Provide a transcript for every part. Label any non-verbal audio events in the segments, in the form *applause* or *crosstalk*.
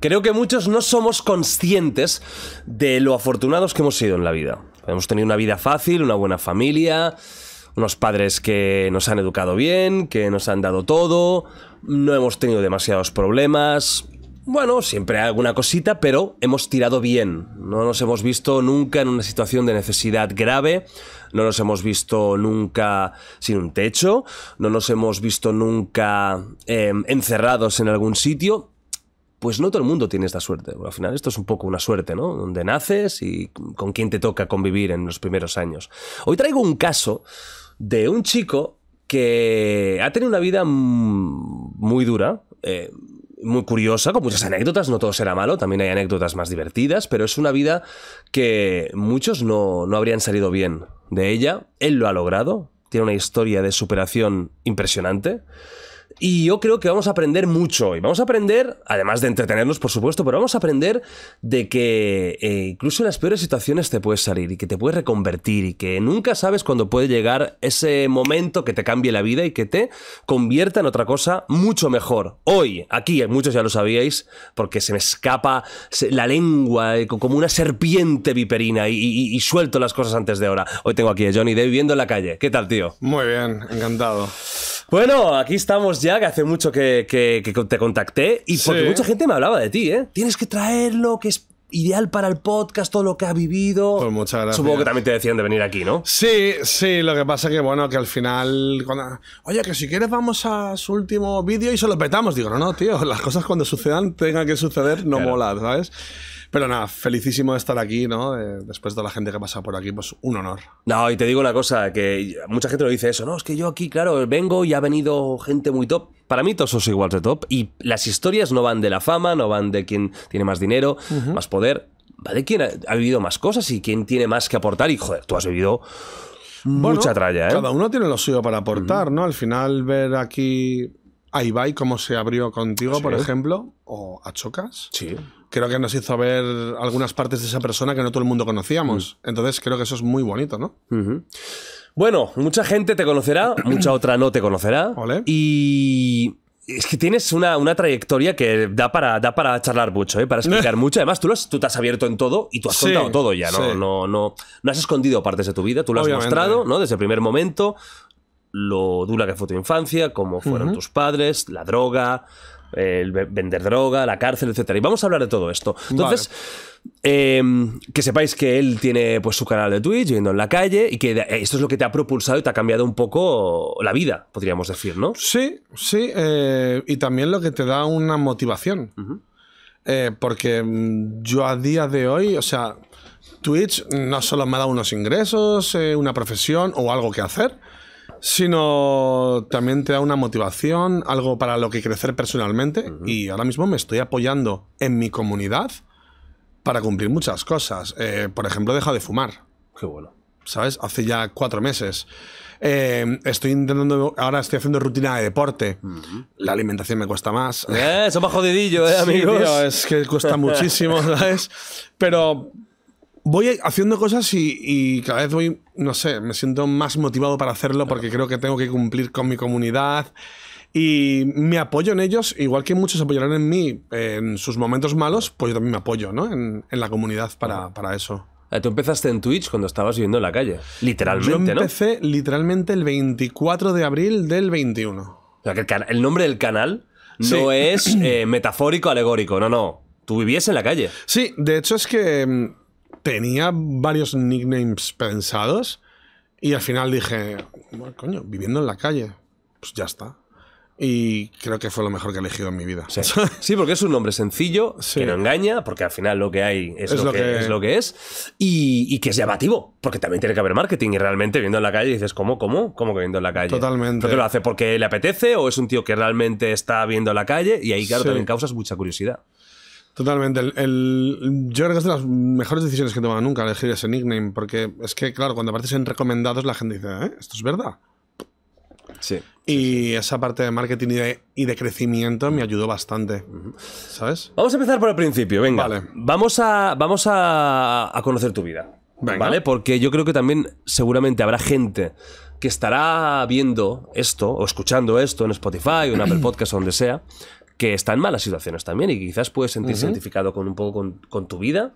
Creo que muchos no somos conscientes de lo afortunados que hemos sido en la vida. Hemos tenido una vida fácil, una buena familia, unos padres que nos han educado bien, que nos han dado todo, no hemos tenido demasiados problemas. Bueno, siempre alguna cosita, pero hemos tirado bien. No nos hemos visto nunca en una situación de necesidad grave no nos hemos visto nunca sin un techo, no nos hemos visto nunca em, encerrados en algún sitio. Pues no todo el mundo tiene esta suerte. al final esto es un poco una suerte, ¿no? Donde naces y con quién te toca convivir en los primeros años. Hoy traigo un caso de un chico que ha tenido una vida muy dura, eh, muy curiosa, con muchas anécdotas, no todo será malo, también hay anécdotas más divertidas, pero es una vida que muchos no, habrían salido bien de ella. Él lo ha logrado, tiene una historia de superación impresionante. Y yo creo que vamos a aprender mucho y vamos a aprender, además de entretenernos por supuesto, pero vamos a aprender de que eh, incluso en las peores situaciones te puedes salir y que te puedes reconvertir y que nunca sabes cuándo puede llegar ese momento que te cambie la vida y que te convierta en otra cosa mucho mejor. Hoy, aquí, muchos ya lo sabíais, porque se me escapa la lengua eh, como una serpiente viperina y, suelto las cosas antes de hora. Hoy tengo aquí a Johnny de viviendo en la calle. ¿Qué tal, tío? Muy bien, encantado. Bueno, aquí estamos ya, que hace mucho que, te contacté y porque mucha gente me hablaba de ti, ¿eh? Tienes que traerlo, que es ideal para el podcast, todo lo que ha vivido. Pues muchas gracias. Supongo que también te decían de venir aquí, ¿no? Sí, sí, lo que pasa que, bueno, que al final. Oye, que si quieres vamos a su último vídeo y se lo petamos. Digo, no, no, tío, las cosas cuando sucedan, tengan que suceder, no claro. ¿sabes? Pero nada, felicísimo de estar aquí, ¿no? Eh, después de la gente que pasa por aquí, pues un honor. No, y te digo una cosa, que mucha gente lo dice eso, no, es que yo aquí, claro, vengo y ha venido gente muy top. Para mí todos sos igual de top y las historias no van de la fama, no van de quién tiene más dinero, más poder, va de quién ha, vivido más cosas y quién tiene más que aportar. Y joder, tú has vivido mucha tralla, ¿eh? Cada uno tiene lo suyo para aportar, ¿no? Al final, ver aquí a Ibai cómo se abrió contigo, por ejemplo, o a Chocas. Sí creo que nos hizo ver algunas partes de esa persona que no todo el mundo conocíamos. Mm. Entonces creo que eso es muy bonito, ¿no? Bueno, mucha gente te conocerá, *clears throat* mucha otra no te conocerá. Y es que tienes una, trayectoria que da para, da para charlar mucho, ¿eh? para explicar *laughs* mucho. Además, tú, tú te has abierto en todo y tú has contado todo ya, ¿no? No, no, no, has escondido partes de tu vida, tú lo has mostrado ¿no? desde el primer momento, lo dura que fue tu infancia, cómo fueron tus padres, la droga, el vender droga, la cárcel, etc. Y vamos a hablar de todo esto. Entonces, em, que sepáis que él tiene pues su canal de Twitch, yendo en la calle, y que esto es lo que te ha propulsado y te ha cambiado un poco la vida, podríamos decir, ¿no? Sí, sí, eh, y también lo que te da una motivación. Eh, porque mm, yo a día de hoy, o sea, Twitch no solo me ha dado unos ingresos, eh, una profesión o algo que hacer, sino también te da una motivación, algo para lo que crecer personalmente. Y ahora mismo me estoy apoyando en mi comunidad para cumplir muchas cosas. Eh, por ejemplo, he dejado de fumar. Qué bueno. ¿Sabes? Hace ya cuatro meses. Em, estoy intentando, ahora estoy haciendo rutina de deporte. La alimentación me cuesta más. Eh, somos jodidillo, eh, *laughs* amigos. es que cuesta muchísimo, ¿sabes? Pero voy haciendo cosas y, cada vez voy, no sé, me siento más motivado para hacerlo porque creo que tengo que cumplir con mi comunidad. Y me apoyo en ellos, igual que muchos apoyarán en mí en sus momentos malos, pues yo también me apoyo ¿no? en, la comunidad para, para eso. Eh, tú empezaste en Twitch cuando estabas viviendo en la calle, literalmente, ¿no? Yo empecé literalmente el 24 de abril del 21. O sea, que el, nombre del canal no es eh, metafórico, alegórico, no, no. Tú vivías en la calle. Sí, de hecho es que mm, tenía varios nicknames pensados y al final dije, coño, viviendo en la calle, pues ya está. Y creo que fue lo mejor que he elegido en mi vida. Sí, *laughs* porque es un nombre sencillo, que no engaña, porque al final lo que hay es, lo, que, es, y, que es llamativo, porque también tiene que haber marketing. Y realmente viendo en la calle dices, ¿cómo, cómo? ¿Cómo que viendo en la calle? Totalmente. ¿Pero que lo hace porque le apetece o es un tío que realmente está viendo en la calle? Y ahí, claro, también causas mucha curiosidad. Totalmente. yo creo que es de las mejores decisiones que he tomado nunca elegir ese nickname, porque es que, claro, cuando aparecen en recomendados la gente dice, eh, ¿Esto es verdad? Sí. Y esa parte de marketing y de, crecimiento me ayudó bastante. ¿Sabes? Vamos a empezar por el principio, venga. Vamos a, vamos a, conocer tu vida. ¿Vale? Porque yo creo que también seguramente habrá gente que estará viendo esto o escuchando esto en Spotify o en Apple Podcast o donde sea que está en malas situaciones también y quizás puedes sentirse identificado con un poco con, tu vida,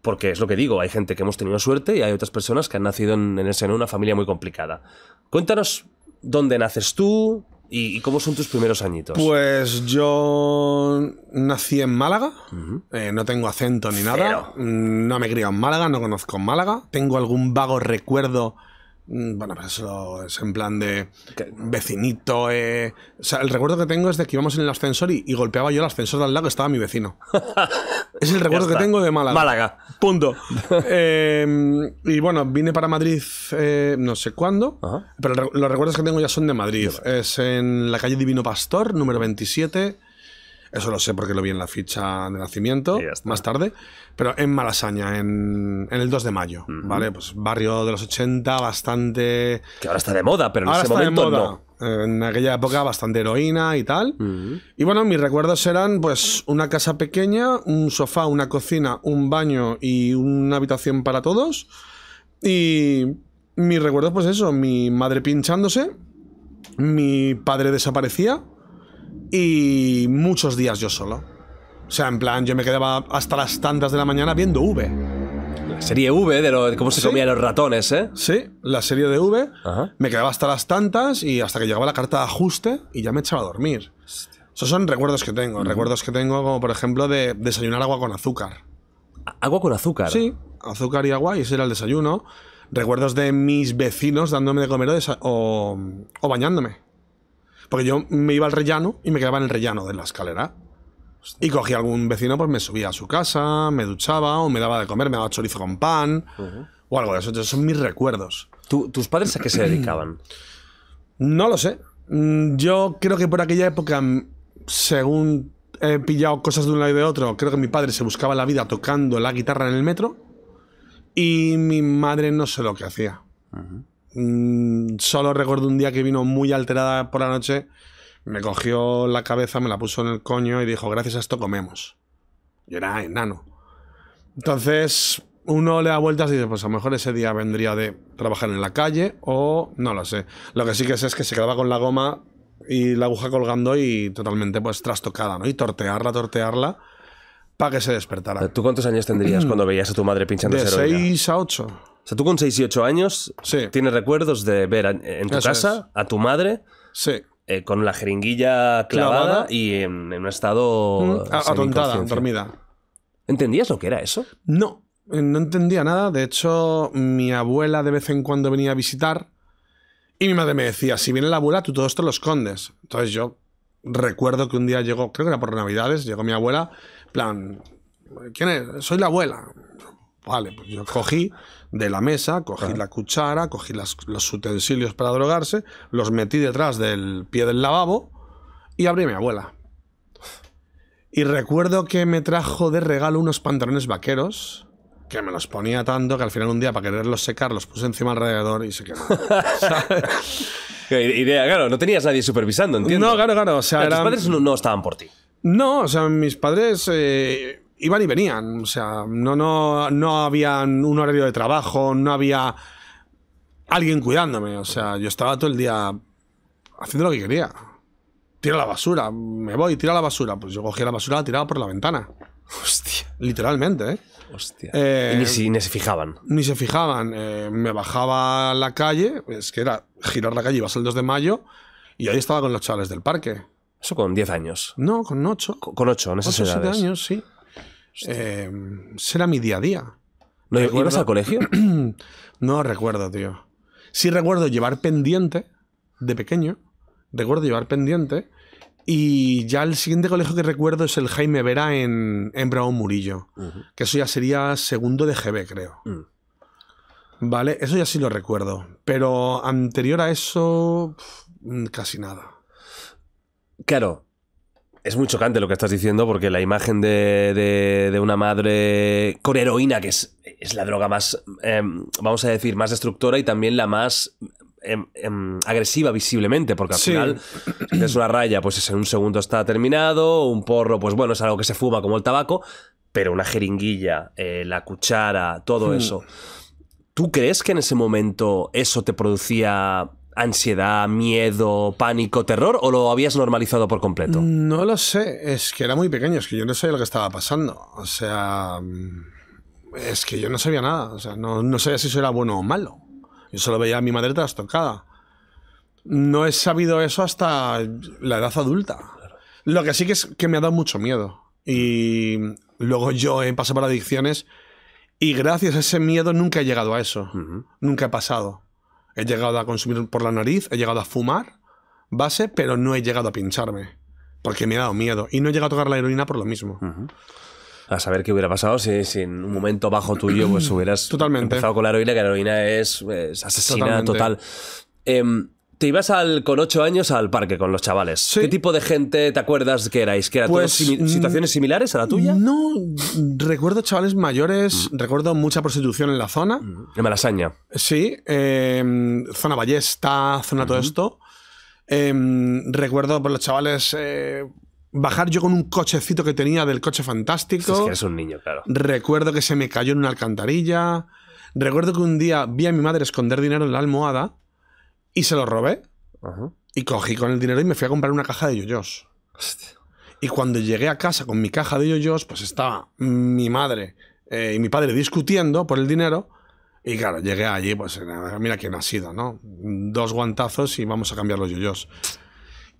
porque es lo que digo, hay gente que hemos tenido suerte y hay otras personas que han nacido en, ese, en una familia muy complicada. Cuéntanos dónde naces tú y, cómo son tus primeros añitos. Pues yo nací en Málaga, eh, no tengo acento ni nada, mm, no me he criado en Málaga, no conozco Málaga, tengo algún vago recuerdo Mm, bueno, pero pues eso es en plan de vecinito. Eh. O sea, el recuerdo que tengo es de que íbamos en el ascensor y, golpeaba yo el ascensor de al lado que estaba mi vecino. *laughs* es el recuerdo que tengo de Málaga. Málaga. Punto. *laughs* Em, y bueno, vine para Madrid eh, no sé cuándo, pero los recuerdos que tengo ya son de Madrid. Es en la calle Divino Pastor, número 27. Eso lo sé porque lo vi en la ficha de nacimiento, más tarde. Pero en Malasaña, en, el 2 de mayo, ¿vale? Pues barrio de los 80, bastante... Que ahora está de moda, pero en ahora de moda. en aquella época bastante heroína y tal. Y bueno, mis recuerdos eran pues una casa pequeña, un sofá, una cocina, un baño y una habitación para todos. Y mis recuerdos pues eso, mi madre pinchándose, mi padre desaparecía y muchos días yo solo. O sea, en plan, yo me quedaba hasta las tantas de la mañana viendo V. La serie V de, cómo se comían los ratones, ¿eh? Sí, la serie de V. Me quedaba hasta las tantas y hasta que llegaba la carta de ajuste y ya me echaba a dormir. Esos son recuerdos que tengo. Recuerdos que tengo como, por ejemplo, de desayunar agua con azúcar. ¿Agua con azúcar? Sí, azúcar y agua y ese era el desayuno. Recuerdos de mis vecinos dándome de comer o, o bañándome. Porque yo me iba al rellano y me quedaba en el rellano de la escalera. Y cogía algún vecino, pues me subía a su casa, me duchaba o me daba de comer, me daba chorizo con pan o algo de eso. son mis recuerdos. ¿Tus padres a qué se dedicaban? No lo sé. Mm, yo creo que por aquella época, mm, según he pillado cosas de un lado y de otro, creo que mi padre se buscaba la vida tocando la guitarra en el metro y mi madre no sé lo que hacía. Mm, solo recuerdo un día que vino muy alterada por la noche, me cogió la cabeza, me la puso en el coño y dijo, gracias a esto comemos. Y era enano. Entonces, uno le da vueltas y dice, pues a lo mejor ese día vendría de trabajar en la calle o no lo sé. Lo que sí que sé es que se quedaba con la goma y la aguja colgando y totalmente pues trastocada, ¿no? Y tortearla, tortearla para que se despertara. ¿Tú cuántos años tendrías *clears throat* cuando veías a tu madre pinchando De 6 a 8. O sea, tú con 6 y 8 años tienes recuerdos de ver en tu casa a tu madre sí. Eh, con la jeringuilla clavada, y en, un estado... Mm, atontada, dormida. ¿Entendías lo que era eso? No, eh, no entendía nada. De hecho, mi abuela de vez en cuando venía a visitar y mi madre me decía, si viene la abuela, tú todo esto lo escondes. Entonces yo recuerdo que un día llegó, creo que era por Navidades, llegó mi abuela, plan, ¿quién es? Soy la abuela. Vale, pues yo cogí de la mesa, cogí la cuchara, cogí los utensilios para drogarse, los metí detrás del pie del lavabo y abrí mi abuela. Y recuerdo que me trajo de regalo unos pantalones vaqueros, que me los ponía tanto que al final un día para quererlos secar los puse encima alrededor radiador y se quedó. idea, *laughs* claro, no tenías nadie supervisando, entiendo. No, claro, claro. O padres no, estaban por ti. No, o sea, mis padres eh, iban y venían. O sea, no, no, no había un horario de trabajo, no había alguien cuidándome. O sea, yo estaba todo el día haciendo lo que quería. Tira la basura, me voy, tira la basura. Pues yo cogía la basura, la tiraba por la ventana. *laughs* Hostia. Literalmente, ¿eh? Hostia. Eh, y ni, si, ni, se fijaban. Ni se fijaban. Eh, me bajaba a la calle, es que era girar la calle, ser el 2 de mayo, y ahí estaba con los chavales del parque. Eso con 10 años. No, con 8. Con 8, en esas 8, Con 7 años, sí. Em, será mi día a día. ¿Lo al colegio? *clears throat* no recuerdo, tío. Sí recuerdo llevar pendiente de pequeño. Recuerdo llevar pendiente. Y ya el siguiente colegio que recuerdo es el Jaime Vera en, en Murillo. Que eso ya sería segundo de GB, creo. Mm. Vale, eso ya sí lo recuerdo. Pero anterior a eso, mm, casi nada. Claro, es muy chocante lo que estás diciendo porque la imagen de, una madre con heroína, que es, la droga más, em, vamos a decir, más destructora y también la más em, em, agresiva visiblemente, porque al final es una raya, pues en un segundo está terminado, un porro, pues bueno, es algo que se fuma como el tabaco, pero una jeringuilla, eh, la cuchara, todo hmm. eso. ¿Tú crees que en ese momento eso te producía ansiedad, miedo, pánico, terror o lo habías normalizado por completo? No lo sé, es que era muy pequeño, es que yo no sabía lo que estaba pasando. O sea, es que yo no sabía nada, o sea, no, no sabía si eso era bueno o malo. Yo solo veía a mi madre trastocada. No he sabido eso hasta la edad adulta. Lo que sí que es que me ha dado mucho miedo. Y luego yo he pasado por adicciones y gracias a ese miedo nunca he llegado a eso. Nunca he pasado. He llegado a consumir por la nariz, he llegado a fumar base, pero no he llegado a pincharme. Porque me ha dado miedo. Y no he llegado a tocar la heroína por lo mismo. A saber qué hubiera pasado si, en un momento bajo tuyo pues hubieras Totalmente. empezado con la heroína, que la heroína es, es asesina total. Em, te ibas al, con ocho años al parque con los chavales. ¿Qué tipo de gente te acuerdas que erais? ¿Que eran pues, mm, situaciones similares a la tuya? No, recuerdo chavales mayores, mm. recuerdo mucha prostitución en la zona. Mm. En Malasaña. Sí, em, zona ballesta, zona todo esto. Em, recuerdo por los chavales eh, bajar yo con un cochecito que tenía del coche fantástico. Es que eres un niño, claro. Recuerdo que se me cayó en una alcantarilla. Recuerdo que un día vi a mi madre esconder dinero en la almohada y se lo robé. Y cogí con el dinero y me fui a comprar una caja de yoyos. Y cuando llegué a casa con mi caja de yoyos, pues estaba mi madre eh, y mi padre discutiendo por el dinero. Y claro, llegué allí, pues mira quién ha sido, ¿no? Dos guantazos y vamos a cambiar los yoyos.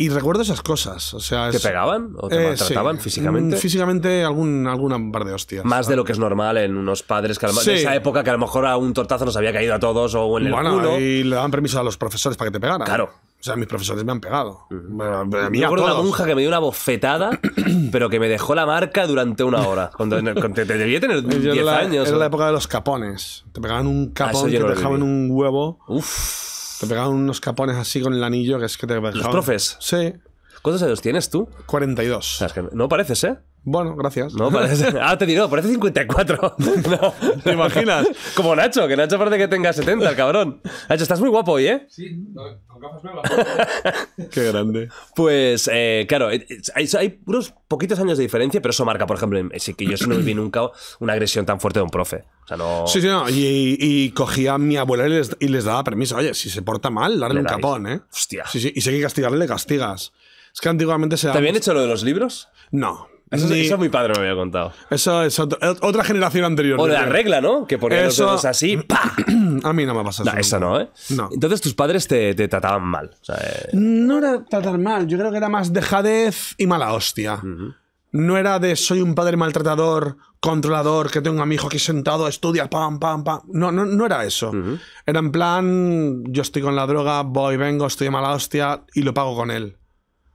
Y recuerdo esas cosas. O sea, ¿Te pegaban o te eh, maltrataban físicamente? Mm, físicamente algún, alguna par de hostias. Más de lo que es normal en unos padres que de esa época que a lo mejor a un tortazo nos había caído a todos o en el bueno, y le daban permiso a los profesores para que te pegaran. Claro. O sea, mis profesores me han pegado. me una monja que me dio una bofetada, *clears throat* pero que me dejó la marca durante una hora. Cuando, te, debía tener 10 años. Era la época de los capones. Te pegaban un ah, capón, y te dejaban un huevo. Uf. Te pegaban unos capones así con el anillo que es que te ¿Los profes? Sí. ¿Cuántos años tienes tú? 42. O sea, no pareces, ¿eh? Bueno, gracias. No, parece, *laughs* ah, te diré, parece 54. *laughs* No. ¿Te imaginas? Como Nacho, que Nacho parece que tenga 70, el cabrón. Nacho, estás muy guapo hoy, ¿eh? Sí, con gafas nuevas. *laughs* Qué grande. Pues, eh, claro, eh, hay, unos poquitos años de diferencia, pero eso marca, por ejemplo, sí que yo no viví nunca una agresión tan fuerte de un profe. Sí, sí, no. Y, cogía a mi abuela y les, daba permiso. Oye, si se porta mal, darle un capón, ¿eh? Hostia. Sí, sí. Y si hay que castigarle, le castigas. Es que antiguamente se... ¿Te habían hecho lo de los libros? No, eso, es mi padre me había contado. Eso es eh, otra generación anterior. O de la regla, ¿no? Que por eso... es así. *clears throat* ¡pam! A mí no me pasa eso. No, esa no, ¿eh? No. Entonces tus padres te, trataban mal. Eh. No era tratar mal. Yo creo que era más dejadez y mala hostia. No era de soy un padre maltratador, controlador, que tengo a mi hijo aquí sentado, estudia, pam, pam, pam. No, no, no era eso. Era en plan, yo estoy con la droga, voy, vengo, estoy de mala hostia y lo pago con él.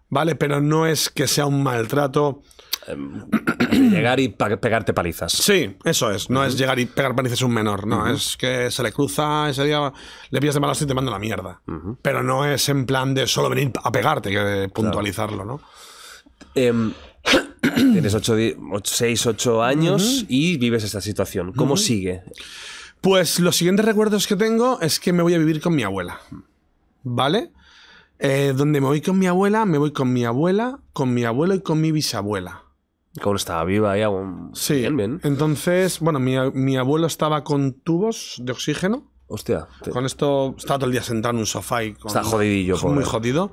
¿vale? Pero no es que sea un maltrato. Em, *coughs* llegar y pegarte palizas. Sí, eso es. No es llegar y pegar palizas a un menor, no. Es que se le cruza ese día, le pillas de malas y te manda la mierda. Pero no es en plan de solo venir a pegarte, que puntualizarlo, ¿no? Em, *coughs* tienes 6, 8 años y vives esta situación. ¿Cómo sigue? Pues los siguientes recuerdos que tengo es que me voy a vivir con mi abuela. ¿Vale? Eh, donde me voy con mi abuela, me voy con mi abuela, con mi abuelo y con mi bisabuela. ¿Cómo estaba viva ahí Sí. Bien, bien. Entonces, bueno, mi, abuelo estaba con tubos de oxígeno. Hostia. Con esto estaba todo el día sentado en un sofá y con, Está jodidillo, Muy jodido.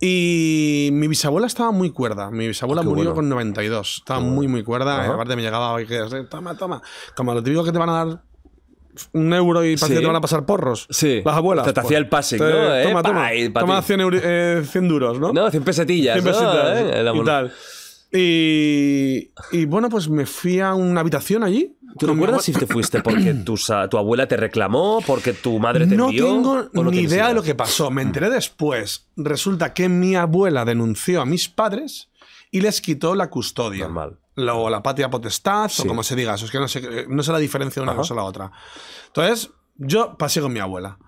Y mi bisabuela estaba muy cuerda. Mi bisabuela ah, murió con 92. Estaba muy, muy cuerda. Aparte me llegaba y que toma, toma. Como lo digo que te van a dar un euro y para te van a pasar porros. Sí. Las abuelas. Te, te hacía el passing, pues, eh, Toma, toma. toma 100, eh, duros, ¿no? No, 100 pesetillas. 100 pesetillas. ¿eh? y tal. Y, bueno, pues me fui a una habitación allí. ¿Tú recuerdas si te fuiste porque *coughs* tu, ah, tu, abuela te reclamó, porque tu madre te no Tengo ni idea de lo que pasó. Me enteré después. Resulta que mi abuela denunció a mis padres y les quitó la custodia. Normal o la patria potestad, o como se diga eso, es que no sé, la diferencia de una cosa a la otra. Entonces, yo pasé con mi abuela.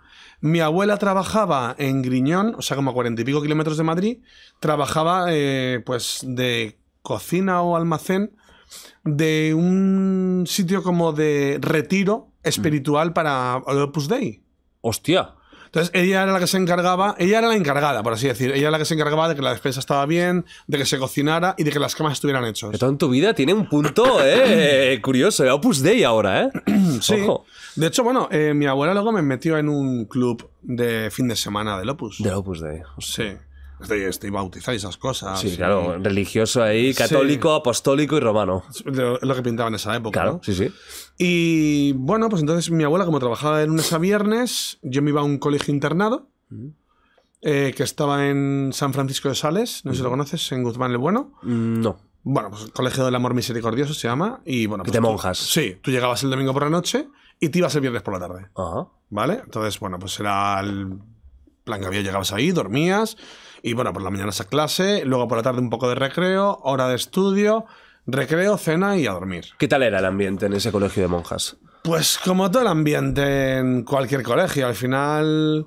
Mi abuela trabajaba en Griñón, o sea, como a cuarenta y pico kilómetros de Madrid, trabajaba eh, pues de cocina o almacén de un sitio como de retiro mm. espiritual para el Opus Dei. Hostia. Entonces ella era la que se encargaba, ella era la encargada, por así decir, ella era la que se encargaba de que la despensa estaba bien, de que se cocinara y de que las camas estuvieran hechas. Todo en tu vida tiene un punto eh, *clears throat* curioso, eh, Opus Dei ahora, ¿eh? *clears throat* sí. De hecho, bueno, eh, mi abuela luego me metió en un club de fin de semana del Opus. De Opus Dei. Sí. Estoy, este, bautizado y esas cosas. Sí, claro, religioso ahí, católico, apostólico y romano. Lo que pintaba en esa época. Claro, sí, sí. Y bueno, pues entonces mi abuela, como trabajaba de lunes a viernes, yo me iba a un colegio internado. Mm. Eh, que estaba en San Francisco de Sales, no sé si lo mm. conoces, en Guzmán el Bueno. Mm, no. Bueno, pues Colegio del Amor Misericordioso se llama. Y bueno, pues de monjas. sí, tú llegabas el domingo por la noche y te ibas el viernes por la tarde. Ajá. ¿Vale? Entonces, bueno, pues era el plan que había. Llegabas ahí, dormías, y bueno, por la mañana esa clase, luego por la tarde un poco de recreo, hora de estudio, recreo, cena y a dormir. ¿Qué tal era el ambiente en ese colegio de monjas? Pues como todo el ambiente en cualquier colegio, al final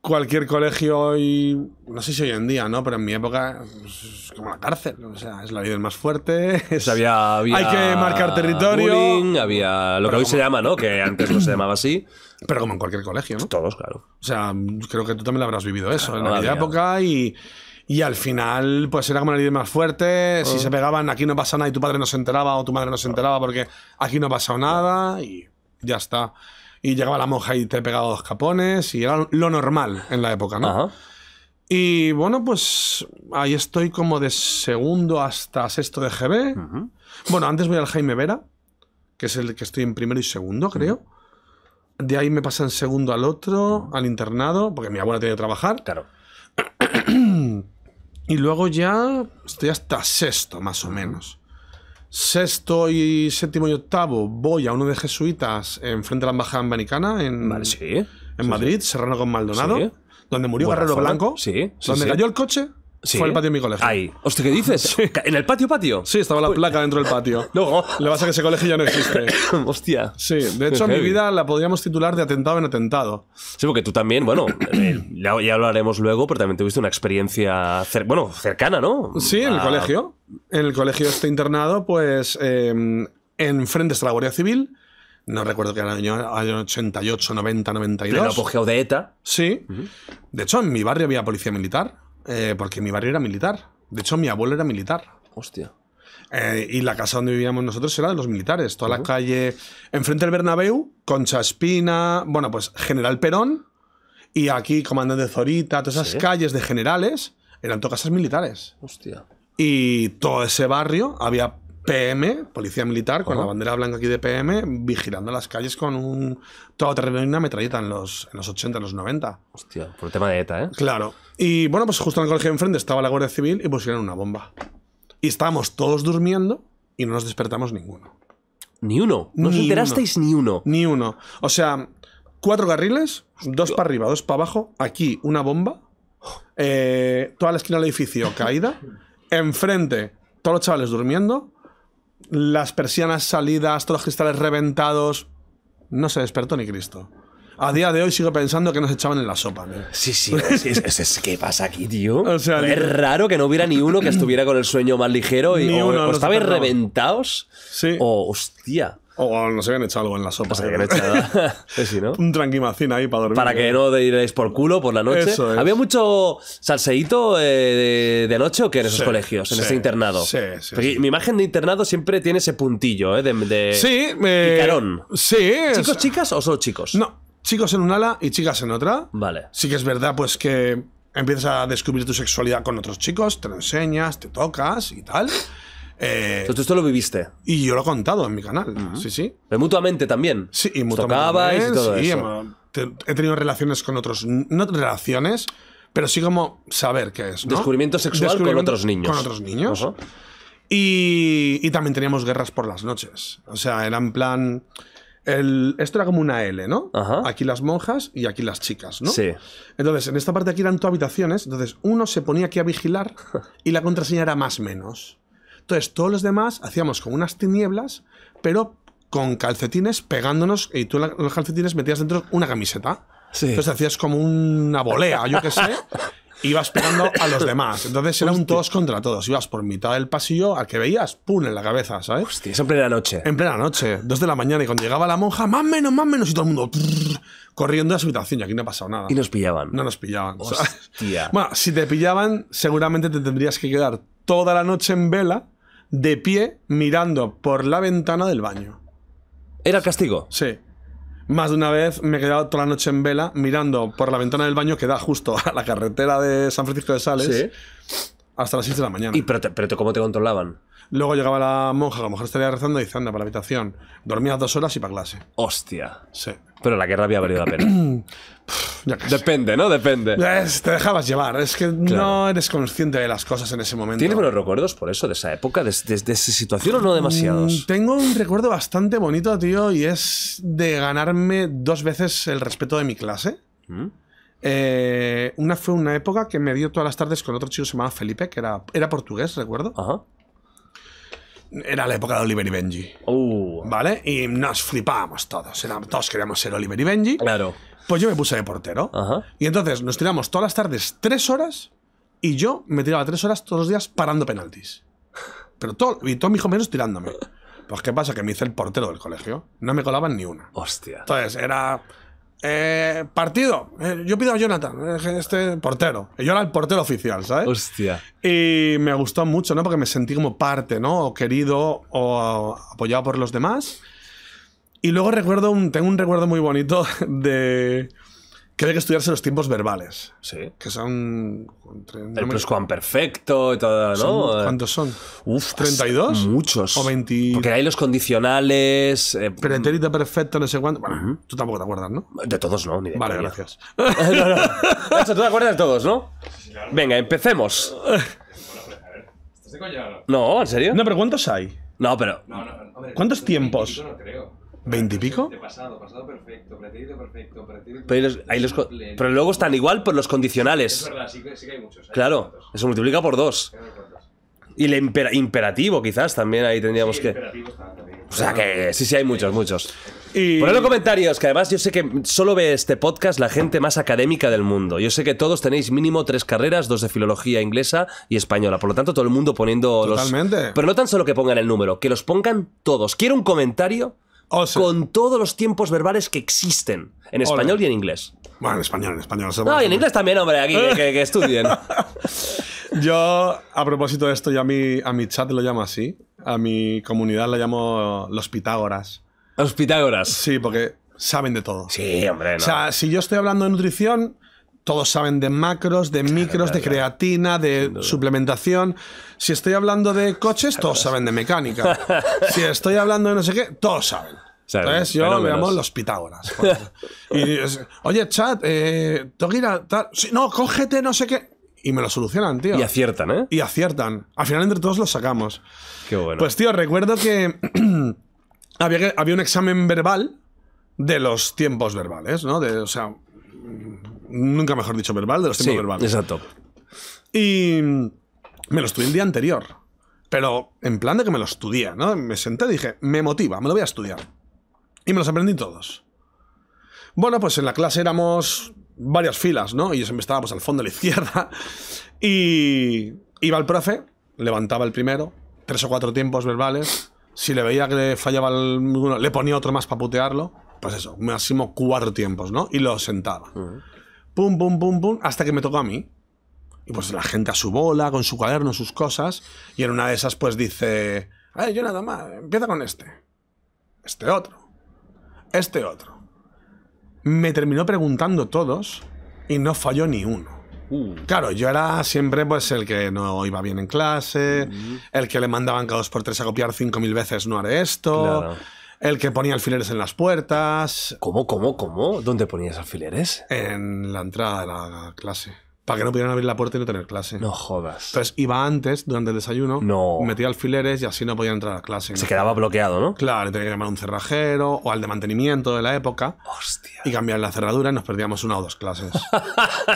cualquier colegio hoy, no sé si hoy en día, ¿no? Pero en mi época pues, es como la cárcel, o sea, es la vida más fuerte. Pues había, había hay que marcar territorio. había lo que hoy se llama, ¿no? Que antes no se llamaba así. Pero como en cualquier colegio, ¿no? Todos, claro. O sea, creo que tú también lo habrás vivido eso en aquella época y... al final, pues era como la vida más fuerte. Si se pegaban, aquí no pasa nada y tu padre no se enteraba o tu madre no se enteraba porque aquí no ha pasado nada y ya está y llegaba la monja y te pegaba dos capones y era lo normal en la época, ¿no? Y bueno, pues ahí estoy como de segundo hasta sexto de GB. Bueno, antes voy al Jaime Vera, que es el que estoy en primero y segundo, creo. De ahí me pasan segundo al otro, al internado, porque mi abuela tiene que trabajar. Claro. *clears throat* y luego ya estoy hasta sexto, más o menos. Sexto y séptimo y octavo voy a uno de jesuitas frente a la embajada americana en, Madrid, Serrano con Maldonado, donde murió Guerrero Blanco, donde cayó el coche fue el patio de mi colegio. Hostia, ¿qué dices? ¿En el patio, patio? Sí, estaba la placa dentro del patio. *laughs* Luego. le Lo que pasa que ese colegio ya no existe. *coughs* Hostia. Sí, de hecho, mi vida la podríamos titular de atentado en atentado. Sí, porque tú también, bueno, eh, ya, ya hablaremos luego, pero también tuviste una experiencia, bueno, cercana, ¿no? Sí, en el colegio. En el colegio este internado, pues, eh, enfrente está la Guardia Civil. No recuerdo que era el año, 88, 90, 92. el apogeo de ETA. Sí. De hecho, en mi barrio había policía militar. Eh, porque mi barrio era militar. De hecho, mi abuelo era militar. Hostia. Eh, y la casa donde vivíamos nosotros era de los militares. Toda la calle. Enfrente del Bernabeu, Concha Espina. Bueno, pues General Perón. Y aquí, Comandante Zorita. Todas esas calles de generales eran todas casas militares. Hostia. Y todo ese barrio había PM, policía militar, con la bandera blanca aquí de PM, vigilando las calles con un todo terreno y una metralleta en los, en los 80, en los 90. Hostia, por el tema de ETA, ¿eh? Claro. Y bueno, pues justo en el colegio de enfrente estaba la Guardia Civil y pusieron una bomba. Y estábamos todos durmiendo y no nos despertamos ninguno. Ni uno. No ni enterasteis uno. ni uno. Ni uno. O sea, cuatro carriles, dos para arriba, dos para abajo, aquí una bomba, eh, toda la esquina del edificio *laughs* caída, enfrente todos los chavales durmiendo, las persianas salidas, todos los cristales reventados. No se despertó ni Cristo a día de hoy sigo pensando que nos echaban en la sopa. Sí, sí, es, es, ¿qué pasa aquí, tío? *laughs* es raro que no hubiera ni uno que estuviera con el sueño más ligero y o, estabais reventados sí. o hostia. O nos habían echado algo en la sopa. Nos *laughs* sí, ¿no? Un tranquimacín ahí para dormir. Para que no iréis por culo por la noche. ¿Había mucho salseíto eh, de, noche o qué en esos colegios, en este ese internado? Sí, sí, Mi imagen de internado siempre tiene ese puntillo, ¿eh? De, sí, eh, Sí. ¿Chicos, chicas o solo chicos? No chicos en un ala y chicas en otra. Vale. Sí que es verdad, pues que empiezas a descubrir tu sexualidad con otros chicos, te lo enseñas, te tocas y tal. Eh, Entonces, esto lo viviste. Y yo lo he contado en mi canal. Sí, sí. mutuamente también. Sí, y mutuamente. y todo eso. He tenido relaciones con otros. No relaciones, pero sí como saber qué es. Descubrimiento sexual con otros niños. Con otros niños. y, y, también teníamos guerras por las noches. O sea, era en plan esto era como una L, ¿no? Aquí las monjas y aquí las chicas, ¿no? Sí. Entonces, en esta parte aquí eran tu habitaciones, entonces uno se ponía aquí a vigilar *laughs* y la contraseña era más menos. Entonces, todos los demás hacíamos como unas tinieblas, pero con calcetines pegándonos y tú los calcetines metías dentro una camiseta. Entonces hacías como una volea, yo qué sé, *laughs* ibas pegando a los *laughs* demás. Entonces era un todos contra todos. Ibas por mitad del pasillo al que veías, ¡pum! en la cabeza, ¿sabes? Hostia, es en plena noche. En plena noche, dos de la mañana, y cuando llegaba la monja, más menos, más menos, y todo el mundo corriendo a su habitación, y aquí no ha pasado nada. Y nos pillaban. No nos pillaban. Hostia. Bueno, si te pillaban, seguramente te tendrías que quedar toda la noche en vela, de pie, mirando por la ventana del baño. ¿Era castigo? Sí. Más de una vez me he quedado toda la noche en vela mirando por la ventana del baño que da justo a la carretera de San Francisco de Sales hasta las 6 de la mañana. ¿Y pero, cómo te controlaban? Luego llegaba la monja, que a lo mejor estaría rezando y dice, anda, para la habitación. Dormías dos horas y para clase. Hostia. Sí. Pero la guerra había valido la pena. *clears throat* Depende, ¿no? Depende. te dejabas llevar, es que no eres consciente de las cosas en ese momento. ¿Tienes buenos recuerdos por eso, de esa época, de, esa situación o no demasiados? Mm, tengo un recuerdo bastante bonito, tío, y es de ganarme dos veces el respeto de mi clase. ¿Mm? Eh, una fue una época que me dio todas las tardes con otro chico que se llamaba Felipe, que era, era portugués, recuerdo. Era la época de Oliver y Benji, uh. ¿vale? Y nos flipábamos todos, todos queríamos ser Oliver y Benji. claro. Pues yo me puse de portero. Y entonces nos tiramos todas las tardes tres horas y yo me tiraba tres horas todos los días parando penaltis. Pero todo, y todos mis compañeros tirándome. Pues qué pasa, que me hice el portero del colegio. No me colaban ni una. Hostia. Entonces era... Eh, partido. Eh, yo pido a Jonathan, eh, este portero. Yo era el portero oficial, ¿sabes? Hostia. Y me gustó mucho, ¿no? Porque me sentí como parte, ¿no? O querido o apoyado por los demás. Y luego recuerdo un, tengo un recuerdo muy bonito de que hay que estudiarse los tiempos verbales. Sí. Que son. El pluscuamperfecto y todo, ¿no? Eh, ¿Cuántos son? Uf, ¿32? Muchos. O 20. Porque hay los condicionales. Eh, pretérito mm. perfecto, no sé cuánto. tú tampoco te acuerdas, ¿no? De todos no, ni Vale, gracias. *laughs* no, tú te acuerdas de todos, ¿no? Venga, empecemos. No, ¿en serio? No, pero ¿cuántos hay? No, pero. ¿Cuántos tiempos? No creo. Veintipico. y pico? Pasado, pasado perfecto, perfecto, pero, ahí los, pero, luego están igual por los condicionales. Es verdad, sí, que hay muchos. claro, eso multiplica por dos. Y el imperativo, quizás, también ahí tendríamos que. o sea que sí, sí, hay muchos, muchos. Y... en comentarios, que además yo sé que solo ve este podcast la gente más académica del mundo. Yo sé que todos tenéis mínimo tres carreras, dos de filología inglesa y española. Por lo tanto, todo el mundo poniendo Totalmente. los... Pero no tan solo que pongan el número, que los pongan todos. Quiero un comentario Oh, con todos los tiempos verbales que existen, en español y en inglés. Bueno, en español, en español. No, no y en inglés también, hombre, aquí, eh. que, estudien. *laughs* Yo, a propósito de esto, ya a mi, a mi chat lo llamo así. A mi comunidad la llamo los Pitágoras. ¿Los Pitágoras? Sí, porque saben de todo. Sí, hombre. O sea, si yo estoy hablando de nutrición, todos saben de macros, de micros, de creatina, de suplementación. Si estoy hablando de coches, todos saben de mecánica. *laughs* Si estoy hablando de no sé qué, todos saben. Entonces yo me llamo los Pitágoras. *laughs* Y, Oye, chat, eh, tengo que ir a no, cógete no sé qué. Y me lo solucionan, tío. Y aciertan, ¿eh? Y aciertan. Al final entre todos lo sacamos. Qué bueno. Pues, tío, recuerdo que *clears throat* había, había un examen verbal de los tiempos verbales, ¿no? De, o sea, nunca mejor dicho verbal, de los tiempos verbales. Exacto. Y me lo estudié el día anterior, pero en plan de que me lo estudié, ¿no? Me senté y dije, me motiva, me lo voy a estudiar. Y me los aprendí todos. Bueno, pues en la clase éramos varias filas, ¿no? Y yo siempre estaba pues, al fondo de la izquierda. *laughs* Y iba el profe, levantaba el primero, tres o cuatro tiempos verbales. Si le veía que le fallaba uno le ponía otro más para putearlo. Pues eso, máximo cuatro tiempos, ¿no? Y lo sentaba. ¡Bum, bum, bum, bum! hasta que me tocó a mí. Y pues la gente a su bola, con su cuaderno, sus cosas, y en una de esas pues dice, ay, yo nada más, empieza con este, este otro, este otro. Me terminó preguntando todos y no falló ni uno. Uh. Claro, yo era siempre pues el que no iba bien en clase, el que le mandaban cada dos por tres a copiar cinco mil veces, no haré esto. El que ponía alfileres en las puertas. ¿Cómo, cómo, cómo? ¿Dónde ponías alfileres? En la entrada de la clase. Para que no pudieran abrir la puerta y no tener clase. No jodas. Entonces iba antes, durante el desayuno, no. metía alfileres y así no podía entrar a clase. Se quedaba bloqueado, ¿no? Claro, tenía que llamar a un cerrajero o al de mantenimiento de la época. Hostia. Y cambiar la cerradura y nos perdíamos una o dos clases.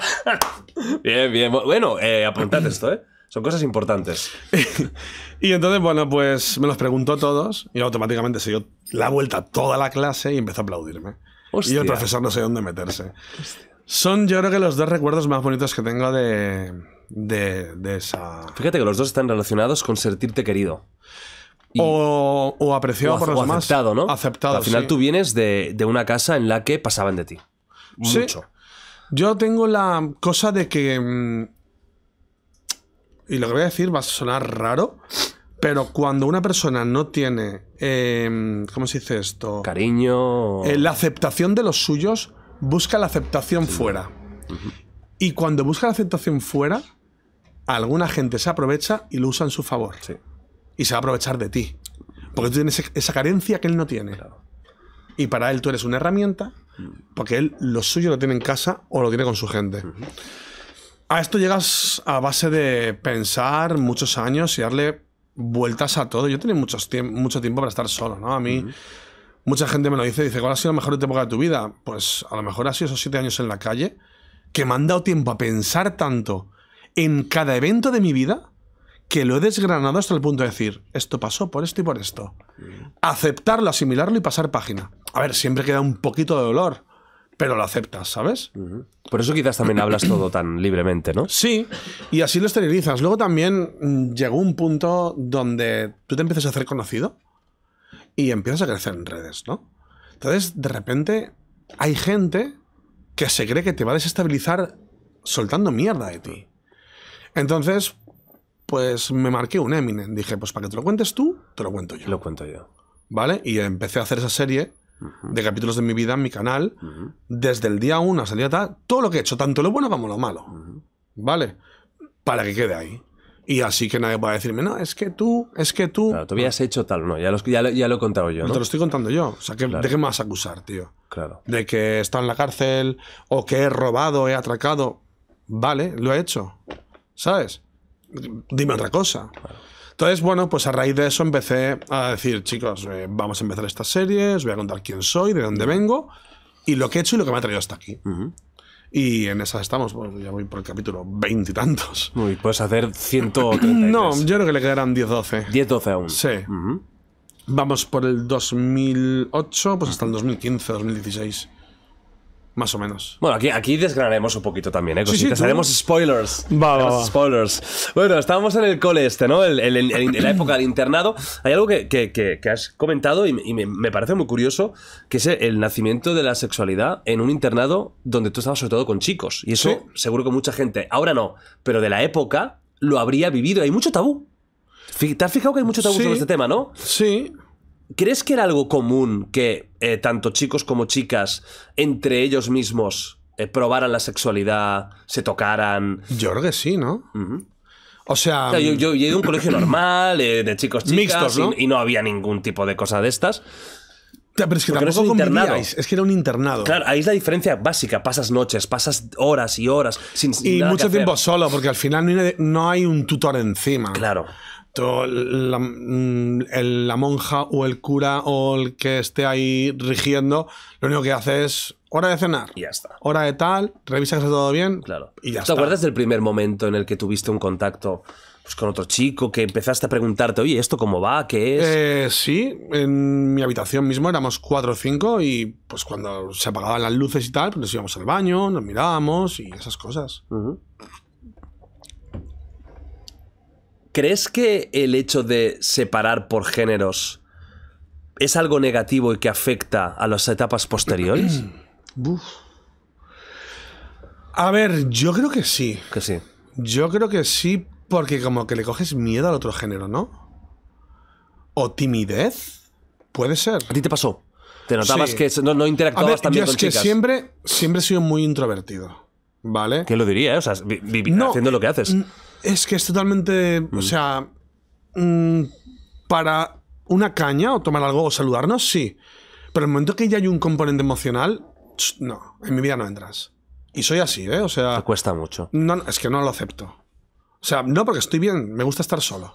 *laughs* bien, bien. Bueno, eh, apuntad esto, ¿eh? Son cosas importantes. *laughs* y entonces, bueno, pues me los preguntó todos y automáticamente se la vuelta a toda la clase y empezó a aplaudirme. Hostia. Y el profesor no sé dónde meterse. Son yo creo que los dos recuerdos más bonitos que tengo de, esa... Fíjate que los dos están relacionados con sentirte querido. O, apreciado por los demás. Aceptado, ¿no? Aceptado. Al final tú vienes de, una casa en la que pasaban de ti. Mucho. Yo tengo la cosa de que. Mm, y lo que voy a decir va a sonar raro, pero cuando una persona no tiene, em, ¿cómo se dice esto? Cariño. Eh, la aceptación de los suyos busca la aceptación fuera. Y cuando busca la aceptación fuera, alguna gente se aprovecha y lo usa en su favor. Sí. Y se va a aprovechar de ti. Porque tú tienes esa carencia que él no tiene. Y para él tú eres una herramienta, porque él lo suyo lo tiene en casa o lo tiene con su gente. A esto llegas a base de pensar muchos años y darle vueltas a todo. Yo tenía mucho tiempo para estar solo, ¿no? A mí, mucha gente me lo dice, dice, ¿cuál ha sido la mejor época de tu vida? Pues a lo mejor ha sido esos siete años en la calle, que me han dado tiempo a pensar tanto en cada evento de mi vida que lo he desgranado hasta el punto de decir, esto pasó por esto y por esto. Aceptarlo, asimilarlo y pasar página. A ver, siempre queda un poquito de dolor pero lo aceptas, ¿sabes? Por eso quizás también hablas todo tan libremente, ¿no? Sí, y así lo esterilizas. Luego también mm, llegó un punto donde tú te empiezas a hacer conocido y empiezas a crecer en redes, ¿no? Entonces, de repente, hay gente que se cree que te va a desestabilizar soltando mierda de ti. Entonces, pues me marqué un Eminem. Dije, pues para que te lo cuentes tú, te lo cuento yo. Lo cuento yo. ¿Vale? Y empecé a hacer esa serie de capítulos de mi vida en mi canal, desde el día 1 hasta el día tal, todo lo que he hecho, tanto lo bueno como lo malo. ¿Vale? Para que quede ahí. Y así que nadie pueda decirme, no, es que tú, es que tú. Claro, tú habías hecho tal, no, ya, los, ya, lo, ya lo he contado yo. ¿no? Te lo estoy contando yo. O sea, ¿de qué me vas a acusar, tío? Claro. De que está en la cárcel, o que he robado, he atracado. Vale, lo he hecho. ¿Sabes? Dime otra cosa. Entonces, bueno, pues a raíz de eso empecé a decir, chicos, eh, vamos a empezar esta serie, os voy a contar quién soy, de dónde vengo y lo que he hecho y lo que me ha traído hasta aquí. Y en esas estamos, ya voy por el capítulo veintitantos. Uy, puedes hacer treinta. no, yo creo que le quedarán 10-12. 10-12 aún. Sí. Vamos por el 2008, pues hasta el 2015, 2016. Más o menos. Bueno, aquí, aquí desgranaremos un poquito también, ¿eh? Cositas. Sí, Haremos spoilers. Va, spoilers. Bueno, estábamos en el cole este, ¿no? El, la época del internado. Hay algo que, has comentado y, me, parece muy curioso, que es el nacimiento de la sexualidad en un internado donde tú estabas sobre todo con chicos. Y eso seguro que mucha gente, ahora no, pero de la época lo habría vivido. Hay mucho tabú. ¿Te has fijado que hay mucho tabú sobre este tema, no? Sí. ¿Crees que era algo común que eh, tanto chicos como chicas entre ellos mismos eh, probaran la sexualidad, se tocaran? Yo creo que sí, ¿no? O sea, yo, yo, he ido a un colegio normal, eh, de chicos chicas, mixtos, ¿no? Y, no había ningún tipo de cosa de estas. Pero es que tampoco no que era un internado. Claro, ahí es la diferencia básica. Pasas noches, pasas horas y horas sin, Y mucho tiempo solo, porque al final no hay un tutor encima. Claro la, mm, la, monja o el cura o el que esté ahí rigiendo, lo único que hace es hora de cenar. Y ya está. Hora de tal, revisa que todo bien. Claro. Y ya ¿Te acuerdas del primer momento en el que tuviste un contacto? Pues con otro chico que empezaste a preguntarte, oye, ¿esto cómo va? ¿Qué es? Eh, sí, en mi habitación mismo éramos cuatro o cinco y pues cuando se apagaban las luces y tal, pues, nos íbamos al baño, nos mirábamos y esas cosas. ¿Crees que el hecho de separar por géneros es algo negativo y que afecta a las etapas posteriores? *clears throat* A ver, yo creo que sí. Que sí. Yo creo que sí, porque como que le coges miedo al otro género, ¿no? O timidez. Puede ser. ¿A ti te pasó? Te notabas que no, interactuabas es que siempre, siempre he sido muy introvertido. ¿Vale? ¿Qué lo diría, ¿eh? O sea, haciendo lo que haces. Es que es totalmente. O mm. sea. Mm, para una caña o tomar algo o saludarnos, sí. Pero el momento que ya hay un componente emocional, no, en mi vida no entras. Y soy así, ¿eh? O sea. Te cuesta mucho. No, es que no lo acepto. O sea, no porque estoy bien, me gusta estar solo.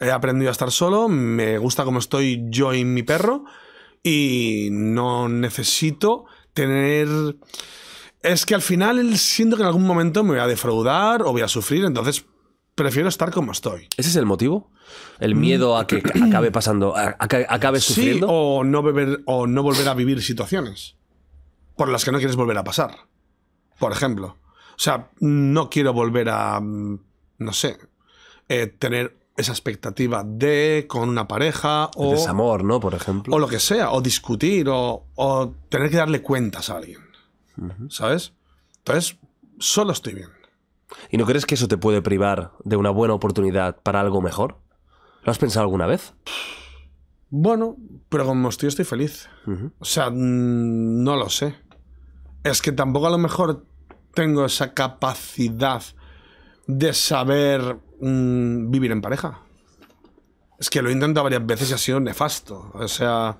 He aprendido a estar solo, me gusta como estoy yo y mi perro. Y no necesito tener. Es que al final siento que en algún momento me voy a defraudar o voy a sufrir, entonces prefiero estar como estoy. ¿Ese es el motivo? ¿El mm. miedo a que *clears throat* acabe pasando, a, que acabe sufriendo? o no, beber, o no volver a vivir situaciones por las que no quieres volver a pasar. Por ejemplo. O sea, no quiero volver a, mm, no sé, eh, tener esa expectativa de con una pareja o... El desamor, ¿no? Por ejemplo. O lo que sea, o discutir, o, tener que darle cuentas a alguien. ¿Sabes? Entonces, solo estoy bien. ¿Y no crees que eso te puede privar de una buena oportunidad para algo mejor? ¿Lo has pensado alguna vez? Bueno, pero como estoy, estoy feliz. O sea, mm, no lo sé. Es que tampoco a lo mejor tengo esa capacidad de saber mm, vivir en pareja. Es que lo he intentado varias veces y ha sido nefasto. O sea,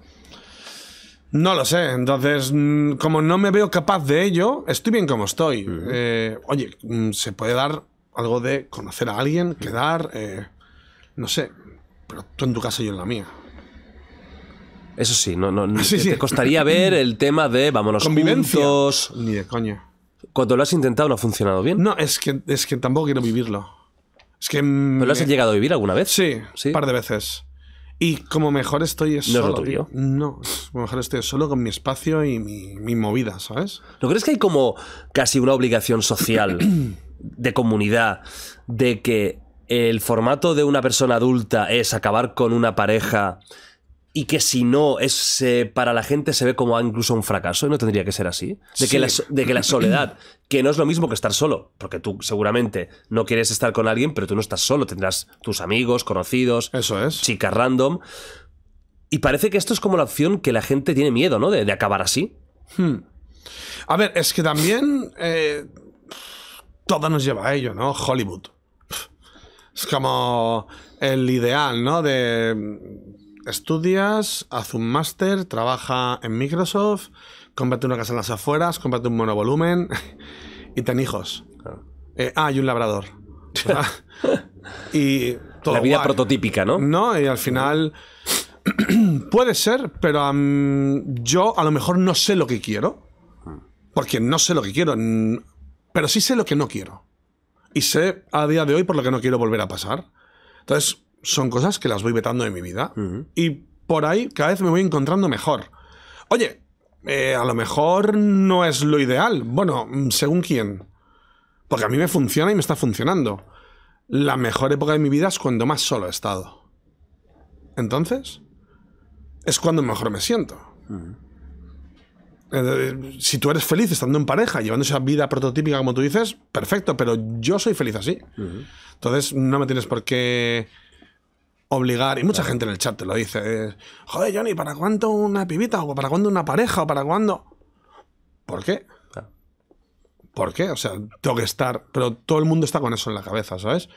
no lo sé, entonces mm, como no me veo capaz de ello, estoy bien como estoy. Eh, oye, mm, se puede dar algo de conocer a alguien, quedar, eh, no sé, pero tú en tu casa y yo en la mía. Eso sí, no, no, *laughs* te costaría ver el tema de vámonos Convivencia. Ni de coña. Cuando lo has intentado no ha funcionado bien. No, es que, es que tampoco quiero vivirlo. Es que... lo has llegado a vivir alguna vez? Sí, un par de veces. Y como mejor estoy solo. No, mejor estoy solo con mi espacio y mi, mi movida, ¿sabes? ¿No crees que hay como casi una obligación social, *clears throat* de comunidad, de que el formato de una persona adulta es acabar con una pareja y que si no, es, para la gente se ve como incluso un fracaso y no tendría que ser así. De, que la, soledad, que no es lo mismo que estar solo, porque tú seguramente no quieres estar con alguien, pero tú no estás solo, tendrás tus amigos, conocidos, Eso es. chicas random. Y parece que esto es como la opción que la gente tiene miedo, ¿no? De, acabar así. Hmm. A ver, es que también eh, todo nos lleva a ello, ¿no? Hollywood. Es como el ideal, ¿no? De estudias, haz un máster, trabaja en Microsoft, cómprate una casa en las afueras, cómprate un monovolumen *laughs* y ten hijos. Eh, ah, y un labrador. *laughs* y todo La vida prototípica, ¿no? No, y al final *clears throat* puede ser, pero yo a lo mejor no sé lo que quiero. Porque no sé lo que quiero, pero sí sé lo que no quiero. Y sé a día de hoy por lo que no quiero volver a pasar. Entonces, son cosas que las voy vetando en mi vida. Y por ahí cada vez me voy encontrando mejor. Oye, eh, a lo mejor no es lo ideal. Bueno, mm, según quién. Porque a mí me funciona y me está funcionando. La mejor época de mi vida es cuando más solo he estado. Entonces, es cuando mejor me siento. si tú eres feliz estando en pareja, llevando esa vida prototípica como tú dices, perfecto, pero yo soy feliz así. Entonces, no me tienes por qué obligar, y mucha gente en el chat te lo dice, eh, joder Johnny, ¿para cuánto una pibita? ¿O para cuándo una pareja? ¿O para cuándo? ¿Por qué? ¿Por qué? O sea, tengo que estar, pero todo el mundo está con eso en la cabeza, ¿sabes?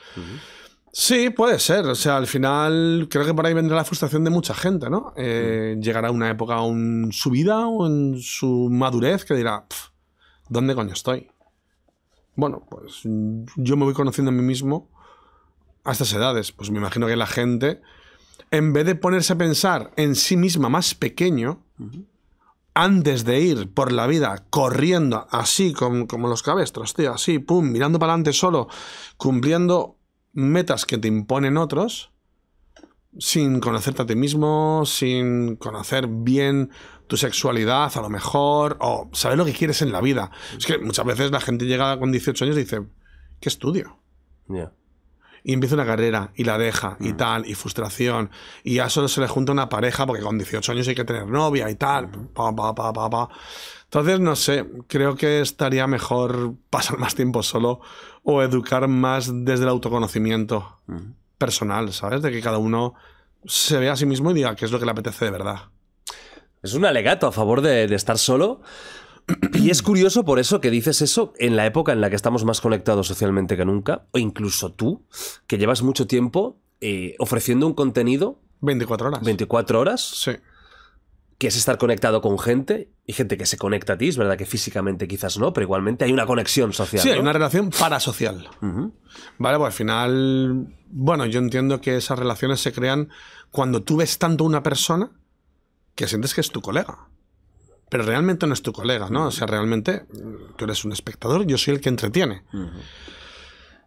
Sí, puede ser. O sea, al final creo que por ahí vendrá la frustración de mucha gente, ¿no? Eh, llegará una época en su vida o en su madurez que dirá, ¿dónde coño estoy? Bueno, pues yo me voy conociendo a mí mismo a estas edades? Pues me imagino que la gente, en vez de ponerse a pensar en sí misma más pequeño, antes de ir por la vida corriendo así, como, los cabestros, tío, así, pum, mirando para adelante solo, cumpliendo metas que te imponen otros, sin conocerte a ti mismo, sin conocer bien tu sexualidad, a lo mejor, o saber lo que quieres en la vida. Es que muchas veces la gente llega con 18 años y dice, ¿qué estudio? y empieza una carrera y la deja y mm. tal, y frustración, y a solo se le junta una pareja porque con 18 años hay que tener novia y tal, mm. pa, pa, pa, pa, pa. Entonces, no sé, creo que estaría mejor *laughs* pasar más tiempo solo o educar más desde el autoconocimiento mm. personal, ¿sabes? De que cada uno se vea a sí mismo y diga qué es lo que le apetece de verdad. Es un alegato a favor de, de estar solo, y es curioso por eso que dices eso en la época en la que estamos más conectados socialmente que nunca, o incluso tú, que llevas mucho tiempo eh, ofreciendo un contenido. 24 horas. 24 horas. Sí. Que es estar conectado con gente y gente que se conecta a ti, es verdad que físicamente quizás no, pero igualmente hay una conexión social. Sí, hay una relación parasocial. Vale, pues al final, bueno, yo entiendo que esas relaciones se crean cuando tú ves tanto una persona que sientes que es tu colega pero realmente no es tu colega, ¿no? O sea, realmente mm, tú eres un espectador, yo soy el que entretiene.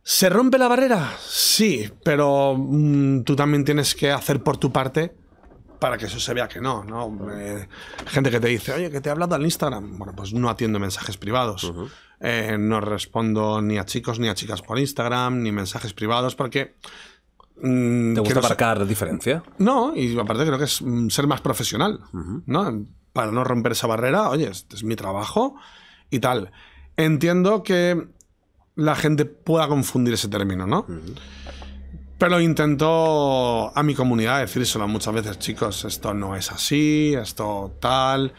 ¿Se rompe la barrera? Sí, pero mm, tú también tienes que hacer por tu parte para que eso se vea que no, ¿no? Eh, gente que te dice, oye, que te he hablado al Instagram. Bueno, pues no atiendo mensajes privados. Eh, no respondo ni a chicos ni a chicas por Instagram, ni mensajes privados, porque mm, ¿Te gusta marcar diferencia? No, y aparte creo que es ser más profesional. ¿no? para no romper esa barrera, oye, este es mi trabajo y tal. Entiendo que la gente pueda confundir ese término, ¿no? Pero intento a mi comunidad decírselo muchas veces, chicos, esto no es así, esto tal.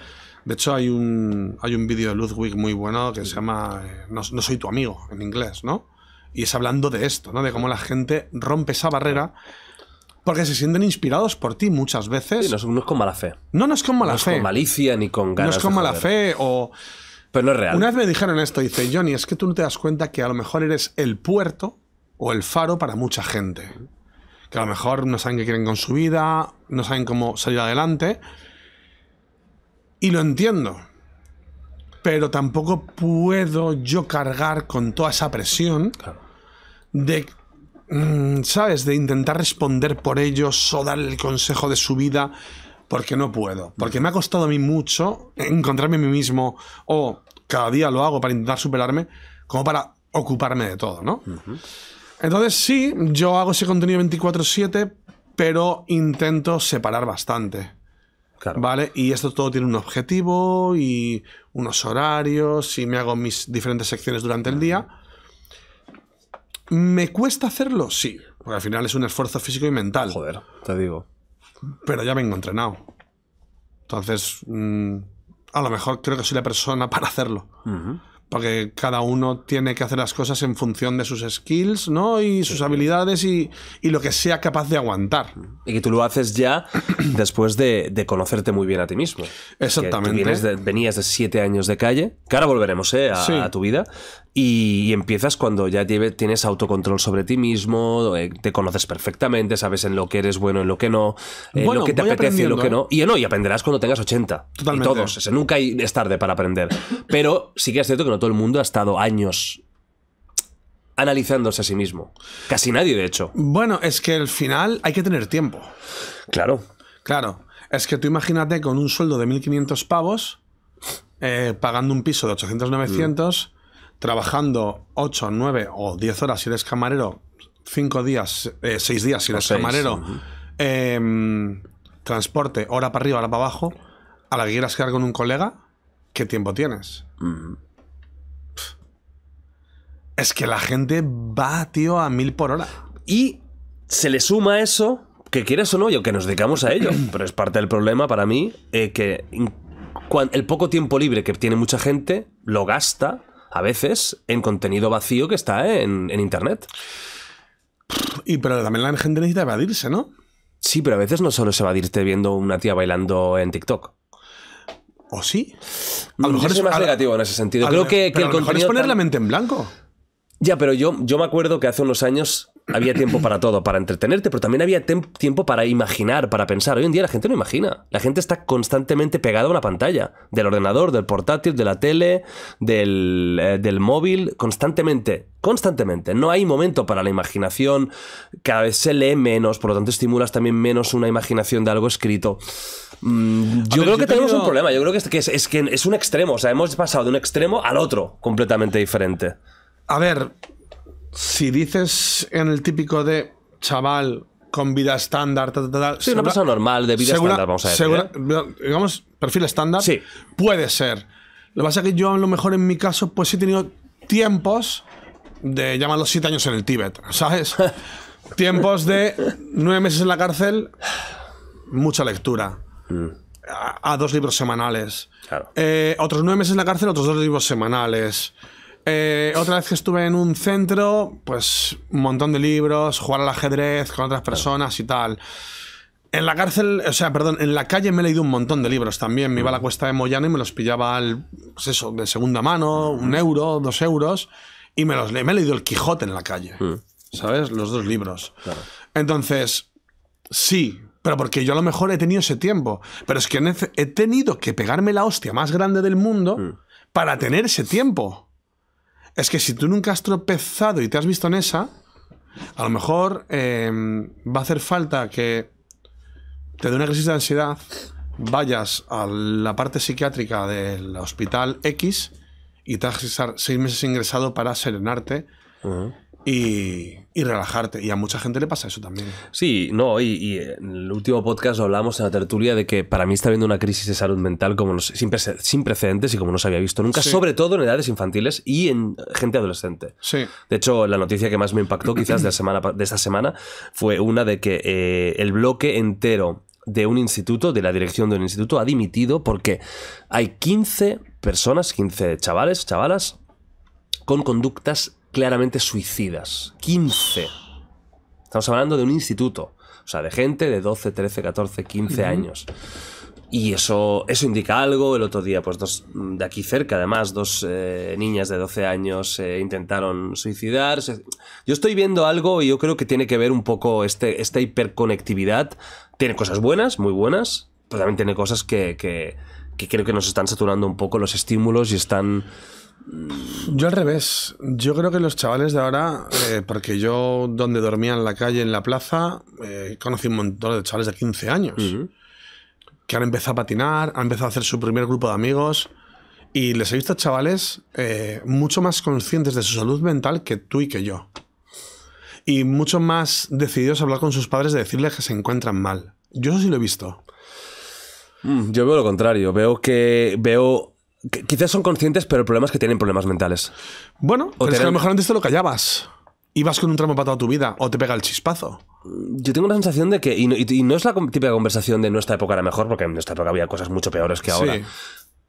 De hecho, hay un, hay un vídeo de Ludwig muy bueno que se llama eh, no, soy tu amigo, en inglés, ¿no? Y es hablando de esto, ¿no? De cómo la gente rompe esa barrera porque se sienten inspirados por ti muchas veces. Y no, es, con mala fe. No, no es con mala fe. No es con malicia ni con ganas. No es con mala fe o. Pero no es real. Una vez me dijeron esto, dice Johnny, es que tú no te das cuenta que a lo mejor eres el puerto o el faro para mucha gente. Que a lo mejor no saben qué quieren con su vida, no saben cómo salir adelante. Y lo entiendo. Pero tampoco puedo yo cargar con toda esa presión de Mm, ¿sabes? De intentar responder por ellos o dar el consejo de su vida, porque no puedo. Porque me ha costado a mí mucho encontrarme a mí mismo, o cada día lo hago para intentar superarme, como para ocuparme de todo, ¿no? Entonces sí, yo hago ese contenido 24/7, pero intento separar bastante. ¿Vale? Y esto todo tiene un objetivo y unos horarios y me hago mis diferentes secciones durante el día. ¿Me cuesta hacerlo? Sí, porque al final es un esfuerzo físico y mental. Joder, te digo. Pero ya vengo entrenado. Entonces, mm, a lo mejor creo que soy la persona para hacerlo. Porque cada uno tiene que hacer las cosas en función de sus skills, ¿no? Y sus habilidades y, lo que sea capaz de aguantar. Y que tú lo haces ya *clears throat* después de, conocerte muy bien a ti mismo. Exactamente. venías de siete años de calle, que ahora volveremos ¿eh? a, a, tu vida, y, empiezas cuando ya tienes autocontrol sobre ti mismo, eh, te conoces perfectamente, sabes en lo que eres bueno, en lo que no, en lo que te apetece y lo que no. Y no, y aprenderás cuando tengas 80. Totalmente. Y todos. nunca es tarde para aprender. Pero sí que es cierto que no todo el mundo ha estado años analizándose a sí mismo. Casi nadie, de hecho. Bueno, es que al final hay que tener tiempo. Claro. Claro. Es que tú imagínate con un sueldo de 1.500 pavos, eh, pagando un piso de 800-900 trabajando 8, 9 o 10 horas si eres camarero, 5 días, 6 eh, días si eres camarero, em, transporte, hora para arriba, hora para abajo, a la que quieras quedar con un colega, ¿qué tiempo tienes? Es que la gente va, tío, a mil por hora. Y se le suma eso, que quieras o no, yo que nos dedicamos a ello, *clears throat* pero es parte del problema para mí, eh, que el poco tiempo libre que tiene mucha gente lo gasta a veces en contenido vacío que está en, Internet. Y pero también la gente necesita evadirse, ¿no? Sí, pero a veces no solo se evadirte viendo una tía bailando en TikTok. ¿O sí? A lo mm, mejor es, más negativo en ese sentido. Creo que, que, es poner la mente en blanco. Ya, pero yo, yo me acuerdo que hace unos años había tiempo para todo, para entretenerte, pero también había tiempo para imaginar, para pensar. Hoy en día la gente no imagina. La gente está constantemente pegada a una pantalla, del ordenador, del portátil, de la tele, del, eh, móvil, constantemente, constantemente. No hay momento para la imaginación, cada vez se lee menos, por lo tanto estimulas también menos una imaginación de algo escrito. Mm, yo creo que tenemos un problema, yo creo que, es, que es, que es un extremo, o sea, hemos pasado de un extremo al otro, completamente diferente. A ver, si dices en el típico de chaval con vida estándar, Sí, una persona normal de vida estándar, vamos a decir. ¿eh? Digamos, perfil estándar. Sí. Puede ser. Lo que pasa es que yo, a lo mejor en mi caso, pues he tenido tiempos de, los siete años en el Tíbet, ¿sabes? *laughs* tiempos de nueve meses en la cárcel, mucha lectura. Mm. A, dos libros semanales. Eh, otros nueve meses en la cárcel, otros dos libros semanales. Eh, otra vez que estuve en un centro, pues un montón de libros, jugar al ajedrez con otras personas y tal. En la cárcel, o sea, perdón, en la calle me he leído un montón de libros también. Me iba a la mm. cuesta de Moyano y me los pillaba al, pues eso, de segunda mano, un mm. euro, dos euros, y me los leí. Me he leído El Quijote en la calle, mm. ¿sabes? Los dos libros. Entonces, sí, pero porque yo a lo mejor he tenido ese tiempo. Pero es que he tenido que pegarme la hostia más grande del mundo para tener ese tiempo es que si tú nunca has tropezado y te has visto en esa, a lo mejor em, va a hacer falta que te dé una crisis de ansiedad, vayas a la parte psiquiátrica del hospital X y te has seis meses ingresado para serenarte y y relajarte. Y a mucha gente le pasa eso también. Sí, no, y, en el último podcast lo hablamos en la tertulia de que para mí está habiendo una crisis de salud mental como sin, precedentes y como no se había visto nunca, sobre todo en edades infantiles y en gente adolescente. Sí. De hecho, la noticia que más me impactó *clears throat* quizás de, la semana, de esta semana fue una de que eh, el bloque entero de un instituto, de la dirección de un instituto, ha dimitido porque hay 15 personas, 15 chavales, chavalas, con conductas claramente suicidas. 15. Estamos hablando de un instituto. O sea, de gente de 12, 13, 14, 15 años. Y eso, eso indica algo. El otro día, pues dos, de aquí cerca, además, dos eh, niñas de 12 años eh, intentaron suicidarse. Yo estoy viendo algo y yo creo que tiene que ver un poco este, esta hiperconectividad. Tiene cosas buenas, muy buenas, pero también tiene cosas que, que creo que nos están saturando un poco los estímulos y están yo al revés. Yo creo que los chavales de ahora, eh, porque yo donde dormía en la calle, en la plaza, eh, conocí un montón de chavales de 15 años que han empezado a patinar, han empezado a hacer su primer grupo de amigos. Y les he visto chavales eh, mucho más conscientes de su salud mental que tú y que yo. Y mucho más decididos a hablar con sus padres de decirles que se encuentran mal. Yo eso sí lo he visto. Mm, yo veo lo contrario. Veo que veo Quizás son conscientes, pero el problema es que tienen problemas mentales. Bueno, o pero es a lo mejor antes te lo callabas. Ibas con un tramo para toda tu vida o te pega el chispazo. Mm, yo tengo la sensación de que, y no, es la típica conversación de nuestra época era mejor, porque en nuestra época había cosas mucho peores que ahora,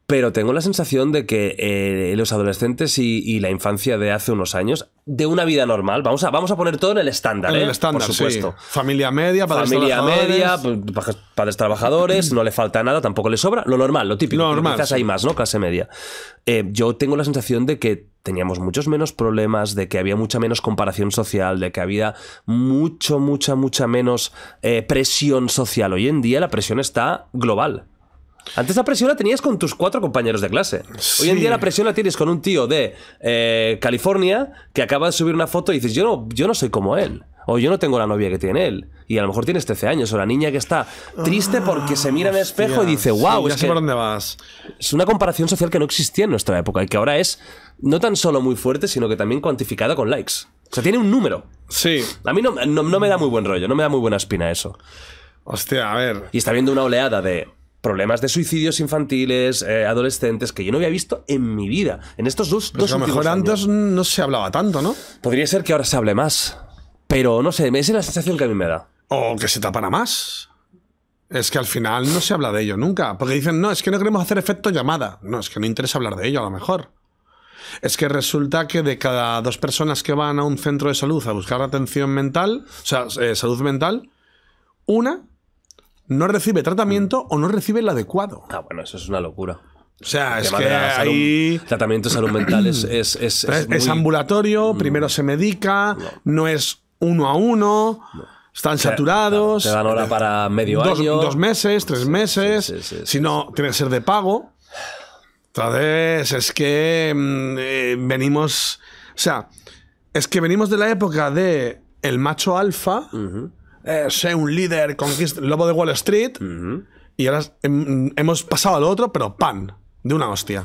pero tengo la sensación de que eh, los adolescentes y, la infancia de hace unos años, de una vida normal, vamos a, vamos a poner todo en el estándar, en el ¿eh? estándar por supuesto. Familia media, padres Familia media, pues, padres trabajadores, no le falta nada, tampoco le sobra. Lo normal, lo típico. quizás hay más, ¿no? Clase media. Eh, yo tengo la sensación de que teníamos muchos menos problemas, de que había mucha menos comparación social, de que había mucho, mucha, mucha menos presión social. Hoy en día la presión está global. Antes la presión la tenías con tus cuatro compañeros de clase. Hoy en día la presión la tienes con un tío de eh, California que acaba de subir una foto y dices, yo no, yo no soy como él. O yo no tengo la novia que tiene él. Y a lo mejor tienes 13 años. O la niña que está triste porque se mira en el ah, espejo y dice, wow. es sé por dónde vas. Es una comparación social que no existía en nuestra época y que ahora es no tan solo muy fuerte, sino que también cuantificada con likes. O sea, tiene un número. Sí. A mí no, no me da muy buen rollo, no me da muy buena espina eso. Hostia, a ver. Y está viendo una oleada de problemas de suicidios infantiles, eh, adolescentes, que yo no había visto en mi vida. En estos dos, pues dos a lo mejor antes no se hablaba tanto, ¿no? Podría ser que ahora se hable más. Pero no sé, esa es la sensación que a mí me da. O que se tapara más. Es que al final no se habla de ello nunca. Porque dicen, no, es que no queremos hacer efecto llamada. No, es que no interesa hablar de ello a lo mejor. Es que resulta que de cada dos personas que van a un centro de salud a buscar atención mental, o sea, eh, salud mental, una no recibe mm. tratamiento o no recibe el adecuado. Ah, bueno, eso es una locura. O sea, es que ahí... Tratamiento de salud mental es... Es, *clears throat* ambulatorio, mm. primero se medica, no. es uno a uno... Están saturados. Se dan hora eh, para medio año. Dos meses, tres meses. si no, tiene que ser de pago. Entonces, es que mm, eh, venimos. O sea, es que venimos de la época de el macho alfa eh, un líder, conquista, lobo de Wall Street, y ahora hemos pasado al otro, pero pan, de una hostia.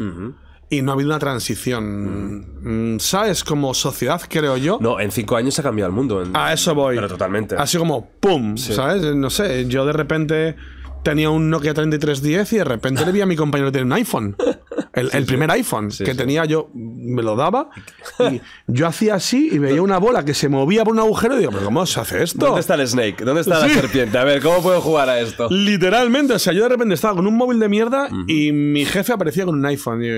Y no ha habido una transición. Mm, ¿Sabes? Como sociedad, creo yo. No, en cinco años se ha cambiado el mundo. a eso voy. Pero totalmente. Así como, ¡pum! ¿Sabes? No sé, yo de repente tenía un Nokia 3310 y de repente le vi a mi compañero tener un iPhone. El, primer iPhone que tenía yo, me lo daba. Y yo hacía así y veía una bola que se movía por un agujero y digo, ¿pero cómo se hace esto? ¿Dónde está el Snake? ¿Dónde está la serpiente? A ver, ¿cómo puedo jugar a esto? Literalmente, o sea, yo de repente estaba con un móvil de mierda y mi jefe aparecía con un iPhone. Y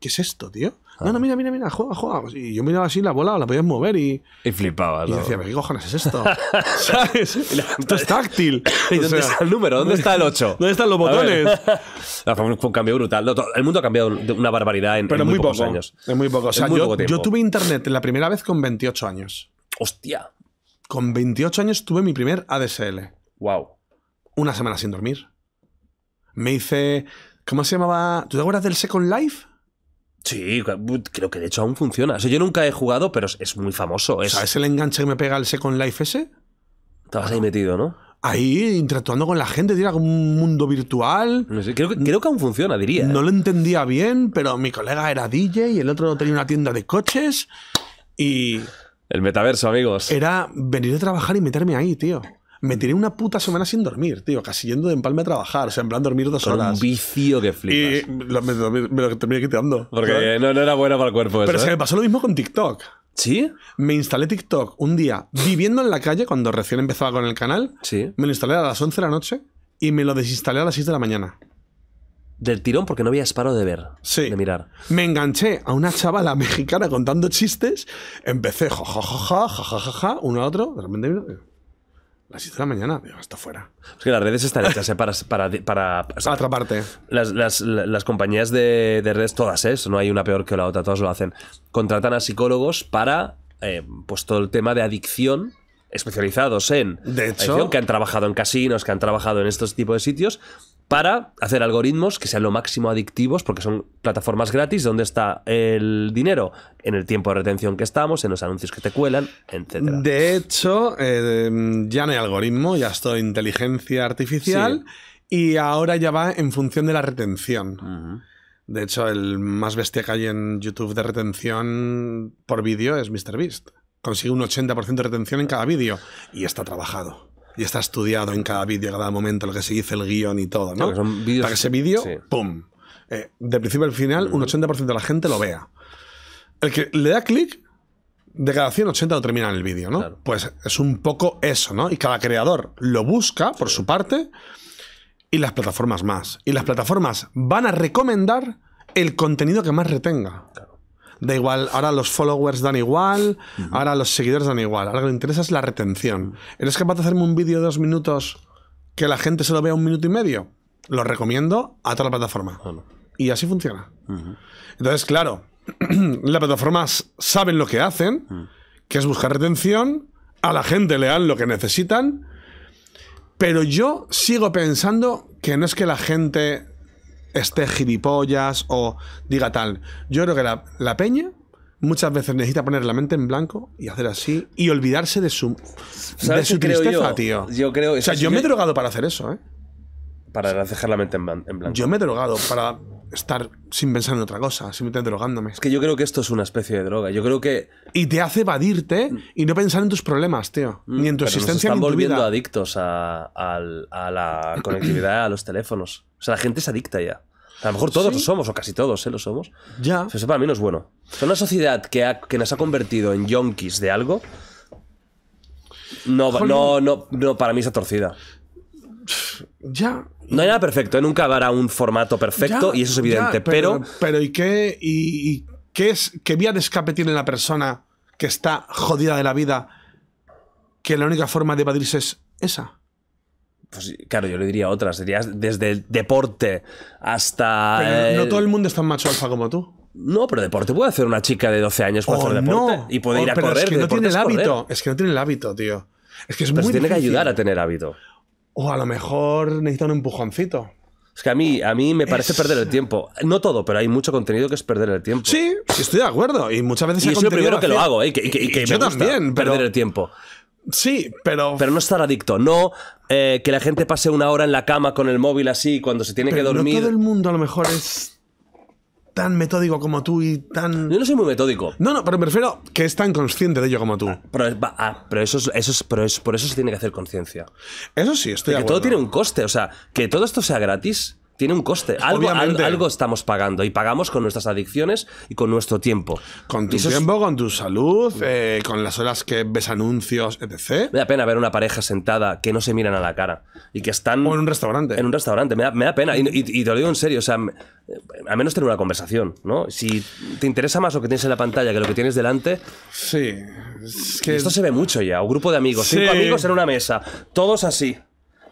¿Qué es esto, tío? No, no, ah. mira, mira, mira, juega, juega. Y yo miraba así la bola, la podías mover y. Y ¿no? Y decía, ¿qué cojones es esto? *laughs* ¿Sabes? *laughs* esto es táctil. *laughs* ¿Y dónde está el número? ¿Dónde está el 8? ¿Dónde están los botones? fue, un, cambio brutal. el mundo ha cambiado de una barbaridad en, Pero en muy, pocos años. En muy pocos años yo, yo tuve internet la primera vez con 28 años. ¡Hostia! Con 28 años tuve mi primer ADSL. ¡Wow! Una semana sin dormir. Me hice. ¿Cómo se llamaba? ¿Tú te acuerdas del Second Life? Sí, creo que de hecho aún funciona. O sea, yo nunca he jugado, pero es muy famoso. ¿Sabes el enganche que me pega el Second Life ese? Estabas ahí metido, ¿no? Ahí interactuando con la gente, era un mundo virtual. creo, que, aún funciona, diría. ¿eh? No lo entendía bien, pero mi colega era DJ y el otro tenía una tienda de coches y... El metaverso, amigos. Era venir a trabajar y meterme ahí, tío me tiré una puta semana sin dormir, tío, casi yendo de empalme a trabajar, o sea, en plan dormir dos horas. Un vicio que flipas. Y me, lo terminé quitando. Porque no, era bueno para el cuerpo. Pero se ¿eh? me pasó lo mismo con TikTok. ¿Sí? Me instalé TikTok un día viviendo en la calle cuando recién empezaba con el canal. Sí. Me lo instalé a las 11 de la noche y me lo desinstalé a las 6 de la mañana. Del tirón porque no había esparo de ver, sí. de mirar. Me enganché a una chavala *laughs* mexicana contando chistes. Empecé jajajaja, jajajaja, uno a otro. De repente las 7 de la mañana, digo, hasta fuera. Es que las redes están hechas eh, para, para, otra parte Las, compañías de, redes, todas, es ¿eh? no hay una peor que la otra, todas lo hacen. Contratan a psicólogos para eh, pues, todo el tema de adicción especializados en adicción, que han trabajado en casinos, que han trabajado en estos tipos de sitios para hacer algoritmos que sean lo máximo adictivos, porque son plataformas gratis, donde está el dinero, en el tiempo de retención que estamos, en los anuncios que te cuelan, etc. De hecho, em, ya no hay algoritmo, ya es todo inteligencia artificial, y ahora ya va en función de la retención. De hecho, el más bestia que hay en YouTube de retención por vídeo es MrBeast. Consigue un 80% de retención en cada vídeo y está trabajado y está estudiado en cada vídeo, cada momento, lo que se dice, el guión y todo, ¿no? Para que ese vídeo, ¡pum! Eh, de principio al final, un 80% de la gente lo vea. El que le da clic, de cada 180 lo termina en el vídeo, ¿no? Pues es un poco eso, ¿no? Y cada creador lo busca por su parte y las plataformas más. Y las plataformas van a recomendar el contenido que más retenga. Da igual, ahora los followers dan igual, ahora los seguidores dan igual. Ahora lo que interesa es la retención. ¿Eres capaz de hacerme un vídeo de dos minutos que la gente se lo vea un minuto y medio? Lo recomiendo a toda la plataforma. Y así funciona. Entonces, claro, *clears throat* las plataformas saben lo que hacen, que es buscar retención, a la gente le dan lo que necesitan, pero yo sigo pensando que no es que la gente esté gilipollas o diga tal. Yo creo que la, peña muchas veces necesita poner la mente en blanco y hacer así y olvidarse de su, de su tristeza, tío. Yo creo, o sea, yo me he drogado para hacer eso, ¿eh? Para dejar la mente en, blanco. Yo me he drogado para estar sin pensar en otra cosa, simplemente drogándome. Es que yo creo que esto es una especie de droga. Yo creo que. Y te hace evadirte mm. y no pensar en tus problemas, tío. Mm. ni en tu existencia. están volviendo adictos a, la conectividad, a los teléfonos. O sea, la gente es adicta ya. A lo mejor todos lo somos, o casi todos, ¿eh? Lo somos. Ya. eso para mí no es bueno. Es una sociedad que, que nos ha convertido en yonkis de algo. No, no, no, no, para mí está torcida. No hay nada perfecto, ¿eh? nunca habrá un formato perfecto y eso es evidente, pero, pero, ¿y qué, y, qué, es, qué vía de escape tiene la persona que está jodida de la vida que la única forma de evadirse es esa? Pues claro, yo le diría otras. Dirías desde el deporte hasta. Pero no todo el mundo es tan macho alfa como tú. No, pero deporte puede hacer una chica de 12 años, oh, deporte y puede oh, ir a correr. Es que no tiene el hábito, es que no tiene el hábito, tío. Es que es muy tiene que ayudar a tener hábito o a lo mejor necesitan un empujoncito. Es que a mí, a mí me parece perder el tiempo. No todo, pero hay mucho contenido que es perder el tiempo. Sí, estoy de acuerdo. Y muchas veces... es lo primero que lo hago, ¿eh? y que, también, perder el tiempo. Sí, pero... Pero no estar adicto, no eh, que la gente pase una hora en la cama con el móvil así cuando se tiene que dormir. No todo el mundo a lo mejor es tan metódico como tú y tan. Yo no soy muy metódico. No, no, pero me refiero que es tan consciente de ello como tú. Ah, pero, ah, pero, eso, es, eso es, por eso se tiene que hacer conciencia. Eso sí, estoy. De que todo tiene un coste, o sea, que todo esto sea gratis tiene un coste. Algo, algo estamos pagando y pagamos con nuestras adicciones y con nuestro tiempo. Con tu tiempo, con tu salud, eh, con las horas que ves anuncios, etc. Me da pena ver una pareja sentada que no se miran a la cara y que están. O en un restaurante. En un restaurante, me da, pena. Y, te lo digo en serio, o sea, eh, al menos tener una conversación, ¿no? Si te interesa más lo que tienes en la pantalla que lo que tienes delante. Sí. que... Esto se ve mucho ya. Un grupo de amigos, cinco amigos en una mesa, todos así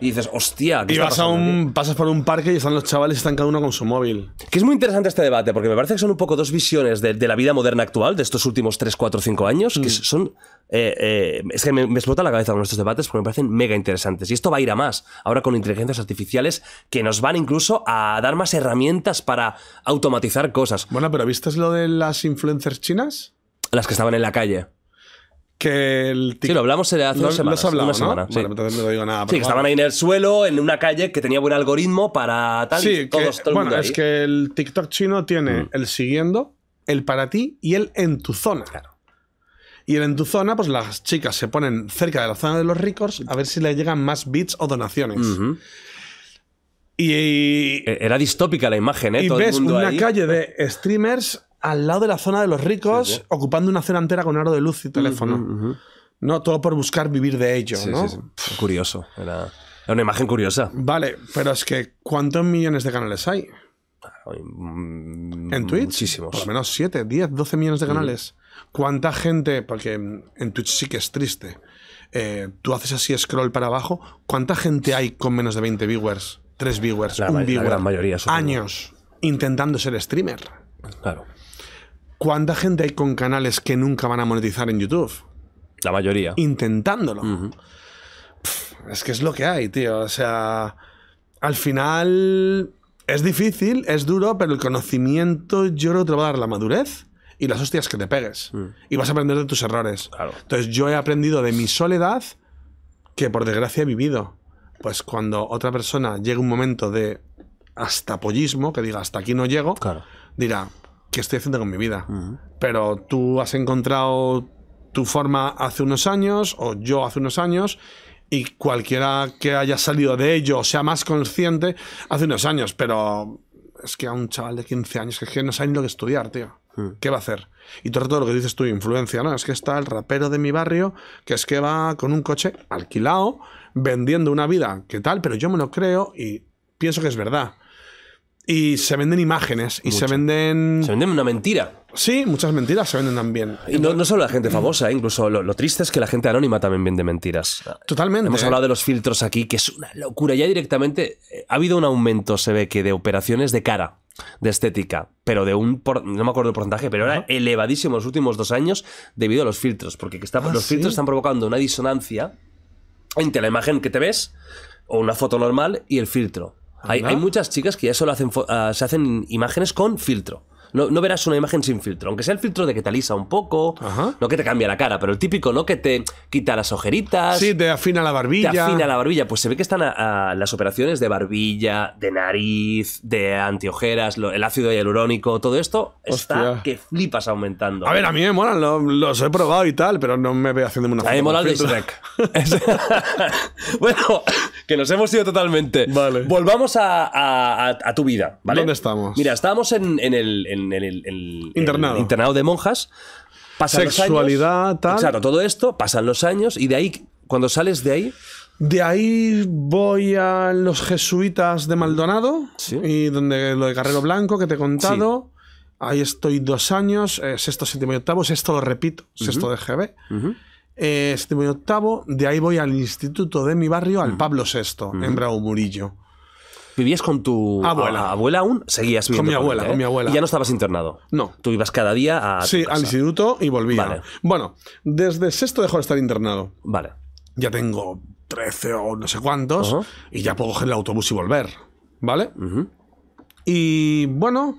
y dices, hostia, ¿qué y vas a un, pasas por un parque y están los chavales, están cada uno con su móvil. Que es muy interesante este debate, porque me parece que son un poco dos visiones de, la vida moderna actual, de estos últimos 3, 4, 5 años, que mm. son... Eh, eh, es que me, me, explota la cabeza con estos debates porque me parecen mega interesantes. Y esto va a ir a más, ahora con inteligencias artificiales que nos van incluso a dar más herramientas para automatizar cosas. Bueno, pero ¿viste lo de las influencers chinas? Las que estaban en la calle que el Sí, lo hablamos hace unas semanas. Hablado, ¿no? sí. digo nada. Sí, que estaban ahí en el suelo, en una calle que tenía buen algoritmo para tal. Sí, todo el bueno, es que el TikTok chino tiene mm. el siguiendo, el para ti y el en tu zona. y Y en tu zona, pues las chicas se ponen cerca de la zona de los ricos a ver si le llegan más bits o donaciones. y, e-, Era distópica la imagen, ¿eh? Y Todo ves una calle de streamers al lado de la zona de los ricos, ocupando una zona entera con aro de luz y teléfono. No todo por buscar vivir de ello, Curioso. Era... una imagen curiosa. Vale, pero es que ¿cuántos millones de canales hay? Mm, ¿En Twitch? Muchísimos. Por lo menos 7, 10, 12 millones de mm. canales. ¿Cuánta gente? Porque en Twitch sí que es triste. Eh, tú haces así scroll para abajo. ¿Cuánta gente hay con menos de 20 viewers? Tres viewers, un viewer. Gran mayoría. Años intentando ser streamer. Claro. ¿Cuánta gente hay con canales que nunca van a monetizar en YouTube? La mayoría. Intentándolo. es que es lo que hay, tío. O sea, al final es difícil, es duro, pero el conocimiento yo creo te va a dar la madurez y las hostias que te pegues. Mm. Y vas a aprender de tus errores. Entonces yo he aprendido de mi soledad que por desgracia he vivido. Pues cuando otra persona llega un momento de hasta pollismo, que diga hasta aquí no llego, dirá, qué estoy haciendo con mi vida. Pero tú has encontrado tu forma hace unos años, o yo hace unos años, y cualquiera que haya salido de ello sea más consciente hace unos años, pero es que a un chaval de 15 años que, es que no sabe ni lo que estudiar, tío. ¿Qué va a hacer? Y todo, lo que dices tu influencia, ¿no? Es que está el rapero de mi barrio, que es que va con un coche alquilado, vendiendo una vida, qué tal, pero yo me lo creo y pienso que es verdad. Y se venden imágenes y se venden. Se venden una mentira. Sí, muchas mentiras se venden también. Y no, solo la gente famosa, ¿eh? incluso lo, triste es que la gente anónima también vende mentiras. Totalmente. Hemos hablado de los filtros aquí, que es una locura. Ya directamente eh, ha habido un aumento, se ve que, de operaciones de cara, de estética, pero de un. no me acuerdo el porcentaje, pero era elevadísimo en los últimos dos años debido a los filtros, porque está... Ah, los filtros están provocando una disonancia entre la imagen que te ves o una foto normal y el filtro. Hay, muchas chicas que ya solo hacen, ah, se hacen imágenes con filtro no, verás una imagen sin filtro. Aunque sea el filtro de que te alisa un poco, no que te cambia la cara, pero el típico, ¿no? Que te quita las ojeritas. Sí, te afina la barbilla. Te afina la barbilla. Pues se ve que están las operaciones de barbilla, de nariz, de antiojeras, el ácido hialurónico, todo esto está que flipas aumentando. A ver, a mí me molan, los he probado y tal, pero no me veo haciendo una foto *laughs* bueno, que nos hemos ido totalmente. Vale. Volvamos a, tu vida, ¿vale? ¿Dónde estamos? Mira, estábamos en, el el, internado. de monjas. Pasan Sexualidad, años, Claro, todo esto, pasan los años y de ahí, cuando sales de ahí. De ahí voy a los jesuitas de Maldonado, y donde lo de Carrero Blanco que te he contado. Ahí estoy dos años, eh, sexto, séptimo y octavo, sexto lo repito, sexto de GB. Eh, séptimo y octavo, de ahí voy al instituto de mi barrio, al Pablo VI, en Bravo Murillo. ¿Vivías con tu abuela, abuela aún? ¿Seguías con mi abuela? mi ¿eh? abuela. ya no estabas internado? No. ¿Tú ibas cada día a.? Sí, al instituto y volvía. Bueno, desde sexto dejó de estar internado. Vale. Ya tengo 13 o no sé cuántos y ya puedo coger el autobús y volver. ¿Vale? Y bueno.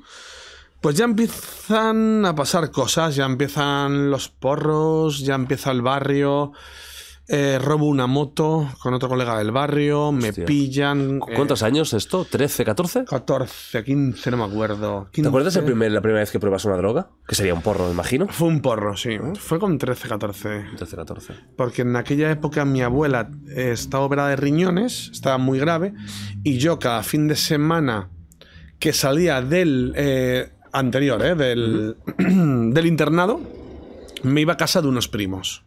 Pues ya empiezan a pasar cosas, ya empiezan los porros, ya empieza el barrio. Eh, robo una moto con otro colega del barrio, me pillan. ¿Cuántos eh, años esto? ¿13, 14? 14, 15, no me acuerdo. ¿Te acuerdas el primer, la primera vez que pruebas una droga? Que sería un porro, me imagino. Fue un porro, sí. Fue con 13, 14. 13, 14. Porque en aquella época mi abuela eh, estaba operada de riñones, estaba muy grave, y yo cada fin de semana que salía del anterior, del, *clears throat* del internado, me iba a casa de unos primos.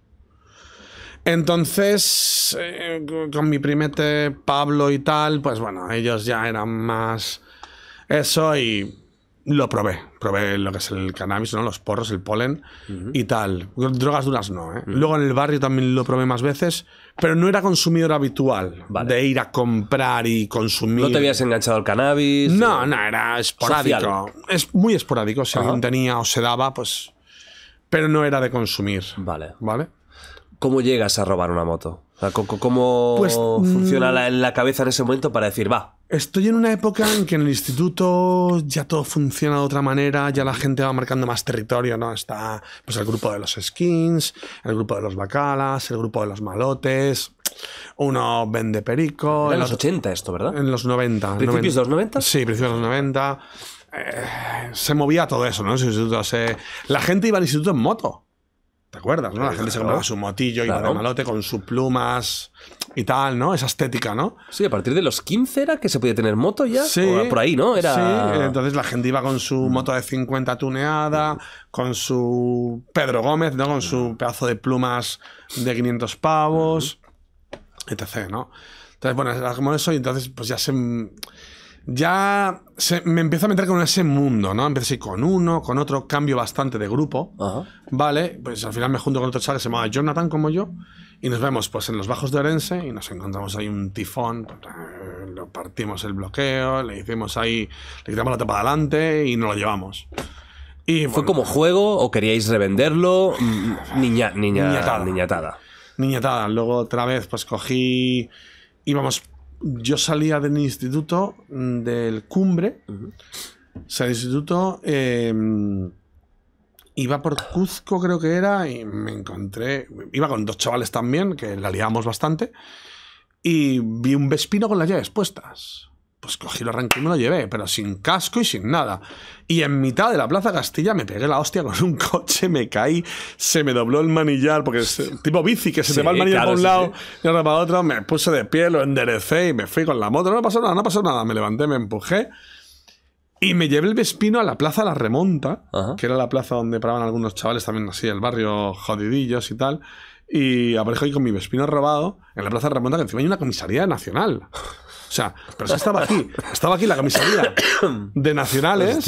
Entonces, eh, con mi primete Pablo y tal, pues bueno, ellos ya eran más eso y lo probé. Probé lo que es el cannabis, ¿no? Los porros, el polen y tal. Drogas duras no, ¿eh? Mm. Luego en el barrio también lo probé más veces, pero no era consumidor habitual de ir a comprar y consumir. ¿No te habías enganchado el cannabis? No, no, era esporádico. Es muy esporádico. Si alguien tenía o se daba, pues... Pero no era de consumir. Vale. ¿Vale? ¿Cómo llegas a robar una moto? ¿Cómo pues, funciona mm, la, la, cabeza en ese momento para decir, va? Estoy en una época en que en el instituto ya todo funciona de otra manera, ya la gente va marcando más territorio, ¿no? Está pues, el grupo de los skins, el grupo de los bacalas, el grupo de los malotes. Uno vende perico. En los 80 esto, ¿verdad? En los 90. ¿Principios de los 90? Sí, principios de los 90. Eh, se movía todo eso, ¿no? En la gente iba al instituto en moto. ¿Te acuerdas, no? La gente se compraba su motillo y de malote con sus plumas y tal, ¿no? Esa estética, ¿no? Sí, a partir de los 15 era que se podía tener moto ya. Sí. por ahí, ¿no? Era... Sí, entonces la gente iba con su mm. moto de 50 tuneada, mm. con su Pedro Gómez, ¿no? Con su mm. pedazo de plumas de 500 pavos, etc., ¿no? Entonces, bueno, era como eso y entonces pues ya se ya me empiezo a meter con ese mundo, ¿no? ir con uno, con otro, cambio bastante de grupo. Vale, pues al final me junto con otro chaval que se llama Jonathan como yo. Y nos vemos pues en los bajos de Orense y nos encontramos ahí un tifón, lo partimos el bloqueo, le hicimos ahí, le quitamos la tapa de adelante y nos lo llevamos. Y, ¿Fue como juego o queríais revenderlo? Mm, mm, niña, niña, niñatada. niñatada. Niñatada. Luego otra vez pues cogí, íbamos yo salía del instituto mm, del Cumbre, instituto, em, iba por Cuzco creo que era, y me encontré, iba con dos chavales también, que la liábamos bastante, y vi un Vespino con las llaves puestas pues cogí, lo arranqué y me lo llevé, pero sin casco y sin nada. Y en mitad de la Plaza Castilla me pegué la hostia con un *laughs* coche, me caí, se me dobló el manillar, porque es tipo bici, que se te va el manillar claro, un lado y ahora para otro, me puse de pie, lo enderecé y me fui con la moto. No pasó nada, no pasó nada. Me levanté, me empujé y me llevé el Vespino a la Plaza La Remonta, que era la plaza donde paraban algunos chavales también así, el barrio jodidillos y tal. Y aparejo ahí con mi Vespino robado en la Plaza La Remonta, que encima hay una comisaría nacional. O sea, pero estaba aquí. Estaba aquí la comisaría de nacionales.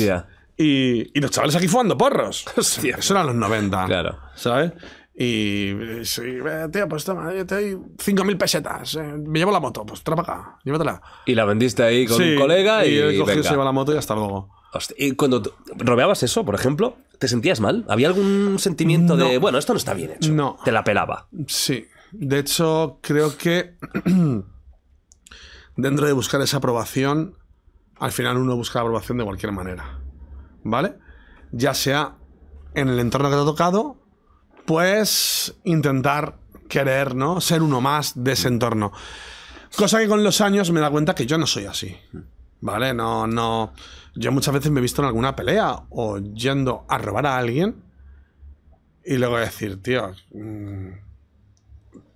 Y, los chavales aquí fumando porros. Hostia. Eso eran los 90. Claro. ¿Sabes? Y, sí, eh, tío, pues toma, yo te doy 5.000 pesetas. Eh, me llevo la moto, pues trae llévatela. Y la vendiste ahí con un colega y. Y se la moto y hasta luego. Hostia, y cuando robeabas eso, por ejemplo, ¿te sentías mal? ¿Había algún sentimiento de, bueno, esto no está bien hecho? No. Te la pelaba. Sí. De hecho, creo que. *clears throat* dentro de buscar esa aprobación, al final uno busca la aprobación de cualquier manera, ¿vale? Ya sea en el entorno que te ha tocado, pues intentar querer, ¿no? Ser uno más de ese entorno. Cosa que con los años me da cuenta que yo no soy así. ¿Vale? No, no. Yo muchas veces me he visto en alguna pelea o yendo a robar a alguien y luego decir, tío, mm,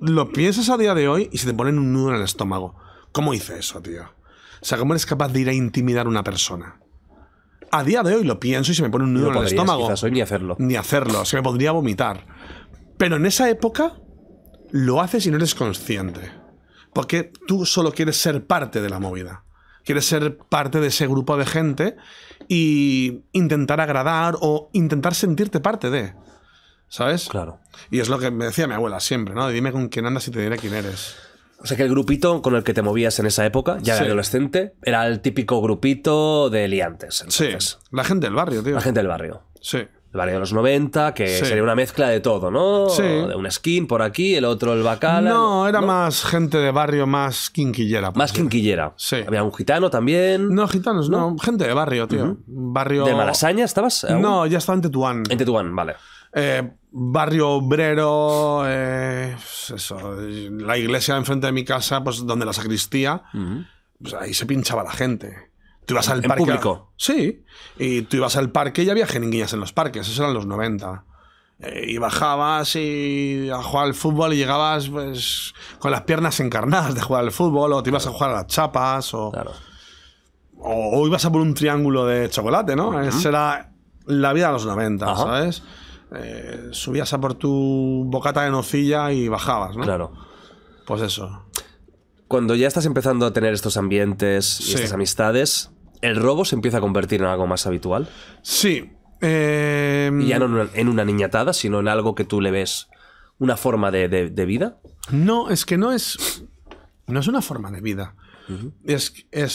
lo piensas a día de hoy y se te pone un nudo en el estómago. ¿Cómo hice eso, tío? O sea, ¿cómo eres capaz de ir a intimidar a una persona? A día de hoy lo pienso y se me pone un nudo en el estómago. ni hacerlo. Ni hacerlo, se me podría vomitar. Pero en esa época lo haces y no eres consciente. Porque tú solo quieres ser parte de la movida. Quieres ser parte de ese grupo de gente y intentar agradar o intentar sentirte parte de. ¿Sabes? Claro. Y es lo que me decía mi abuela siempre, ¿no? Dime con quién andas y te diré quién eres. O sea que el grupito con el que te movías en esa época, ya de adolescente, era el típico grupito de liantes. Entonces. Sí, la gente del barrio, tío. La gente del barrio. Sí. El barrio de los 90, que sería una mezcla de todo, ¿no? Sí. De un skin por aquí, el otro el bacala. No, era más gente de barrio, más quinquillera. Más quinquillera. Sí. Había un gitano también. No, gitanos, no. gente de barrio, tío. Barrio. ¿De Malasaña estabas? No, ya estaba en Tetuán. En Tetuán, vale. Eh, barrio obrero, eh, la iglesia enfrente de mi casa, pues donde la sacristía, pues ahí se pinchaba la gente. Tú ibas al parque. público? Sí. Y tú ibas al parque y había jeringuillas en los parques, esos eran los 90. Eh, y bajabas y a jugar al fútbol y llegabas pues con las piernas encarnadas de jugar al fútbol, o te ibas a jugar a las chapas, o, o, ibas a por un triángulo de chocolate, ¿no? Esa era la vida de los 90, ¿sabes? Eh, subías a por tu bocata de nocilla y bajabas, ¿no? Claro. Pues eso. Cuando ya estás empezando a tener estos ambientes y estas amistades, ¿el robo se empieza a convertir en algo más habitual? Sí. Em, ya no en una niñatada, sino en algo que tú le ves una forma de, vida. No, es que no es. No es una forma de vida. es,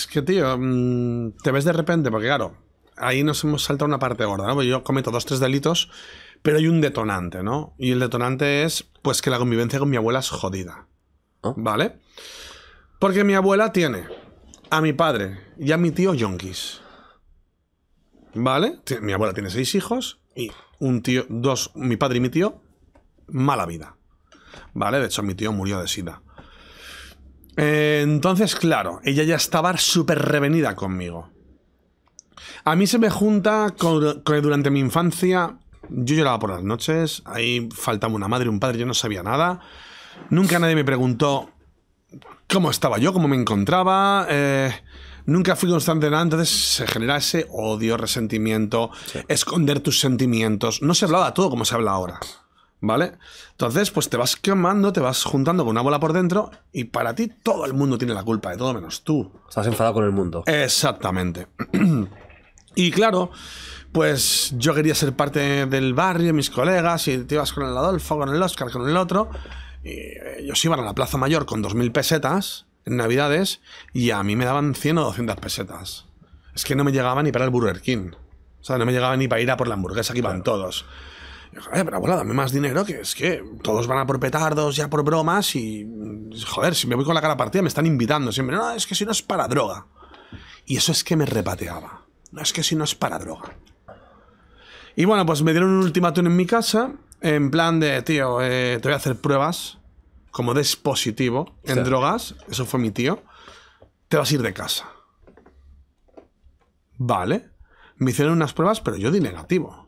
que, tío, mm, te ves de repente, porque claro, ahí nos hemos saltado una parte gorda, ¿no? yo cometo dos, tres delitos pero hay un detonante, ¿no? Y el detonante es, pues que la convivencia con mi abuela es jodida. Ah. ¿Vale? Porque mi abuela tiene a mi padre y a mi tío yonkis. ¿Vale? Mi abuela tiene seis hijos y un tío, dos, mi padre y mi tío, mala vida. ¿Vale? De hecho, mi tío murió de sida. Eh, entonces, claro, ella ya estaba súper revenida conmigo. A mí se me junta durante mi infancia yo lloraba por las noches, ahí faltaba una madre, un padre, yo no sabía nada. Nunca nadie me preguntó cómo estaba yo, cómo me encontraba. Eh, nunca fui constante en nada, entonces se genera ese odio, resentimiento, esconder tus sentimientos. No se hablaba todo como se habla ahora. ¿Vale? Entonces, pues te vas quemando, te vas juntando con una bola por dentro y para ti todo el mundo tiene la culpa de todo menos tú. Estás enfadado con el mundo. Exactamente. *clears throat* y claro, pues yo quería ser parte del barrio, mis colegas, y te ibas con el Adolfo, con el Oscar, con el otro. Y ellos iban a la Plaza Mayor con 2.000 pesetas en Navidades y a mí me daban 100 o 200 pesetas. Es que no me llegaba ni para el Burger King. O sea, no me llegaba ni para ir a por la hamburguesa que iban todos. pero abuela, dame más dinero que es que todos van a por petardos, ya por bromas y. Joder, si me voy con la cara partida me están invitando siempre. No, es que si no es para droga. Y eso es que me repateaba. No es que si no es para droga. Y bueno, pues me dieron un ultimátum en mi casa, en plan de, tío, eh, te voy a hacer pruebas como dispositivo en drogas, eso fue mi tío, te vas a ir de casa. Vale. Me hicieron unas pruebas, pero yo di negativo.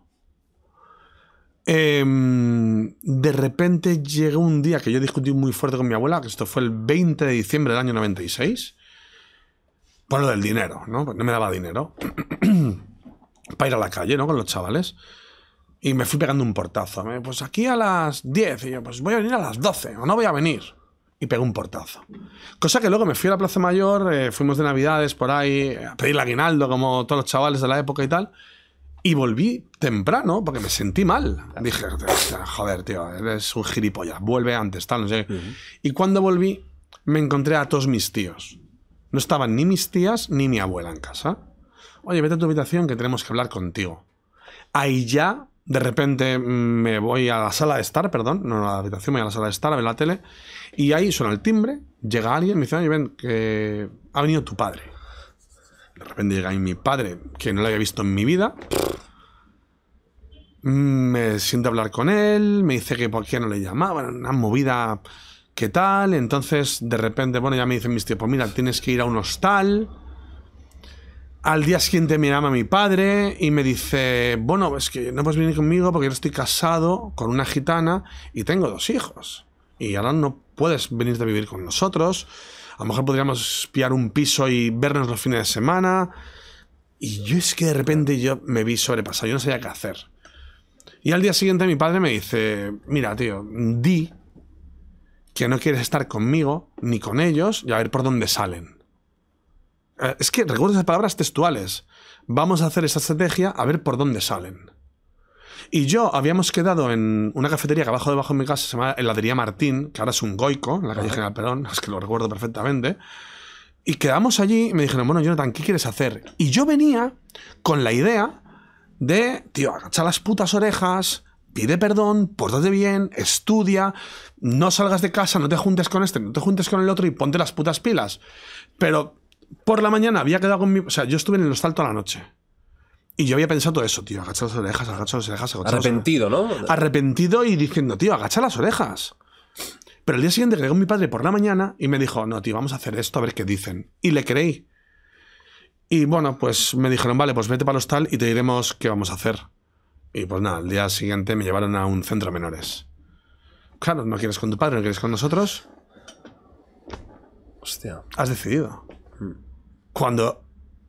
Em, de repente llegó un día que yo discutí muy fuerte con mi abuela, que esto fue el 20 de diciembre del año 96, por lo del dinero, ¿no? Porque no me daba dinero. *clears throat* para ir a la calle, ¿no? Con los chavales. Y me fui pegando un portazo. pues aquí a las 10. Y yo, pues voy a venir a las 12. O no voy a venir. Y pegó un portazo. Cosa que luego me fui a la Plaza Mayor, eh, fuimos de Navidades por ahí, a pedir el aguinaldo, como todos los chavales de la época y tal. Y volví temprano porque me sentí mal. Dije, joder, tío, eres un gilipollas. Vuelve antes, tal, no sé. Y cuando volví, me encontré a todos mis tíos. No estaban ni mis tías ni mi abuela en casa oye, vete a tu habitación que tenemos que hablar contigo. Ahí ya, de repente, mm, me voy a la sala de estar, perdón, no a la habitación, voy a la sala de estar, a ver la tele, y ahí suena el timbre, llega alguien, me dice, oye, ven, que ha venido tu padre. De repente llega ahí mi padre, que no lo había visto en mi vida. Mm, me siento a hablar con él, me dice que por qué no le llamaban, una movida, ¿qué tal? Entonces, de repente, bueno, ya me dicen mis tíos, pues mira, tienes que ir a un hostal al día siguiente me llama mi padre y me dice, bueno, es que no puedes venir conmigo porque yo estoy casado con una gitana y tengo dos hijos. Y ahora no puedes venir a vivir con nosotros. A lo mejor podríamos pillar un piso y vernos los fines de semana. Y yo es que de repente yo me vi sobrepasado, yo no sabía qué hacer. Y al día siguiente mi padre me dice, mira tío, di que no quieres estar conmigo ni con ellos y a ver por dónde salen. Eh, es que recuerdo esas palabras textuales. Vamos a hacer esa estrategia a ver por dónde salen. Y yo habíamos quedado en una cafetería que abajo debajo de mi casa se llama Heladería Martín, que ahora es un goico, en la calle General Perón, *laughs* es que lo recuerdo perfectamente. Y quedamos allí y me dijeron, bueno, Jonathan, ¿qué quieres hacer? Y yo venía con la idea de, tío, agacha las putas orejas, pide perdón, de bien, estudia, no salgas de casa, no te juntes con este, no te juntes con el otro y ponte las putas pilas. Pero por la mañana había quedado con mi. O sea, yo estuve en el hostal toda la noche. Y yo había pensado eso, tío, agachar las orejas, agachar las orejas, Arrepentido, las orejas. ¿no? Arrepentido y diciendo, tío, agacha las orejas. Pero el día siguiente llegó mi padre por la mañana y me dijo, no, tío, vamos a hacer esto a ver qué dicen. Y le creí. Y bueno, pues me dijeron, vale, pues vete para el hostal y te diremos qué vamos a hacer. Y pues nada, el día siguiente me llevaron a un centro menores. Claro, no quieres con tu padre, no quieres con nosotros. Hostia. Has decidido. Cuando.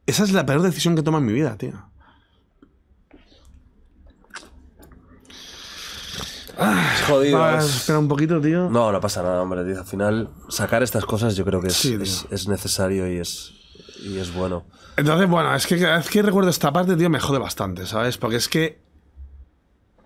Esa es la peor decisión que toma en mi vida, tío. es ah, jodido. Ah, espera un poquito, tío. No, no pasa nada, hombre. Tío. Al final, sacar estas cosas yo creo que es, es, necesario y es, y es bueno. Entonces, bueno, es que cada que recuerdo esta parte, tío, me jode bastante, ¿sabes? Porque es que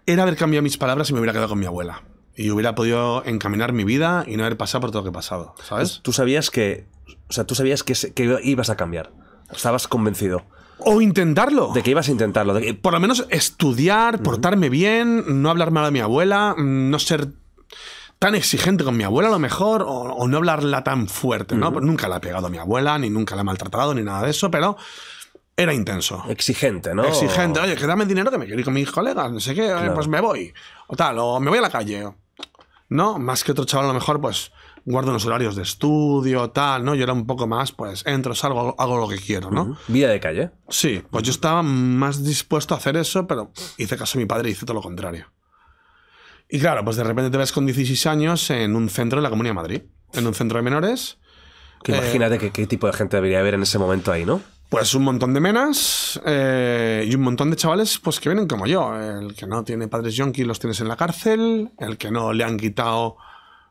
era haber cambiado mis palabras y me hubiera quedado con mi abuela. Y hubiera podido encaminar mi vida y no haber pasado por todo lo que he pasado, ¿sabes? ¿Tú sabías que o sea, tú sabías que, ibas a cambiar. Estabas convencido. O intentarlo. De que ibas a intentarlo. De que... Por lo menos estudiar, portarme bien, no hablar mal a mi abuela, mm, no ser tan exigente con mi abuela a lo mejor, o, no hablarla tan fuerte, ¿no? Pues nunca la ha pegado a mi abuela, ni nunca la ha maltratado, ni nada de eso, pero era intenso. Exigente, ¿no? Exigente. Oye, que dame dinero que me quiero ir con mis colegas, no sé qué, pues me voy. O tal, o me voy a la calle. ¿No? Más que otro chaval a lo mejor, pues guardo los horarios de estudio, tal, ¿no? Yo era un poco más, pues entro, salgo, hago lo que quiero, ¿no? Vía de calle. Sí, pues yo estaba más dispuesto a hacer eso, pero hice caso a mi padre y hice todo lo contrario. Y claro, pues de repente te ves con 16 años en un centro de la Comunidad de Madrid, en un centro de menores. Que eh, imagínate qué tipo de gente debería haber en ese momento ahí, ¿no? Pues un montón de menas eh, y un montón de chavales pues que vienen como yo. El que no tiene padres yonkis los tienes en la cárcel, el que no le han quitado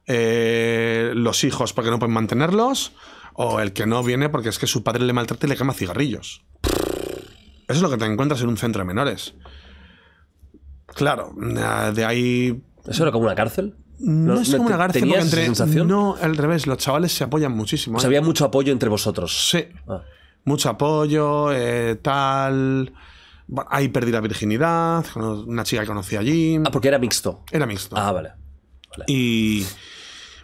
eh, los hijos porque no pueden mantenerlos, o el que no viene porque es que su padre le maltrata y le quema cigarrillos. Eso es lo que te encuentras en un centro de menores. Claro, eh, de ahí... ¿Eso era como una cárcel? No, es como una cárcel entre... Sensación? No, al revés, los chavales se apoyan muchísimo. O ¿eh? había mucho apoyo entre vosotros. Sí. Ah. Mucho apoyo, tal... hay perdí la virginidad, una chica que conocí allí. Ah, porque era mixto. Era mixto. Ah, vale. vale. Y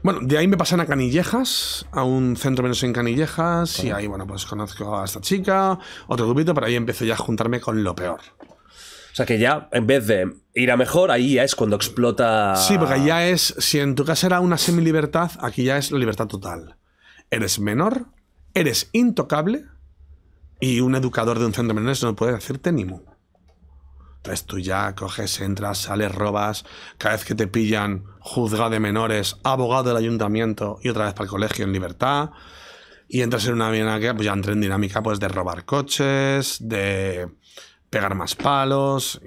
bueno, de ahí me pasan a Canillejas, a un centro menos en Canillejas, y ahí, bueno, pues conozco a esta chica, otro grupito, pero ahí empecé ya a juntarme con lo peor. O sea que ya, en vez de ir a mejor, ahí ya es cuando explota. Sí, porque ya es, si en tu casa era una semi-libertad, aquí ya es la libertad total. Eres menor, eres intocable, y un educador de un centro menos no puede decirte ni mu. Entonces tú ya coges, entras, sales, robas. Cada vez que te pillan, juzga de menores, abogado del ayuntamiento y otra vez para el colegio en libertad. Y entras en una dinámica, pues ya entré en dinámica pues de robar coches, de pegar más palos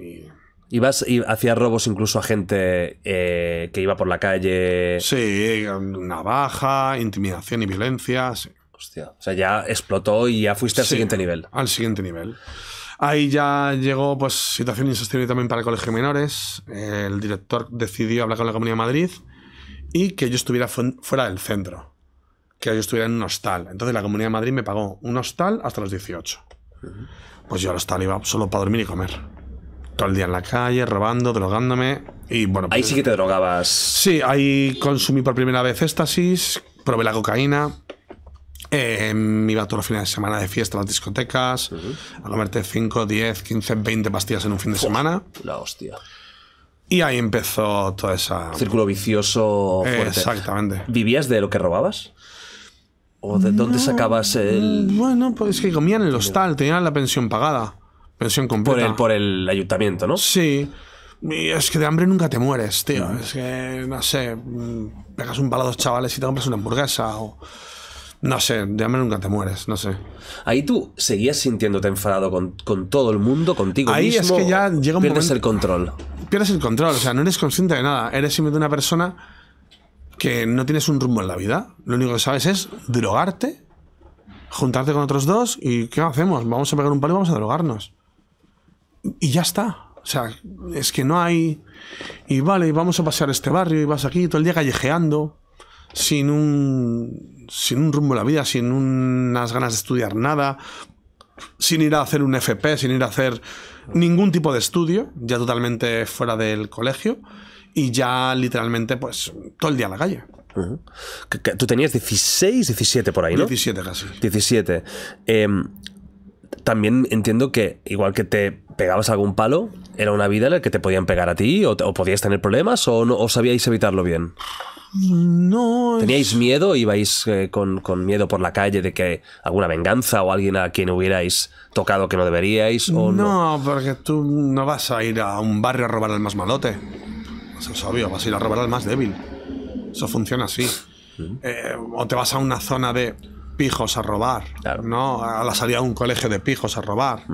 y vas y hacías robos incluso a gente eh, que iba por la calle. Sí, navaja, intimidación y violencia. Hostia. O sea, ya explotó y ya fuiste al siguiente nivel. Al siguiente nivel. Ahí ya llegó, pues, situación insostenible también para el Colegio de Menores. El director decidió hablar con la Comunidad de Madrid y que yo estuviera fuera del centro. Que yo estuviera en un hostal. Entonces la Comunidad de Madrid me pagó un hostal hasta los 18. Pues yo al hostal iba solo para dormir y comer. Todo el día en la calle, robando, drogándome. Y bueno. Ahí sí pues que te drogabas. Sí, ahí consumí por primera vez éxtasis, probé la cocaína, Em, me iba todos los fines de semana de fiesta a las discotecas, a a comerte 5, 10, 15, 20 pastillas en un fin de semana. La hostia. Y ahí empezó toda esa... Círculo vicioso exactamente. ¿Vivías de lo que robabas? ¿O de dónde sacabas el...? Mm, bueno, pues es que comían en el hostal, tenían la pensión pagada. Pensión completa. Por el, ayuntamiento, ¿no? Sí. Y es que de hambre nunca te mueres, tío. Es que, no sé, mm, pegas un palo a dos chavales y te compras una hamburguesa o... No sé, me nunca te mueres, no sé. Ahí tú seguías sintiéndote enfadado con, todo el mundo, contigo Ahí es que ya llega un pierdes el control. Pierdes el control, o sea, no eres consciente de nada. Eres simplemente una persona que no tienes un rumbo en la vida. Lo único que sabes es drogarte, juntarte con otros dos y ¿qué hacemos? Vamos a pegar un palo y vamos a drogarnos. Y ya está. O sea, es que no hay. Y vale, vamos a pasear este barrio y vas aquí todo el día callejeando, sin un sin un rumbo la vida, sin unas ganas de estudiar nada, sin ir a hacer un FP, sin ir a hacer ningún tipo de estudio, ya totalmente fuera del colegio y ya literalmente pues todo el día a la calle. tú tenías 16, 17 por ahí, ¿no? 17 casi. 17. Em, también entiendo que igual que te pegabas algún palo, era una vida en la que te podían pegar a ti o, podías tener problemas o, no, o sabíais evitarlo bien. No. ¿Teníais miedo? ¿Ibais eh, con, miedo por la calle de que alguna venganza o alguien a quien hubierais tocado que no deberíais? O no, porque tú no vas a ir a un barrio a robar al más malote. Eso es obvio, vas a ir a robar al más débil. Eso funciona así. Mm. Eh, o te vas a una zona de pijos a robar, ¿no? A la salida de un colegio de pijos a robar.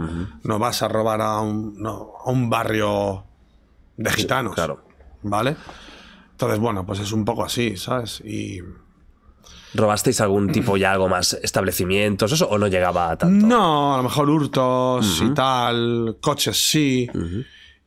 No vas a robar a un, a un barrio de gitanos. claro. ¿Vale? Entonces, bueno, pues es un poco así, ¿sabes? Y... ¿Robasteis algún tipo ya algo más establecimientos eso, o no llegaba a tanto? No, a lo mejor hurtos y tal, coches sí,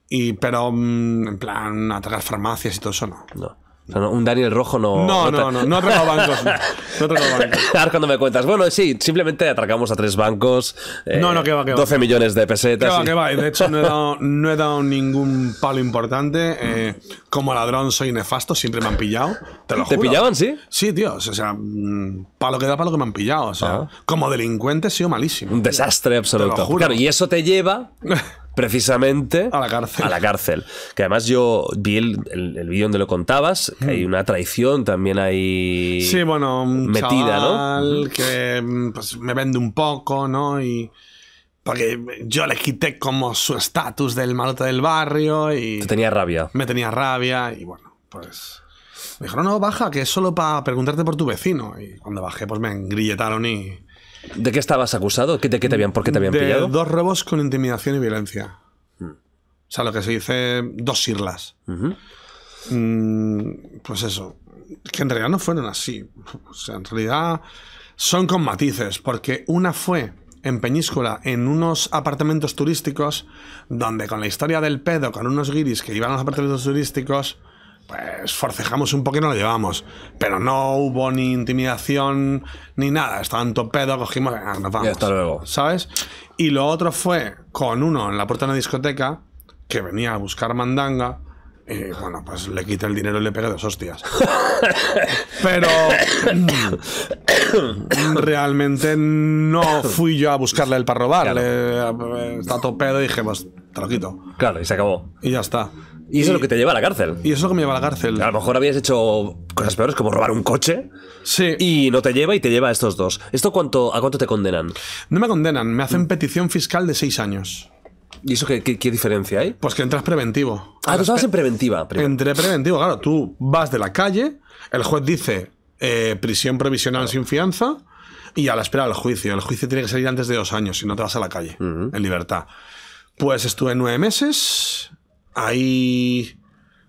y, pero mm, en plan atacar farmacias y todo eso no. No un Daniel Rojo no. No, no, no, no, no bancos. No, bancos. *laughs* Ahora cuando me cuentas, bueno, sí, simplemente atracamos a tres bancos. Eh, no, no, que va, va. 12 millones de pesetas. Que va, va. De hecho, *laughs* no he dado, ningún palo importante. Eh, como ladrón soy nefasto, siempre me han pillado. Te ¿Te pillaban, sí? Sí, tío. O sea, mm, palo que da, palo que me han pillado. O sea, ah. como delincuente he sido malísimo. Un desastre absoluto. Claro, y eso te lleva *laughs* precisamente a la cárcel. A la cárcel. Que además yo vi el, vídeo donde lo contabas, que hay hmm. una traición también ahí bueno, metida, ¿no? Que mm, pues, me vende un poco, ¿no? Y porque yo le quité como su estatus del malote del barrio y... Te tenía rabia. Me tenía rabia y bueno, pues... Me dijeron, no, baja, que es solo para preguntarte por tu vecino. Y cuando bajé, pues me engrilletaron y ¿De qué estabas acusado? qué te habían, ¿Por qué te habían de Dos robos con intimidación y violencia. Mm. O sea, lo que se dice, dos sirlas. Mm, pues eso. Que en realidad no fueron así. O sea, en realidad son con matices, porque una fue en Peñíscola, en unos apartamentos turísticos, donde con la historia del pedo, con unos guiris que iban a los apartamentos turísticos, pues forcejamos un poco y nos lo llevamos. Pero no hubo ni intimidación ni nada. Estaban topedo, cogimos, ah, nos vamos. Y hasta luego. ¿Sabes? Y lo otro fue con uno en la puerta de una discoteca que venía a buscar mandanga. Y bueno, pues le quité el dinero y le pegué dos hostias. *laughs* Pero mm, *coughs* realmente no fui yo a buscarle el para eh, Está topedo y dije, pues te lo quito. Claro, y se acabó. Y ya está. Y eso es lo que te lleva a la cárcel. Y eso es lo que me lleva a la cárcel. A lo mejor habías hecho cosas peores como robar un coche. Sí. Y no te lleva y te lleva a estos dos. ¿Esto cuánto, a cuánto te condenan? No me condenan, me hacen mm. petición fiscal de seis años. ¿Y eso qué, qué, diferencia hay? Pues que entras preventivo. Ah, tú estabas en preventiva. Ah, entre Entré preventivo, claro. Tú vas de la calle, el juez dice eh, prisión provisional sin fianza y a la espera del juicio. El juicio tiene que salir antes de dos años, si no te vas a la calle, en libertad. Pues estuve nueve meses, Ahí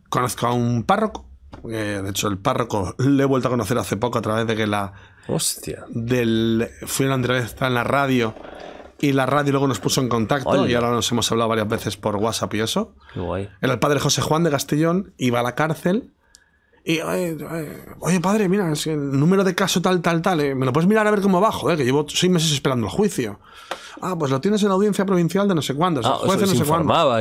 conozco a un párroco. Eh, de hecho, el párroco le he vuelto a conocer hace poco a través de que la. Hostia. Del, fui a una entrevista en la radio y la radio luego nos puso en contacto y ahora nos hemos hablado varias veces por WhatsApp y eso. Era el padre José Juan de Castellón, iba a la cárcel oye, padre, mira, el número de caso tal, tal, tal, eh, me lo puedes mirar a ver cómo bajo, eh, que llevo seis meses esperando el juicio. Ah, pues lo tienes en la audiencia provincial de no sé cuándo, ah, se sé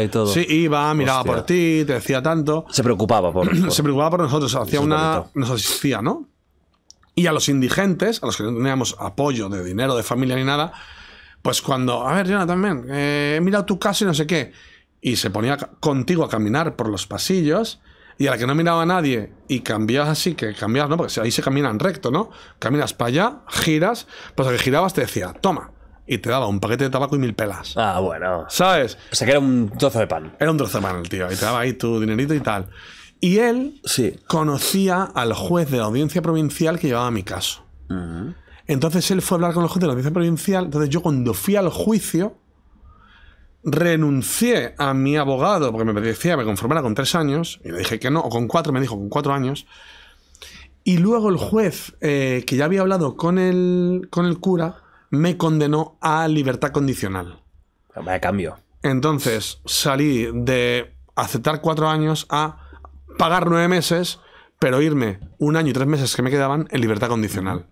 y todo. Sí, iba, miraba por ti, te decía tanto. Se preocupaba por, *clears throat* Se preocupaba por nosotros, hacía una... nos asistía, ¿no? Y a los indigentes, a los que no teníamos apoyo de dinero, de familia ni nada, pues cuando, a ver, Jonathan, también, he eh, mirado tu caso y no sé qué, y se ponía contigo a caminar por los pasillos y a la que no miraba a nadie y cambias así, que cambias, ¿no? Porque ahí se caminan recto, ¿no? Caminas para allá, giras, pues a que girabas te decía, toma. Y te daba un paquete de tabaco y mil pelas. Ah, bueno. ¿Sabes? O sea que era un trozo de pan. Era un trozo de pan el tío. Y te daba ahí tu dinerito y tal. Y él sí. conocía al juez de la audiencia provincial que llevaba mi caso. Entonces él fue a hablar con los juez de la audiencia provincial. Entonces yo cuando fui al juicio, renuncié a mi abogado porque me decía me conformara con tres años y le dije que no, o con cuatro, me dijo con cuatro años. Y luego el juez, eh, que ya había hablado con el, con el cura, me condenó a libertad condicional. cambio. Entonces salí de aceptar cuatro años a pagar nueve meses, pero irme un año y tres meses que me quedaban en libertad condicional.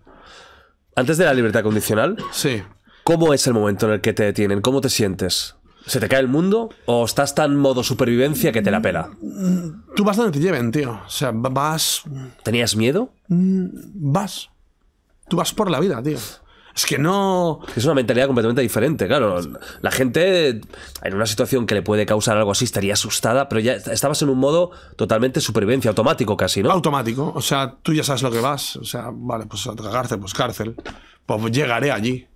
¿Antes de la libertad condicional? Sí. ¿Cómo es el momento en el que te detienen? ¿Cómo te sientes? ¿Se te cae el mundo o estás tan modo supervivencia que te la pela? Tú vas donde te lleven, tío. O sea, vas. ¿Tenías miedo? Mm, vas. Tú vas por la vida, tío. Es que no. Es una mentalidad completamente diferente, claro. La gente, en una situación que le puede causar algo así, estaría asustada, pero ya estabas en un modo totalmente supervivencia, automático casi, ¿no? Automático. O sea, tú ya sabes lo que vas. O sea, vale, pues a cárcel, pues cárcel. Pues llegaré allí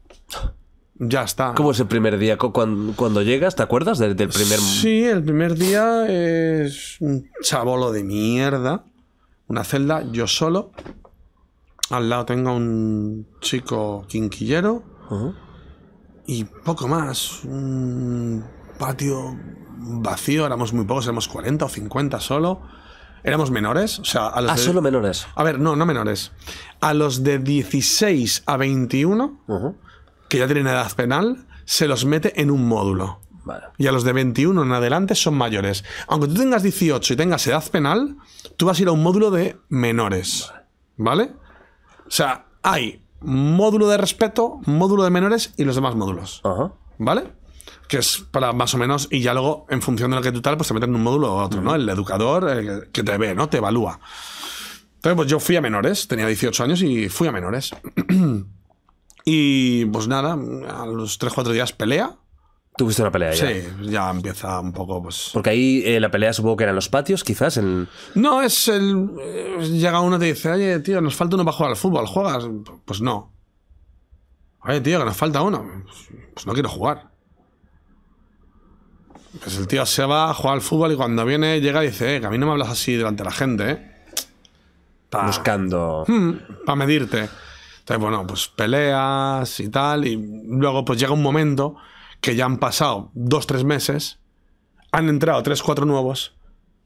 ya está. ¿Cómo es el primer día? cuando, llegas? ¿Te acuerdas del, primer Sí, el primer día es un chabolo de mierda. Una celda, yo solo. Al lado tengo un chico quinquillero. Y poco más. Un patio vacío. Éramos muy pocos, éramos 40 o 50 solo. Éramos menores, o sea, a ah, solo menores. A ver, no, no menores. A los de 16 a 21 que ya tienen edad penal, se los mete en un módulo. Y a los de 21 en adelante son mayores. Aunque tú tengas 18 y tengas edad penal, tú vas a ir a un módulo de menores. ¿Vale? O sea, hay módulo de respeto, módulo de menores y los demás módulos. ¿Vale? Que es para más o menos, y ya luego, en función de lo que tú tal, pues te meten en un módulo o otro, ¿no? El educador eh, que te ve, ¿no? Te evalúa. Entonces, pues yo fui a menores, tenía 18 años y fui a menores. *clears throat* Y pues nada, a los 3-4 días pelea. ¿Tuviste una pelea ya? Sí, ya empieza un poco, pues. Porque ahí eh, la pelea supongo que era en los patios, quizás. En... No, es el. Eh, llega uno y te dice, oye, tío, nos falta uno para jugar al fútbol, ¿juegas? Pues no. Oye, tío, que nos falta uno. Pues no quiero jugar. Pues el tío se va a jugar al fútbol y cuando viene llega y dice, eh, que a mí no me hablas así delante de la gente, ¿eh? Buscando. Hmm, para medirte. Entonces, bueno, pues peleas y tal, y luego pues llega un momento que ya han pasado dos, tres meses, han entrado tres, cuatro nuevos,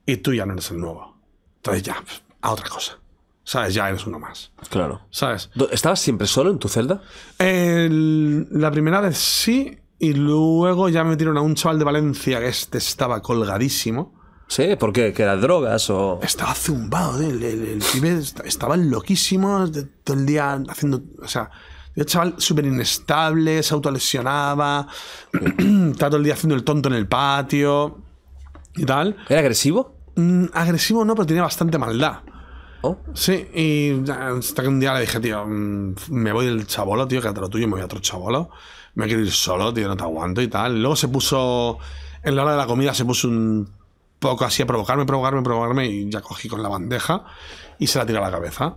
y tú ya no eres el nuevo. Entonces ya, pues, a otra cosa. ¿Sabes? Ya eres uno más. Claro. ¿Sabes? ¿Estabas siempre solo en tu celda? la primera vez sí, y luego ya me metieron a un chaval de Valencia que este estaba colgadísimo. Sí, porque que drogas o. Estaba zumbado, ¿eh? el, pibe estaba loquísimo todo el día haciendo. O sea, el chaval súper inestable, se autolesionaba, *clears throat* estaba todo el día haciendo el tonto en el patio y tal. ¿Era agresivo? Mm, agresivo no, pero tenía bastante maldad. ¿Oh? Sí, y hasta que un día le dije, tío, mm, me voy del chabolo, tío, que a lo tuyo me voy a otro chabolo. Me quiero ir solo, tío, no te aguanto y tal. luego se puso, en la hora de la comida se puso un poco así a provocarme, provocarme, provocarme y ya cogí con la bandeja y se la tira a la cabeza.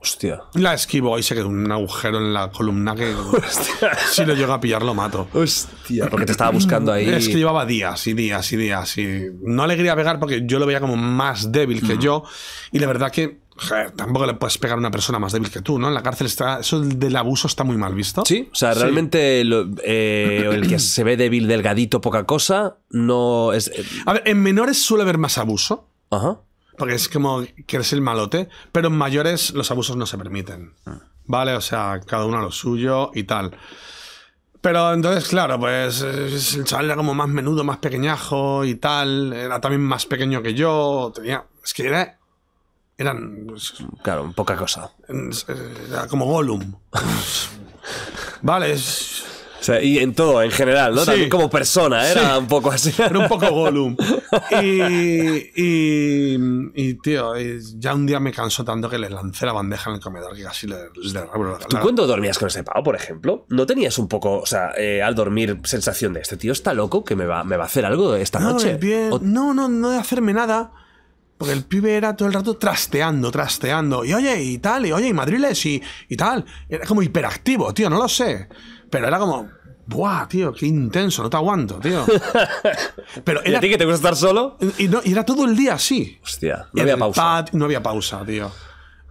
Hostia. La esquivo y se quedó un agujero en la columna que *laughs* Hostia. si lo llego a pillar lo mato. Hostia, porque te estaba buscando ahí. Es que llevaba días y días y días y no alegría pegar porque yo lo veía como más débil que yo y la verdad que tampoco le puedes pegar a una persona más débil que tú, ¿no? En la cárcel está. Eso del abuso está muy mal visto. Sí, o sea, realmente eh, el que *clears throat* se ve débil, delgadito, poca cosa, no es. Eh, a ver, en menores suele haber más abuso. Ajá. Porque es como que eres el malote, pero en mayores los abusos no se permiten. Ah. ¿Vale? O sea, cada uno a lo suyo y tal. Pero entonces, claro, pues el chaval era como más menudo, más pequeñajo y tal. Era también más pequeño que yo. Tenía. Es que era eran. Claro, poca cosa. Eh, era como Gollum. vale. O sea, y en todo, en general, ¿no? También como persona, era un poco así. Era un poco Gollum. Y, y, tío, ya un día me cansó tanto que le lancé la bandeja en el comedor que casi le, le ¿Tú cuándo dormías con ese pavo, por ejemplo? ¿No tenías un poco, o sea, eh, al dormir, sensación de este tío está loco que me va, a hacer algo esta noche? No, no, no de hacerme nada. Porque el pibe era todo el rato trasteando, trasteando. Y oye, y tal, y oye, y Madriles, y, y tal. Era como hiperactivo, tío, no lo sé. Pero era como, Buah, tío, qué intenso, no te aguanto, tío. *laughs* Pero era, ¿Y a ti que te gusta estar solo? Y, no, y era todo el día así. Hostia, no había pausa. no había pausa, tío.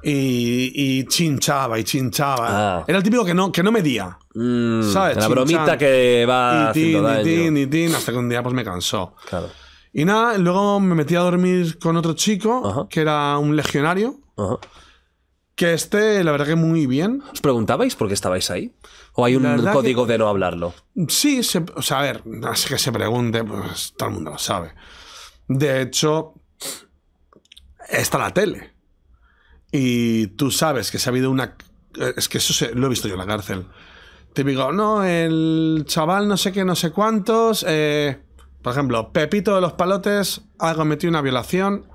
Y, y chinchaba y chinchaba. Ah. Era el típico que no, que no medía. Mm, ¿Sabes? La bromita que va. Y tin, y tin, y tin, hasta que un día pues me cansó. Claro. Y nada, luego me metí a dormir con otro chico, que era un legionario. Que este, la verdad que muy bien. ¿Os preguntabais por qué estabais ahí? ¿O hay un código de no hablarlo? Sí, o sea, a ver, sé que se pregunte, pues todo el mundo lo sabe. De hecho, está la tele. Y tú sabes que se ha habido una... Eh, es que eso lo he visto yo en la cárcel. Te digo, no, el chaval no sé qué, no sé cuántos... Eh, por ejemplo, Pepito de los Palotes ha cometido una violación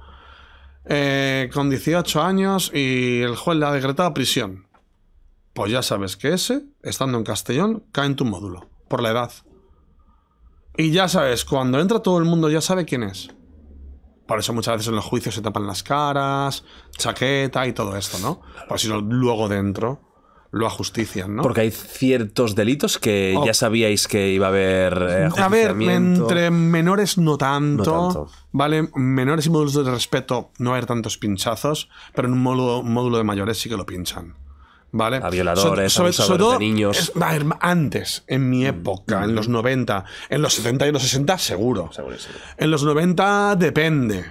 eh, con 18 años y el juez le ha decretado prisión. Pues ya sabes que ese, estando en Castellón, cae en tu módulo, por la edad. Y ya sabes, cuando entra todo el mundo ya sabe quién es. Por eso muchas veces en los juicios se tapan las caras, chaqueta y todo esto, ¿no? Por si no, luego dentro lo ajustician, ¿no? Porque hay ciertos delitos que ya sabíais que iba a haber. Eh, a ver, entre menores no tanto, ¿Vale? Menores y módulos de respeto no va a haber tantos pinchazos, pero en un módulo, de mayores sí que lo pinchan. ¿Vale? A violadores, sobre, niños. antes, en mi época, en los 90, en los 70 y en los 60, seguro. seguro. En los 90 depende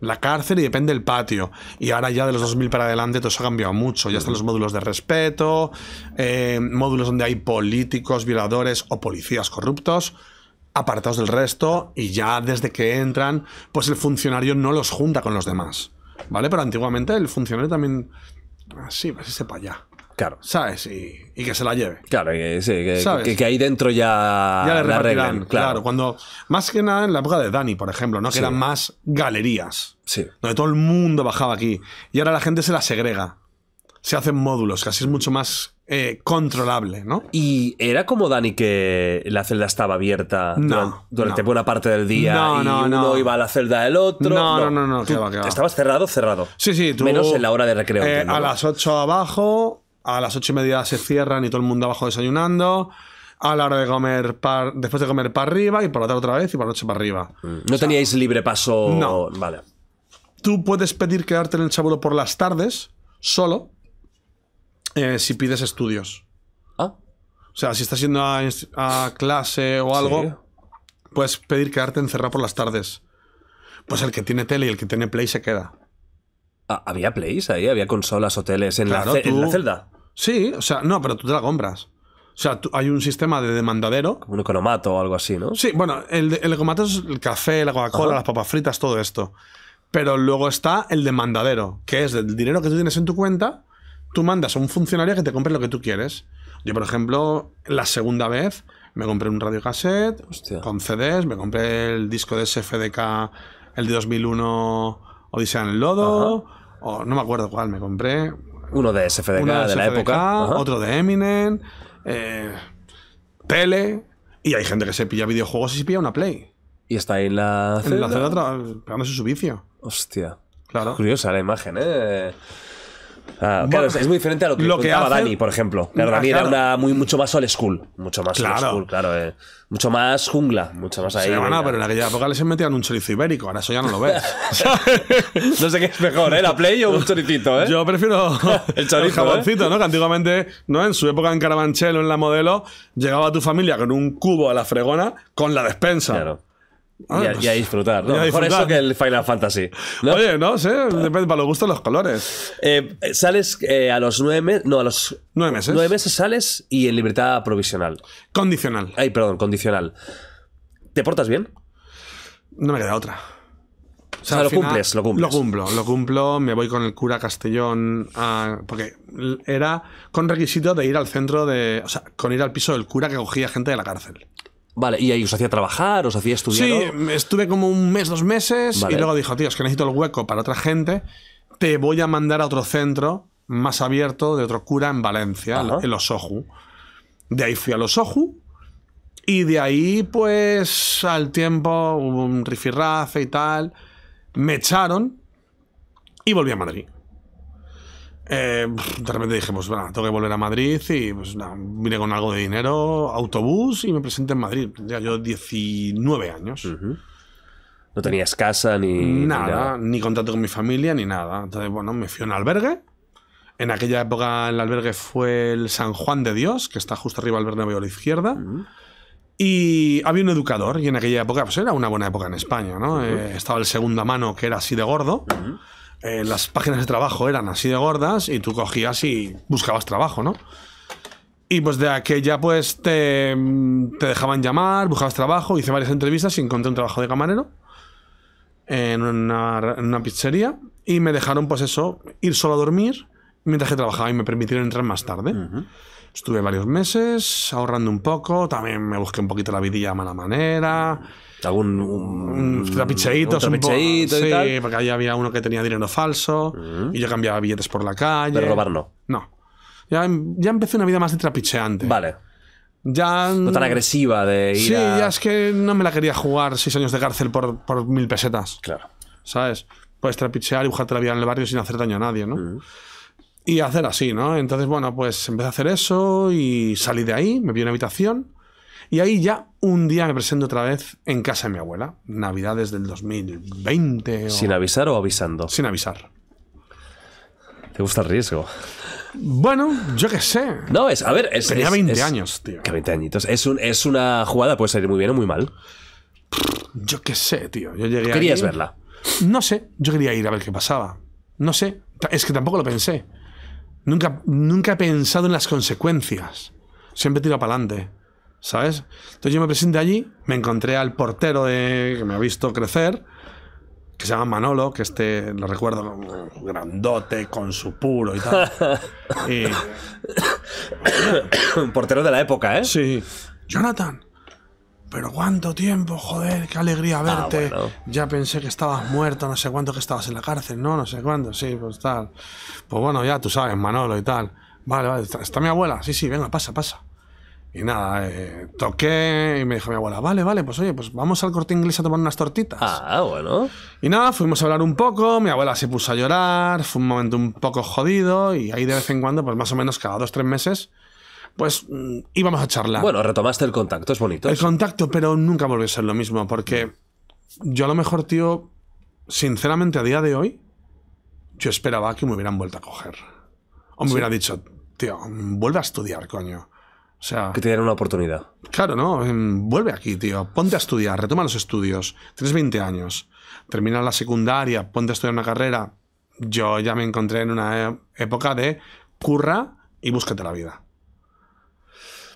la cárcel y depende del patio. Y ahora ya de los 2000 para adelante todo eso ha cambiado mucho. Ya están los módulos de respeto, eh, módulos donde hay políticos, violadores o policías corruptos apartados del resto y ya desde que entran, pues el funcionario no los junta con los demás. ¿Vale? Pero antiguamente el funcionario también... Sí, sepa para allá. Claro. ¿Sabes? Y, que se la lleve. Claro, que ahí dentro ya, le la arreglan. Claro. cuando. Más que nada en la época de Dani, por ejemplo, ¿no? Que eran más galerías. Sí. Donde todo el mundo bajaba aquí. Y ahora la gente se la segrega. Se hacen módulos, casi es mucho más eh, controlable, ¿no? Y era como Dani que la celda estaba abierta durante, buena parte del día y uno iba a la celda del otro. No, no, no, no. Estabas cerrado, cerrado. Sí, sí, tú, Menos en la hora de recreo. Eh, a las 8 abajo, a las ocho y media se cierran y todo el mundo abajo desayunando. A la hora de comer, después de comer para arriba y por la tarde otra vez y por la noche para arriba. Mm. ¿No teníais libre paso? No. Vale. Tú puedes pedir quedarte en el chabulo por las tardes, solo, eh, si pides estudios. Ah. O sea, si estás yendo a, clase o algo, puedes pedir quedarte encerrado por las tardes. Pues el que tiene tele y el que tiene play se queda. Ah, ¿Había plays ahí? ¿Había consolas hoteles en, la, en la celda? Sí, o sea, no, pero tú te la compras. O sea, hay un sistema de demandadero. Como un economato o algo así, ¿no? Sí, bueno, el, economato es el café, la Coca-Cola, las papas fritas, todo esto. Pero luego está el demandadero, que es el dinero que tú tienes en tu cuenta, tú mandas a un funcionario que te compre lo que tú quieres. Yo, por ejemplo, la segunda vez me compré un radio cassette Hostia. con CDs, me compré el disco de SFDK, el de 2001 Odisea en el Lodo, o no me acuerdo cuál me compré, uno de S.F. de, la época. Otro de Eminem. Eh, tele. Y hay gente que se pilla videojuegos y se pilla una Play. Y está ahí en la celda. la pegándose su vicio. Hostia. Claro. Curiosa la imagen, ¿eh? Ah, claro, es muy diferente a lo que, lo Dani, por ejemplo. Ah, Dani era muy, mucho más old school. Mucho más claro. old school, claro. Eh mucho más jungla, mucho más ahí. Sí, bueno, pero en aquella época les metían un chorizo ibérico, ahora eso ya no lo ves. *laughs* *laughs* no sé qué es mejor, ¿eh? ¿La Play o un choricito, eh? Yo prefiero *laughs* el, chorizo, ¿eh? jaboncito, ¿no? Que antiguamente, ¿no? En su época en Carabanchel o en la modelo, llegaba tu familia con un cubo a la fregona con la despensa. Claro. Ah, pues y, a, disfrutar. ¿no? Mejor eso que el Final Fantasy. Oye, no sé, depende para los gustos los colores. Eh, sales eh, a los nueve meses. No, a los. Nueve meses. Nueve meses sales y en libertad provisional. Condicional. Ay, perdón, condicional. ¿Te portas bien? No me queda otra. O sea, lo, cumples, lo cumples, lo cumplo, lo cumplo. Me voy con el cura Castellón. porque era con requisito de ir al centro de. O sea, con ir al piso del cura que cogía gente de la cárcel. Vale, y ahí os hacía trabajar, os hacía estudiar. Sí, estuve como un mes, dos meses, y luego dijo, tío, es que necesito el hueco para otra gente, te voy a mandar a otro centro más abierto de otro cura en Valencia, en Los Oju. De ahí fui a Los Oju, y de ahí, pues, al tiempo, un rifirrafe y tal, me echaron y volví a Madrid. Eh, de repente dijimos, bueno, tengo que volver a Madrid y pues nada, vine con algo de dinero, autobús y me presenté en Madrid. ya yo 19 años. No tenías casa ni nada, ni contacto con mi familia ni nada. Entonces, bueno, me fui a un albergue. En aquella época el albergue fue el San Juan de Dios, que está justo arriba del Bernabéu a la izquierda. Y había un educador, y en aquella época, pues era una buena época en España, ¿no? Eh, estaba el segunda mano, que era así de gordo. Eh, las páginas de trabajo eran así de gordas y tú cogías y buscabas trabajo, ¿no? Y pues de aquella pues te, mm, dejaban llamar, buscabas trabajo, hice varias entrevistas y encontré un trabajo de camarero en una, pizzería y me dejaron pues eso, ir solo a dormir mientras que trabajaba y me permitieron entrar más tarde. Estuve varios meses ahorrando un poco, también me busqué un poquito la vidilla a mala manera. Algún. Un, un, trapicheíto sí, porque ahí había uno que tenía dinero falso mm. y yo cambiaba billetes por la calle. Pero robar no. No. Ya, ya empecé una vida más de trapicheante. Vale. Ya. No tan agresiva de ir. Sí, ya es que no me la quería jugar seis años de cárcel por, por mil pesetas. Claro. ¿Sabes? Puedes trapichear y buscarte la vida en el barrio sin hacer daño a nadie, ¿no? Mm. Y hacer así, ¿no? Entonces, bueno, pues empecé a hacer eso y salí de ahí, me vi una habitación y ahí ya un día me presento otra vez en casa de mi abuela, Navidades del 2020. ¿Sin avisar o avisando? Sin avisar. ¿Te gusta el riesgo? Bueno, yo qué sé. No, es, a ver, es. Tenía 20 años, tío. Que 20 añitos. Es, un, es una jugada, puede salir muy bien o muy mal. Yo qué sé, tío. Yo llegué ¿Querías verla? No sé. Yo quería ir a ver qué pasaba. No sé. Es que tampoco lo pensé. Nunca, nunca he pensado en las consecuencias. Siempre tiro para adelante. ¿sabes? Entonces yo me presenté allí, me encontré al portero que me ha visto crecer, que se llama Manolo, que este lo recuerdo grandote, con su puro y tal. Un *laughs* *coughs* portero de la época, ¿eh? Sí. Jonathan, pero cuánto tiempo, joder, qué alegría ah, verte. Ya pensé que estabas muerto, no sé cuánto que estabas en la cárcel, no, no sé cuándo, sí, pues tal. Pues bueno, ya tú sabes, Manolo y tal. Vale, vale, ¿está, está mi abuela? Sí, sí, venga, pasa, pasa. Y nada, eh, toqué y me dijo mi abuela, vale, vale, pues oye, pues vamos al corte inglés a tomar unas tortitas. Ah, bueno. Y nada, fuimos a hablar un poco, mi abuela se puso a llorar, fue un momento un poco jodido y ahí de vez en cuando, pues más o menos cada dos, tres meses, pues mm, íbamos a charlar. Bueno, retomaste el contacto, es bonito. El contacto, pero nunca volvió a ser lo mismo, porque yo a lo mejor, tío, sinceramente a día de hoy, yo esperaba que me hubieran vuelto a coger. O me hubiera dicho, tío, vuelve a estudiar, coño que te den una oportunidad. Claro, ¿no? Em, vuelve aquí, tío. Ponte a estudiar, retoma los estudios. Tienes 20 años. Termina la secundaria, ponte a estudiar una carrera. Yo ya me encontré en una e, época de curra y búscate la vida.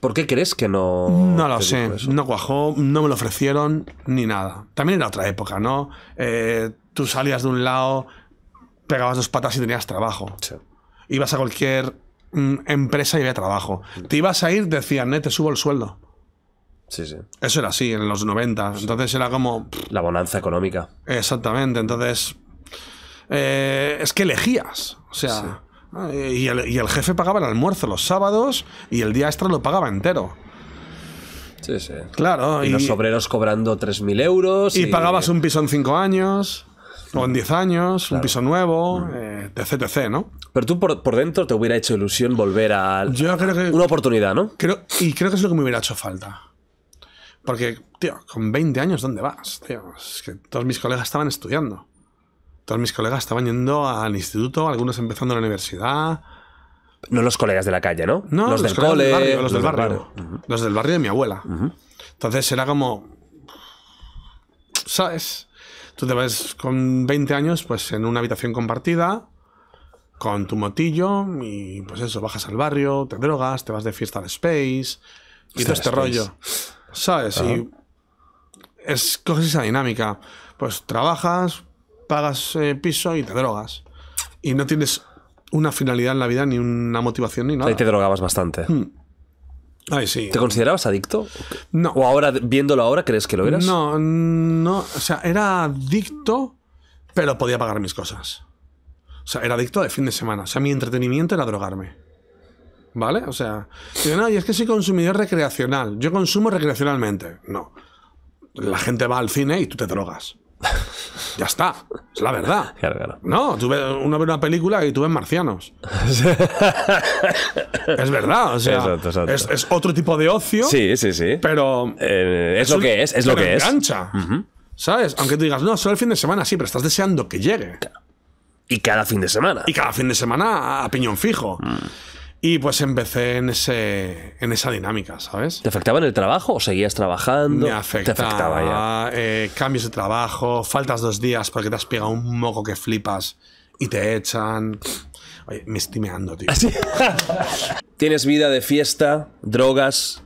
¿Por qué crees que no.? No lo sé, no cuajó, no me lo ofrecieron ni nada. También era otra época, ¿no? Eh, tú salías de un lado, pegabas dos patas y tenías trabajo. Ibas a cualquier Mm, empresa y de trabajo. Te ibas a ir, decían, te subo el sueldo. Sí, sí. Eso era así en los 90. Entonces era como. La bonanza económica. Exactamente. Entonces. Eh, es que elegías. O sea. Ah, y el, jefe pagaba el almuerzo los sábados y el día extra lo pagaba entero. Sí, sí. Claro, y, los obreros cobrando 3.000 euros. y pagabas un piso en cinco años. O en 10 años, un piso nuevo, mm. eh, etc, ¿no? Pero tú por, por, dentro te hubiera hecho ilusión volver a, Yo creo que, una oportunidad, ¿no? Creo, y creo que es lo que me hubiera hecho falta. Porque, tío, con 20 años, ¿dónde vas? Tío, es que todos mis colegas estaban estudiando. Todos mis colegas estaban yendo al instituto, algunos empezando la universidad. No los colegas de la calle, ¿no? No, los, del barrio, los, del, barrio. Los del barrio de mi abuela. Entonces era como. ¿Sabes? Tú te vas con 20 años, pues en una habitación compartida, con tu motillo, y pues eso, bajas al barrio, te drogas, te vas de fiesta al space, y todo este rollo. ¿Sabes? Y es, coges esa dinámica. Pues trabajas, pagas eh, piso y te drogas. Y no tienes una finalidad en la vida, ni una motivación, ni nada. Ahí te drogabas bastante. Hmm. ¿Te considerabas adicto? No. ¿O ahora, viéndolo ahora, crees que lo eras? No, no. O sea, era adicto, pero podía pagar mis cosas. O sea, era adicto de fin de semana. O sea, mi entretenimiento era drogarme. ¿Vale? O sea, no, y es que soy consumidor recreacional. Yo consumo recreacionalmente. No. La gente va al cine y tú te drogas. Ya está, es la verdad. No, tú uno ve una película y tú ves marcianos. *laughs* es verdad, Es, otro tipo de ocio. Sí, sí, sí. Pero. Eh, es, lo que es, es lo que es. Engancha. ¿Sabes? Aunque tú digas, no, solo el fin de semana, sí, pero estás deseando que llegue. Y cada fin de semana. Y cada fin de semana a piñón fijo. Mm. Y pues empecé en, ese, en esa dinámica, ¿sabes? ¿Te afectaba en el trabajo o seguías trabajando? Me te afectaba ya. Eh, cambios de trabajo, faltas dos días porque te has pegado un moco que flipas y te echan. Oye, me estimeando tío. ¿Ah, *laughs* ¿Tienes vida de fiesta, drogas?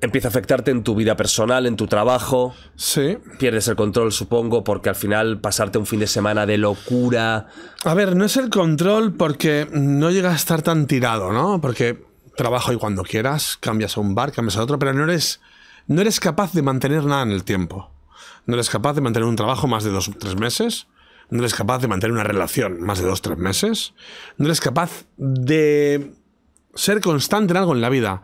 empieza a afectarte en tu vida personal, en tu trabajo. Sí. Pierdes el control, supongo, porque al final pasarte un fin de semana de locura. A ver, no es el control porque no llega a estar tan tirado, ¿no? Porque trabajo y cuando quieras, cambias a un bar, cambias a otro, pero no eres, no eres capaz de mantener nada en el tiempo. No eres capaz de mantener un trabajo más de dos o tres meses. No eres capaz de mantener una relación más de dos o tres meses. No eres capaz de ser constante en algo en la vida.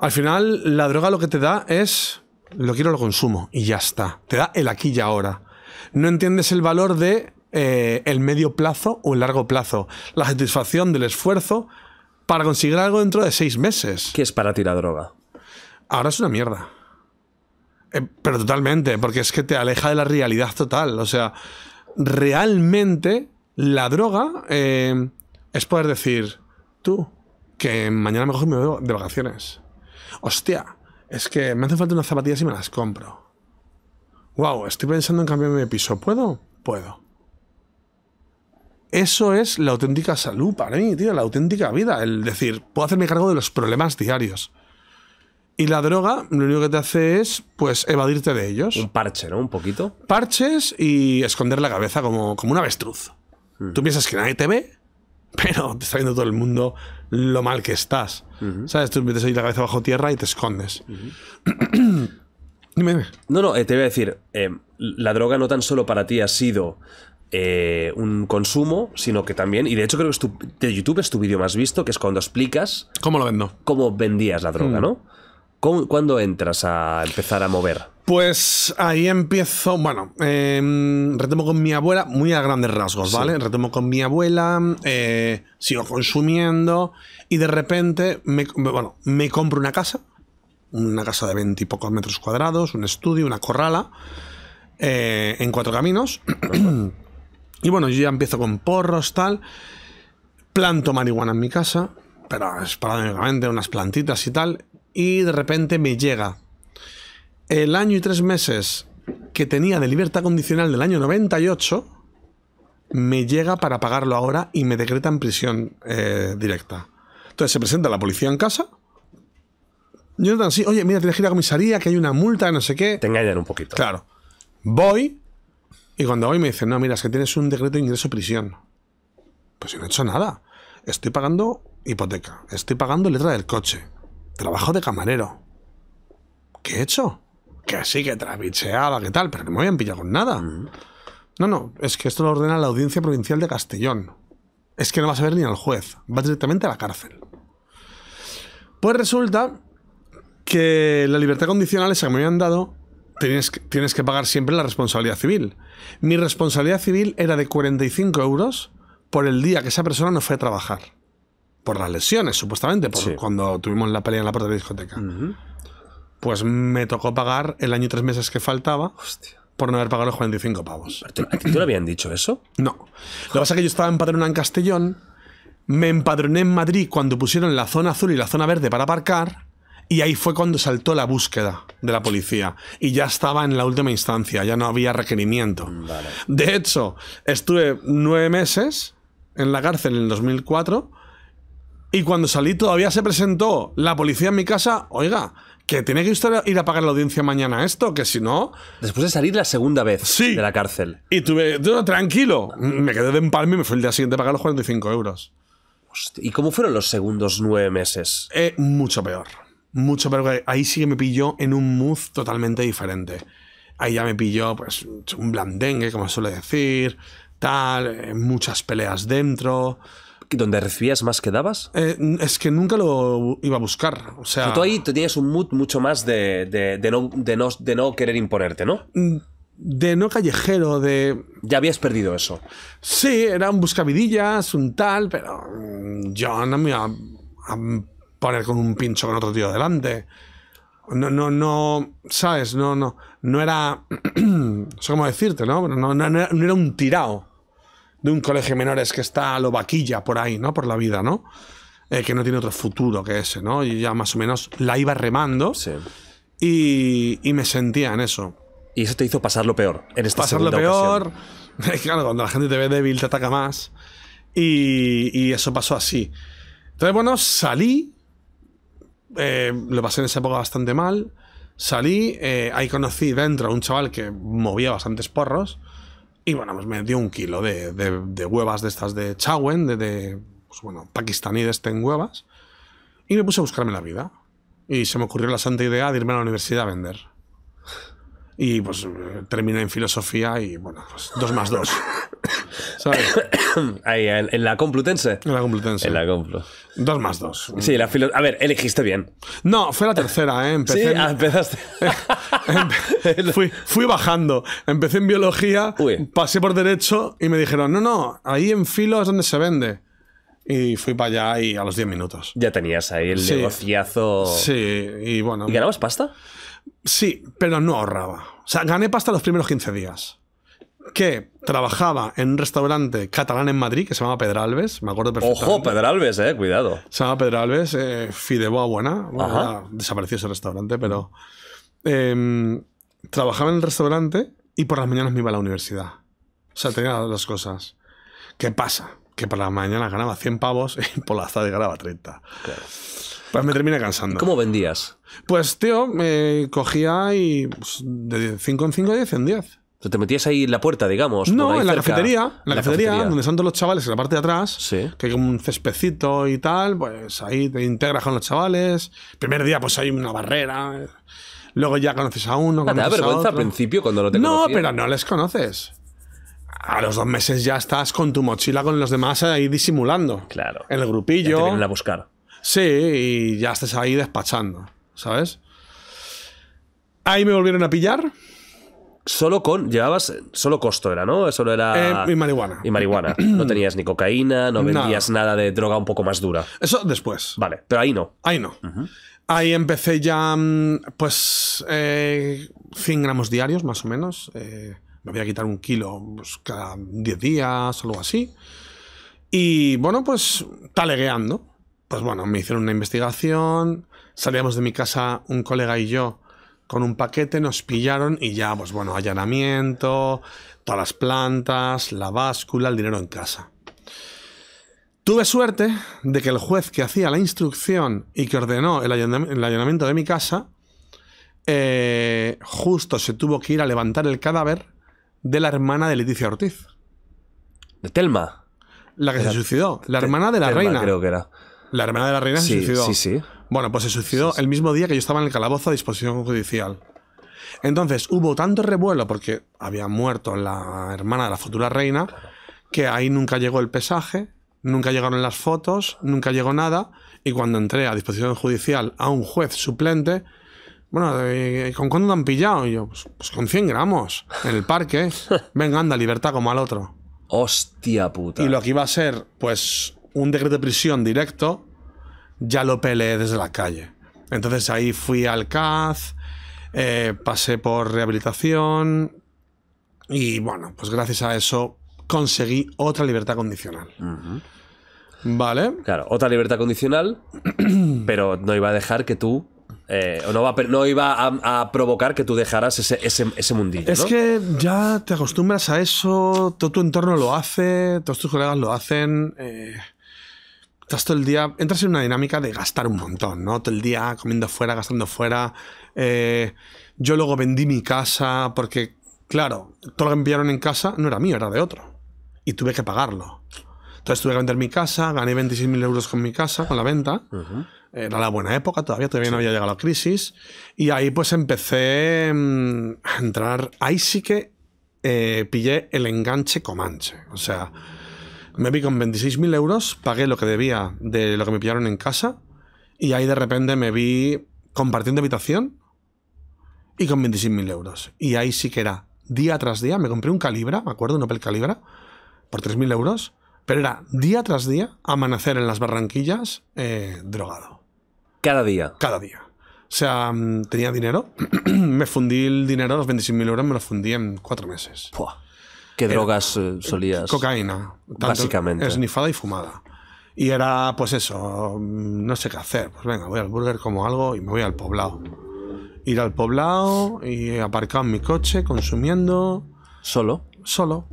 Al final, la droga lo que te da es lo quiero, lo consumo y ya está. Te da el aquí y ahora. No entiendes el valor de eh, el medio plazo o el largo plazo. La satisfacción del esfuerzo para conseguir algo dentro de seis meses. ¿Qué es para ti la droga? Ahora es una mierda. Eh, pero totalmente, porque es que te aleja de la realidad total. O sea, realmente la droga eh, es poder decir, tú, que mañana me cojo me voy de vacaciones. Hostia, es que me hace falta unas zapatillas y me las compro. Wow, estoy pensando en cambiarme de piso. ¿Puedo? Puedo. Eso es la auténtica salud para mí, tío, la auténtica vida. El decir, puedo hacerme cargo de los problemas diarios. Y la droga lo único que te hace es, pues, evadirte de ellos. Un parche, ¿no? Un poquito. Parches y esconder la cabeza como, como un avestruz. Mm. Tú piensas que nadie te ve, pero te está viendo todo el mundo lo mal que estás. ¿Sabes? Tú metes ahí la cabeza bajo tierra y te escondes. *clears throat* dime, No, no, eh, te voy a decir, eh, la droga no tan solo para ti ha sido eh, un consumo, sino que también, y de hecho creo que de YouTube es tu vídeo más visto, que es cuando explicas... ¿Cómo lo vendo? Cómo vendías la droga, hmm. ¿no? ¿Cuándo entras a empezar a mover? Pues ahí empiezo, bueno, em, retomo con mi abuela, muy a grandes rasgos, ¿vale? Retomo con mi abuela, eh, sigo consumiendo y de repente, me, bueno, me compro una casa, una casa de 20 y pocos metros cuadrados, un estudio, una corrala, eh, en cuatro caminos. y bueno, yo ya empiezo con porros, tal, planto marihuana en mi casa, pero es esporádicamente, unas plantitas y tal, y de repente me llega el año y tres meses que tenía de libertad condicional del año 98 me llega para pagarlo ahora y me decretan prisión eh, directa. Entonces se presenta la policía en casa. Yo no así, oye, mira, tienes que ir a comisaría, que hay una multa, no sé qué. Te engañan un poquito. Claro. Voy y cuando voy me dicen, no, mira, es que tienes un decreto de ingreso prisión. Pues yo no he hecho nada. Estoy pagando hipoteca, estoy pagando letra del coche, trabajo de camarero. ¿Qué he hecho? que sí, que trapicheaba, que tal, pero no me habían pillado con nada. No, no, es que esto lo ordena la Audiencia Provincial de Castellón. Es que no vas a ver ni al juez, vas directamente a la cárcel. Pues resulta que la libertad condicional esa que me habían dado, tienes que, tienes que pagar siempre la responsabilidad civil. Mi responsabilidad civil era de 45 euros por el día que esa persona no fue a trabajar. Por las lesiones, supuestamente, cuando tuvimos la pelea en la puerta de la discoteca. Pues me tocó pagar el año y tres meses que faltaba. por no haber pagado los 45 pavos. ¿A ti lo habían dicho eso? No. Lo que pasa es que yo estaba empadronado en Castellón, me empadroné en Madrid cuando pusieron la zona azul y la zona verde para aparcar, y ahí fue cuando saltó la búsqueda de la policía. Y ya estaba en la última instancia, ya no había requerimiento. De hecho, estuve nueve meses en la cárcel en el 2004, y cuando salí todavía se presentó la policía en mi casa, oiga, que tiene que ir a pagar la audiencia mañana esto, que si no... Después de salir la segunda vez de la cárcel. Y tuve, todo tranquilo, me quedé de empalme y me fui el día siguiente a pagar los 45 euros. ¿Y cómo fueron los segundos nueve meses? Eh, mucho peor. Mucho peor. Ahí sí que me pilló en un mood totalmente diferente. Ahí ya me pilló, pues, un blandengue, como suele decir, tal, eh, muchas peleas dentro donde recibías más que dabas? Eh, es que nunca lo iba a buscar. O sea, tú ahí tenías un mood mucho más de, de, no, querer imponerte, ¿no? Mm, de no callejero, de. Ya habías perdido eso. Sí, era un buscavidillas, un tal, pero mm, yo no me iba a, poner con un pincho con otro tío delante. No, no, no, ¿sabes? No, no, no era, *clears throat* no sé cómo decirte, ¿no? No, no era un tirado de un colegio menor es que está a lo vaquilla por ahí, ¿no? Por la vida, ¿no? Eh, que no tiene otro futuro que ese, ¿no? Y ya más o menos la iba remando y, me sentía en eso. Y eso te hizo pasar lo peor en esta Pasar lo peor, *laughs* claro, cuando la gente te ve débil te ataca más. Y, eso pasó así. Entonces, bueno, salí, eh, lo pasé en esa época bastante mal, salí, eh, ahí conocí dentro a un chaval que movía bastantes porros y bueno, pues me dio un kilo de, de, de huevas de estas de Chawen, de, de pues bueno, pakistaní de este huevas. Y me puse a buscarme la vida. Y se me ocurrió la santa idea de irme a la universidad a vender. Y pues eh, terminé en filosofía y bueno, pues dos más dos. *coughs* ¿Sabes? *coughs* Ahí, en, la Complutense. En la Complutense. En la Complu. Dos más dos. Sí, la filo... A ver, elegiste bien. No, fue la tercera, ¿eh? Empecé ah, empezaste. *laughs* fui, bajando. Empecé en biología, pasé por derecho y me dijeron, no, no, ahí en filo es donde se vende. Y fui para allá y a los 10 minutos. Ya tenías ahí el negociazo. Sí, y bueno. ¿Y ganabas pasta? Sí, pero no ahorraba. O sea, gané pasta los primeros 15 días que trabajaba en un restaurante catalán en Madrid que se llama Pedralbes, me acuerdo perfectamente. Ojo, Pedralbes, eh, cuidado. Se llamaba Pedralbes, Alves eh, Fideboa Buena, desapareció ese restaurante, pero em, trabajaba en el restaurante y por las mañanas me iba a la universidad. O sea, tenía las cosas. ¿Qué pasa? Que por las mañanas ganaba 100 pavos y por la tarde ganaba 30. Pues me terminé cansando. ¿Cómo vendías? Pues, tío, me cogía y pues, de 5 en 5, 10 en 10 te metías ahí en la puerta, digamos. No, en la cafetería. En la, cafetería, donde están todos los chavales, en la parte de atrás. Que hay un cespecito y tal. Pues ahí te integras con los chavales. Primer día, pues hay una barrera. Luego ya conoces a uno. Ah, conoces da vergüenza al principio cuando no te No, pero no les conoces. A los dos meses ya estás con tu mochila con los demás ahí disimulando. Claro. En el grupillo. Ya te vienen a buscar. Sí, y ya estás ahí despachando, ¿sabes? Ahí me volvieron a pillar solo con. Llevabas. Solo costo era, ¿no? Solo era. Eh, y marihuana. Y marihuana. No tenías ni cocaína, no vendías nada. de droga un poco más dura. Eso después. Vale, pero ahí no. Ahí no. Ahí empecé ya, mm, pues, 100 eh, gramos diarios, más o menos. Eh, me voy a quitar un kilo pues, cada 10 días, o algo así. Y bueno, pues, talegueando. Pues bueno, me hicieron una investigación. Salíamos de mi casa un colega y yo con un paquete, nos pillaron y ya, pues bueno, allanamiento, todas las plantas, la báscula, el dinero en casa. Tuve suerte de que el juez que hacía la instrucción y que ordenó el, allanamiento de mi casa, eh, justo se tuvo que ir a levantar el cadáver de la hermana de Leticia Ortiz. ¿De Telma? La que se suicidó. La hermana de la reina. Creo que era. La hermana de la reina se suicidó. Sí, sí. Bueno, pues se suicidó el mismo día que yo estaba en el calabozo a disposición judicial. Entonces hubo tanto revuelo porque había muerto la hermana de la futura reina que ahí nunca llegó el pesaje, nunca llegaron las fotos, nunca llegó nada. Y cuando entré a disposición judicial a un juez suplente, bueno, eh, ¿con cuánto han pillado? Y yo, pues, pues con 100 gramos en el parque. *laughs* Venga, anda, libertad como al otro. Hostia puta. Y lo que iba a ser, pues, un decreto de prisión directo, ya lo peleé desde la calle. Entonces ahí fui al CAZ, eh, pasé por rehabilitación y bueno, pues gracias a eso conseguí otra libertad condicional. Vale. Claro, otra libertad condicional, *clears throat* pero no iba a dejar que tú eh, no, no iba a, provocar que tú dejaras ese, ese, mundillo. Es que ya te acostumbras a eso, todo tu entorno lo hace, todos tus colegas lo hacen. Eh, estás todo el día, entras en una dinámica de gastar un montón, ¿no? Todo el día comiendo fuera, gastando fuera. Eh, yo luego vendí mi casa porque, claro, todo lo que enviaron en casa no era mío, era de otro. Y tuve que pagarlo. Entonces tuve que vender mi casa, gané 26.000 euros con mi casa, con la venta. Era la buena época, todavía, todavía no había llegado a crisis. Y ahí pues empecé mm, a entrar. Ahí sí que eh, pillé el enganche comanche. O sea, me vi con 26.000 euros, pagué lo que debía de lo que me pillaron en casa y ahí de repente me vi compartiendo habitación y con 26.000 euros. Y ahí sí que era día tras día. Me compré un Calibra, me acuerdo, un Opel Calibra, por 3.000 euros. Pero era día tras día amanecer en las barranquillas eh, drogado. Cada día. Cada día. O sea, mm, tenía dinero. *clears throat* me fundí el dinero, los 26.000 euros, me lo fundí en cuatro meses. ¿Qué eh, drogas eh, solías? Cocaína. básicamente. esnifada y fumada. Y era, pues eso, no sé qué hacer. Pues venga, voy al burger como algo y me voy al poblado. Ir al poblado y aparcado en mi coche, consumiendo. ¿Solo? Solo.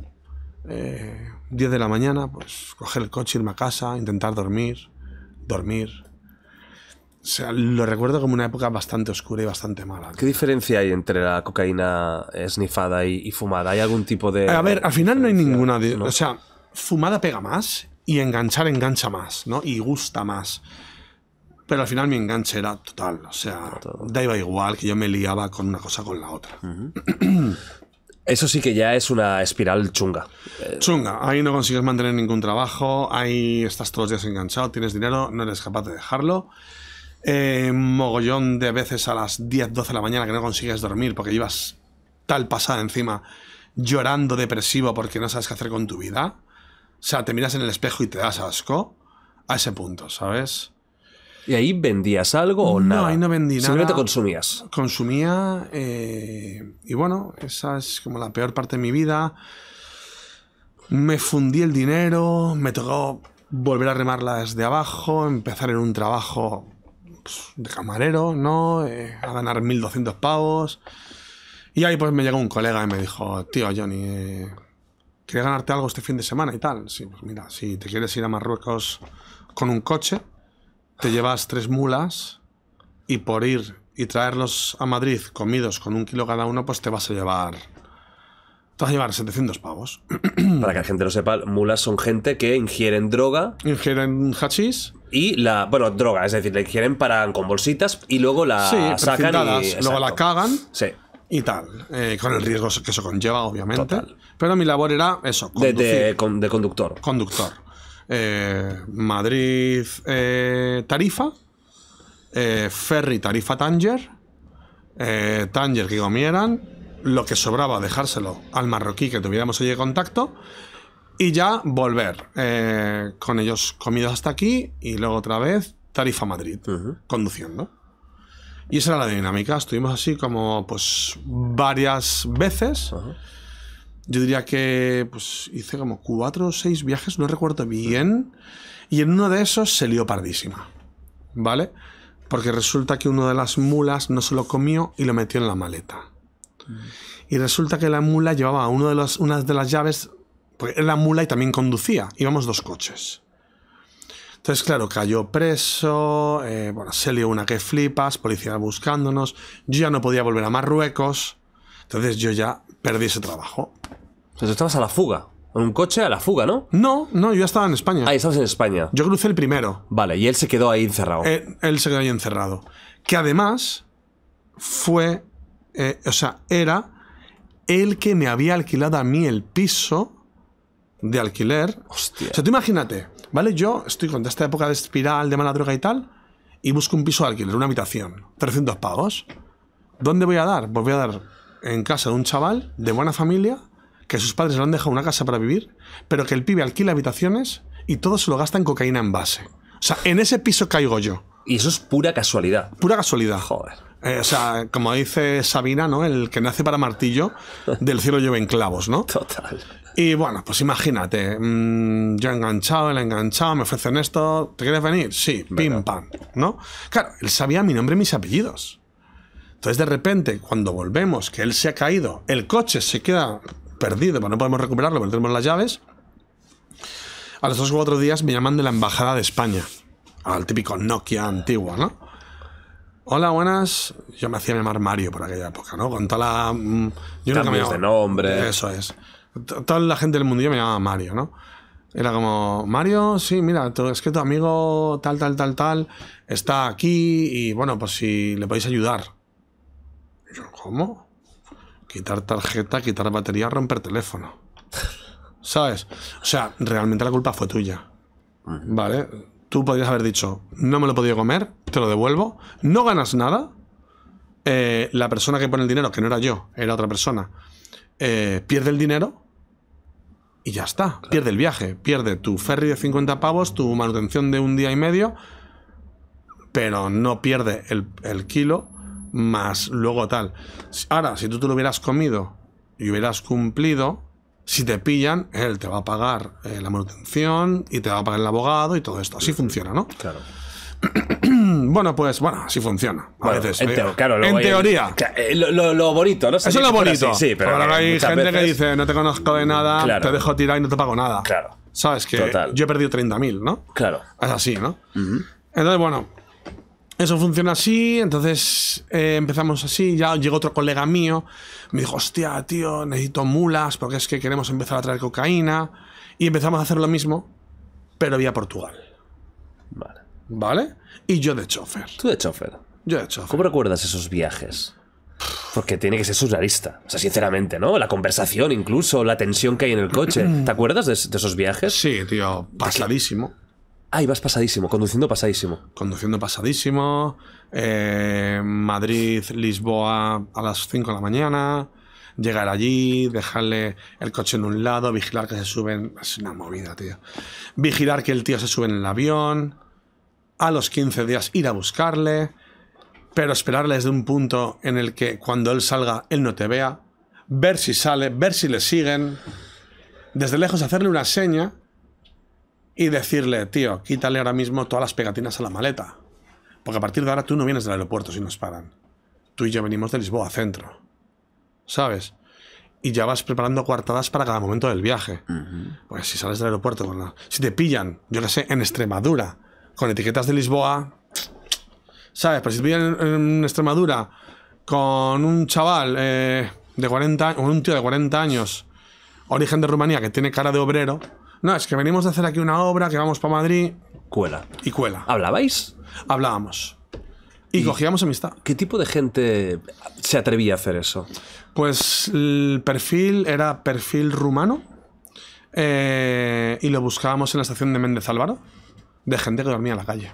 10 eh, de la mañana, pues coger el coche, irme a casa, intentar dormir, dormir, o sea, lo recuerdo como una época bastante oscura y bastante mala. ¿Qué diferencia hay entre la cocaína esnifada y, fumada? ¿Hay algún tipo de.? A ver, al final no hay ninguna. O sea, fumada pega más y enganchar engancha más, ¿no? Y gusta más. Pero al final mi enganche era total. O sea, da iba igual que yo me liaba con una cosa con la otra. *clears throat* Eso sí que ya es una espiral chunga. Eh, chunga. Ahí no consigues mantener ningún trabajo. Ahí estás todos los días enganchado. Tienes dinero. No eres capaz de dejarlo. Eh, mogollón de veces a las 10, 12 de la mañana que no consigues dormir porque llevas tal pasada encima, llorando depresivo porque no sabes qué hacer con tu vida. O sea, te miras en el espejo y te das asco a ese punto, ¿sabes? ¿Y ahí vendías algo o no, nada? No, ahí no vendí nada. Simplemente consumías. Consumía eh, y bueno, esa es como la peor parte de mi vida. Me fundí el dinero, me tocó volver a remarla desde abajo, empezar en un trabajo pues, de camarero, ¿no? Eh, a ganar 1200 pavos. Y ahí pues me llegó un colega y me dijo, tío Johnny, eh, ganarte algo este fin de semana y tal. Sí, pues mira, si te quieres ir a Marruecos con un coche, te llevas tres mulas y por ir y traerlos a Madrid comidos con un kilo cada uno, pues te vas a llevar. Te vas a llevar 700 pavos. Para que la gente lo sepa, mulas son gente que ingieren droga. Ingieren hachís y la, bueno, droga, es decir, le quieren paran con bolsitas y luego la sacan y luego la cagan. Sí. Y tal, eh, con el riesgo que eso conlleva, obviamente. Pero mi labor era eso. De, conductor. Conductor. Eh, Madrid eh, Tarifa, Ferry Tarifa Tanger, Tanger que comieran, lo que sobraba dejárselo al marroquí que tuviéramos allí de contacto y ya volver eh, con ellos comidos hasta aquí y luego otra vez Tarifa Madrid, conduciendo. Y esa era la dinámica, estuvimos así como pues varias veces. Yo diría que pues hice como cuatro o seis viajes, no recuerdo bien. Y en uno de esos se lió pardísima. ¿Vale? Porque resulta que uno de las mulas no se lo comió y lo metió en la maleta. Mm. Y resulta que la mula llevaba uno de una de las llaves porque era mula y también conducía. Íbamos dos coches. Entonces, claro, cayó preso, eh, bueno, se lió una que flipas, policía buscándonos, yo ya no podía volver a Marruecos, entonces yo ya perdí ese trabajo. entonces estabas a la fuga, en un coche a la fuga, ¿no? No, no, yo ya estaba en España. Ah, estabas en España. Yo crucé el primero. Vale, y él se quedó ahí encerrado. Eh, él se quedó ahí encerrado. Que además fue, eh, o sea, era el que me había alquilado a mí el piso de alquiler. Hostia. O sea, tú imagínate, ¿vale? Yo estoy con esta época de espiral, de mala droga y tal, y busco un piso de alquiler, una habitación, 300 pagos. ¿Dónde voy a dar? Pues voy a dar en casa de un chaval de buena familia que sus padres le han dejado una casa para vivir, pero que el pibe alquila habitaciones y todo se lo gasta en cocaína en base. O sea, en ese piso caigo yo. Y eso es pura casualidad. Pura casualidad. Joder. Eh, o sea, como dice Sabina, ¿no? El que nace para martillo, *laughs* del cielo llueven clavos, ¿no? Total. Y bueno, pues imagínate, mm, yo enganchado, él enganchado, me ofrecen esto, ¿te quieres venir? Sí, pim, pam, ¿no? Claro, él sabía mi nombre y mis apellidos. Entonces, de repente, cuando volvemos, que él se ha caído, el coche se queda perdido, pero pues no podemos recuperarlo, volvemos las llaves. A los dos o otros días me llaman de la Embajada de España, al típico Nokia antiguo, ¿no? Hola, buenas. Yo me hacía llamar Mario por aquella época, ¿no? Con toda la. Mm, yo Cambios de nombre. Eso es. Toda la gente del mundillo me llamaba Mario, ¿no? Era como, Mario, sí, mira, es que tu amigo tal, tal, tal, tal, está aquí y bueno, pues si le podéis ayudar. ¿cómo? Quitar tarjeta, quitar batería, romper teléfono. *laughs* ¿Sabes? O sea, realmente la culpa fue tuya. ¿Vale? Tú podrías haber dicho, no me lo he podido comer, te lo devuelvo, no ganas nada. Eh, la persona que pone el dinero, que no era yo, era otra persona, eh, pierde el dinero y ya está. Pierde el viaje, pierde tu ferry de 50 pavos, tu manutención de un día y medio, pero no pierde el, kilo más luego tal. Ahora, si tú te lo hubieras comido y hubieras cumplido, si te pillan, él te va a pagar eh, la manutención y te va a pagar el abogado y todo esto. Así funciona, ¿no? Claro. *clears throat* bueno, pues bueno, así funciona. En, teoría. lo, bonito, ¿no? Eso es lo bonito. pero hay gente que dice, no te conozco de nada, te dejo tirar y no te pago nada. Claro. ¿Sabes? Que yo he perdido 30.000, ¿no? Claro. Es así, ¿no? Entonces, bueno, eso funciona así, entonces eh, empezamos así, ya llegó otro colega mío, me dijo, hostia, tío, necesito mulas porque es que queremos empezar a traer cocaína. Y empezamos a hacer lo mismo, pero vía Portugal. Vale. ¿vale? Y yo de chofer. Tú de chofer. Yo de chofer. ¿Cómo recuerdas esos viajes? Porque tiene que ser surrealista. O sea, sinceramente, ¿no? La conversación, incluso, la tensión que hay en el coche. *clears throat* ¿Te acuerdas de, esos viajes? Sí, tío. Pasadísimo. Ah, vas pasadísimo, conduciendo pasadísimo. Conduciendo pasadísimo. Eh, Madrid, Lisboa a las 5 de la mañana. Llegar allí, dejarle el coche en un lado, vigilar que se suben. Es una movida, tío. Vigilar que el tío se sube en el avión a los 15 días ir a buscarle, pero esperarle desde un punto en el que cuando él salga, él no te vea, ver si sale, ver si le siguen, desde lejos hacerle una seña y decirle, tío, quítale ahora mismo todas las pegatinas a la maleta, porque a partir de ahora tú no vienes del aeropuerto si nos paran. Tú y yo venimos de Lisboa centro, ¿sabes? y ya vas preparando coartadas para cada momento del viaje. Pues si sales del aeropuerto, si te pillan, yo lo sé, en Extremadura, con etiquetas de Lisboa, ¿sabes? Pero pues si en, Extremadura con un chaval eh, de 40 años, un tío de 40 años, origen de Rumanía, que tiene cara de obrero, no, es que venimos de hacer aquí una obra, que vamos para Madrid. Cuela. Y cuela. ¿Hablabais? Hablábamos. Y, y, cogíamos amistad. ¿Qué tipo de gente se atrevía a hacer eso? Pues el perfil era perfil rumano. Eh, y lo buscábamos en la estación de Méndez Álvaro de gente que dormía en la calle.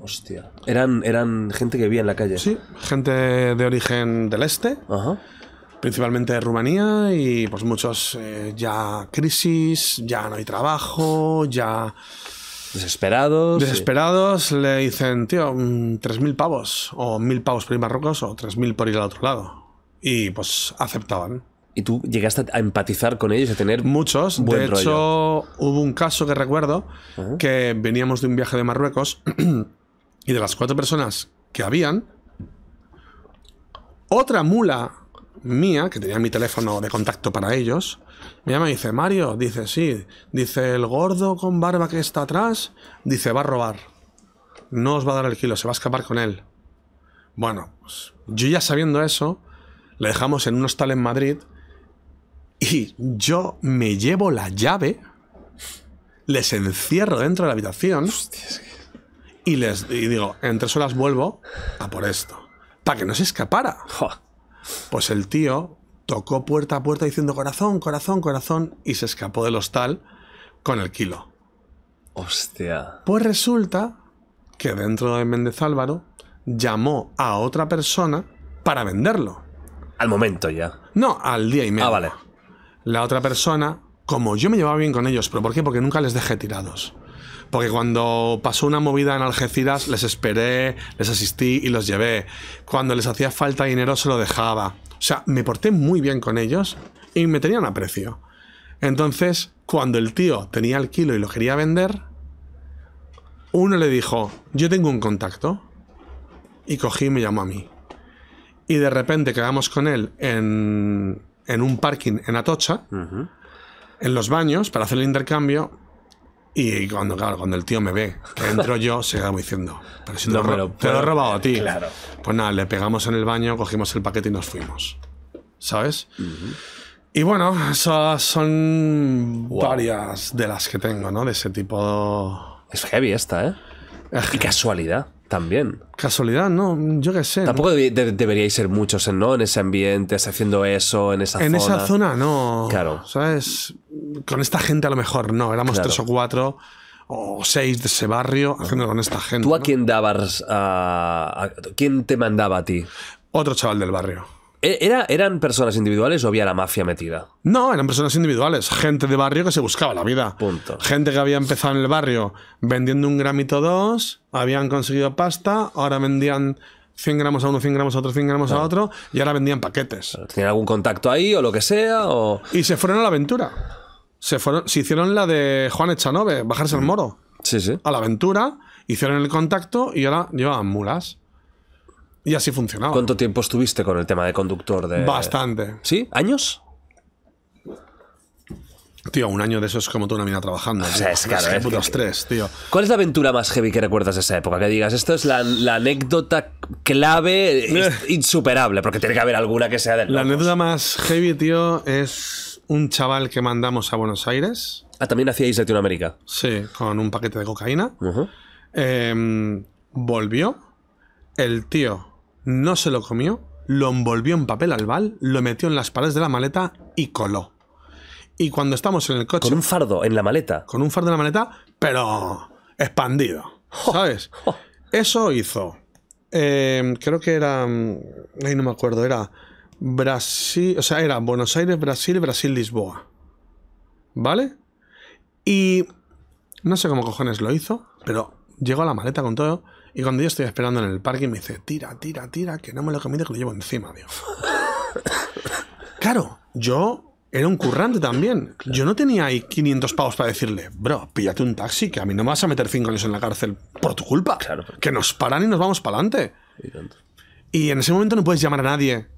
Hostia. Eran, eran gente que vivía en la calle. Sí, gente de origen del este, principalmente de Rumanía, y pues muchos eh, ya crisis, ya no hay trabajo, ya... Desesperados. Desesperados le dicen, tío, 3.000 mm, pavos, o 1.000 pavos por ir a Marruecos, o 3.000 por ir al otro lado. Y pues aceptaban. Y tú llegaste a empatizar con ellos, a tener. Muchos. de hecho, hubo un caso que recuerdo que veníamos de un viaje de Marruecos *clears throat* y de las cuatro personas que habían, otra mula mía, que tenía mi teléfono de contacto para ellos, me llama y dice: Mario, dice, sí, dice, el gordo con barba que está atrás, dice, va a robar. No os va a dar el kilo, se va a escapar con él. Bueno, pues, yo ya sabiendo eso, le dejamos en un hostal en Madrid y yo me llevo la llave, les encierro dentro de la habitación y les digo, en tres horas vuelvo a por esto. Para que no se escapara. Pues el tío tocó puerta a puerta diciendo corazón, corazón, corazón y se escapó del hostal con el kilo. Hostia. Pues resulta que dentro de Méndez Álvaro llamó a otra persona para venderlo. Al momento ya. No, al día y medio. Ah, vale la otra persona, como yo me llevaba bien con ellos, pero ¿por qué? Porque nunca les dejé tirados. Porque cuando pasó una movida en Algeciras, les esperé, les asistí y los llevé. Cuando les hacía falta dinero, se lo dejaba. O sea, me porté muy bien con ellos y me tenían aprecio. Entonces, cuando el tío tenía el kilo y lo quería vender, uno le dijo, yo tengo un contacto. Y cogí y me llamó a mí. Y de repente quedamos con él en, en un parking en Atocha, en los baños, para hacer el intercambio. Y cuando, cuando el tío me ve, que entro yo, se diciendo, pero no te, lo, he robado a ti. Pues nada, le pegamos en el baño, cogimos el paquete y nos fuimos. ¿Sabes? Y bueno, esas son varias de las que tengo, ¿no? De ese tipo. Es heavy esta, ¿eh? Qué casualidad. También. Casualidad, ¿no? Yo qué sé. Tampoco deberíais ser muchos, ¿no? En ese ambiente, haciendo eso, en esa zona. En esa zona, no. Claro. ¿Sabes? Con esta gente a lo mejor no. Éramos tres o cuatro o seis de ese barrio ah. haciendo con esta gente. ¿Tú a quién dabas? Ah, a, ¿Quién te mandaba a ti? Otro chaval del barrio. ¿E-, ¿Eran personas individuales o había la mafia metida? No, eran personas individuales, gente de barrio que se buscaba la vida. Punto. Gente que había empezado en el barrio vendiendo un gramito dos, habían conseguido pasta, ahora vendían 100 gramos a uno, 100 gramos a otro, 100 gramos a otro, y ahora vendían paquetes. ¿Tenían algún contacto ahí o lo que sea? O... Y se fueron a la aventura. Se, fueron, se hicieron la de Juan Echanove, bajarse al mm. moro. Sí, sí. A la aventura, hicieron el contacto y ahora llevaban mulas. Y así funcionaba. ¿Cuánto tiempo estuviste con el tema de conductor? De... Bastante. ¿Sí? ¿Años? Tío, un año de eso es como tú una mina trabajando. O es claro. Es que tío. ¿Cuál es la aventura más heavy que recuerdas de esa época? Que digas, esto es la, anécdota clave *laughs* insuperable, porque tiene que haber alguna que sea de. La anécdota más heavy, tío, es un chaval que mandamos a Buenos Aires. Ah, también hacíais Latinoamérica. Sí, con un paquete de cocaína. Em, volvió. El tío no se lo comió, lo envolvió en papel albal, lo metió en las paredes de la maleta y coló. Y cuando estamos en el coche... Con un fardo en la maleta. Con un fardo en la maleta, pero expandido. ¿Sabes? Eso hizo. Em, creo que era... Mm, Ahí no me acuerdo. Era Brasil... O sea, era Buenos Aires, Brasil, Brasil, Lisboa. ¿Vale? Y... No sé cómo cojones lo hizo, pero llegó a la maleta con todo y cuando yo estoy esperando en el y me dice, tira, tira, tira, que no me lo comida que lo llevo encima, tío. *laughs* claro, yo era un currante también. Yo no tenía ahí 500 pavos para decirle, bro, píllate un taxi, que a mí no me vas a meter 5 años en la cárcel por tu culpa. Claro. Que nos paran y nos vamos para adelante. Y, en ese momento no puedes llamar a nadie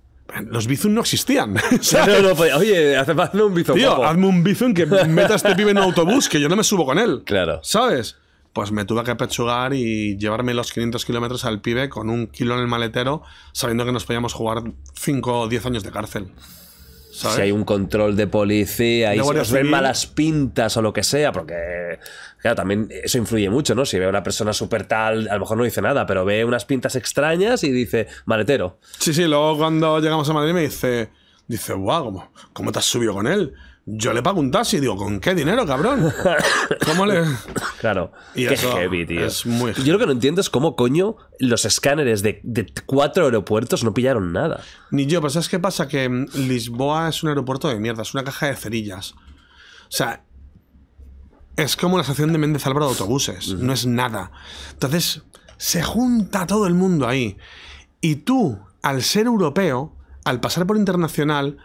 los bizun no existían. *laughs* Pues, oye, hazme un bizun Tío, hazme un que *laughs* meta a este pibe en autobús, que yo no me subo con él. Claro. ¿Sabes? pues me tuve que pechugar y llevarme los 500 kilómetros al pibe con un kilo en el maletero, sabiendo que nos podíamos jugar 5 o 10 años de cárcel. Si hay un control de policía y se nos ven malas pintas o lo que sea, porque, claro, también eso influye mucho, ¿no? Si ve una persona súper tal, a lo mejor no dice nada, pero ve unas pintas extrañas y dice, maletero. Sí, sí, luego cuando llegamos a Madrid me dice, dice, guau, ¿cómo, ¿cómo te has subido con él? Yo le pago un taxi y digo, ¿con qué dinero, cabrón? *coughs* ¿Cómo le.? Claro. Es qué heavy, tío. Es muy Yo lo que no entiendo es cómo coño los escáneres de, cuatro aeropuertos no pillaron nada. Ni yo, pero ¿sabes qué pasa? Que Lisboa es un aeropuerto de mierda, es una caja de cerillas. O sea, es como la estación de Méndez Álvaro de autobuses, no es nada. Entonces, se junta todo el mundo ahí. Y tú, al ser europeo, al pasar por internacional,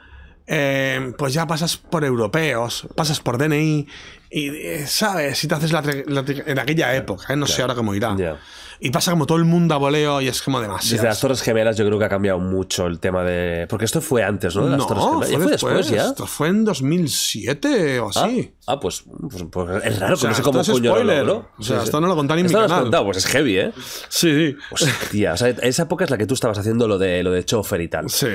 Em, pues ya pasas por europeos, pasas por DNI y, eh, ¿sabes? Si te haces la, en aquella época, ¿eh? no sé ahora cómo irá. Y pasa como todo el mundo a voleo y es como demasiado. Desde las Torres Gemelas yo creo que ha cambiado mucho el tema de... Porque esto fue antes, ¿no? las no, Torres Gemelas. Fue, después, Esto fue en 2007 o ah, así. Ah, pues, pues, pues, es raro, o no sé cómo es spoiler. Lo o sea, esto no lo contan ni mi no canal. pues es heavy, ¿eh? Sí, sí. Hostia, o sea, esa época es la que tú estabas haciendo lo de, lo de chofer y tal. Sí.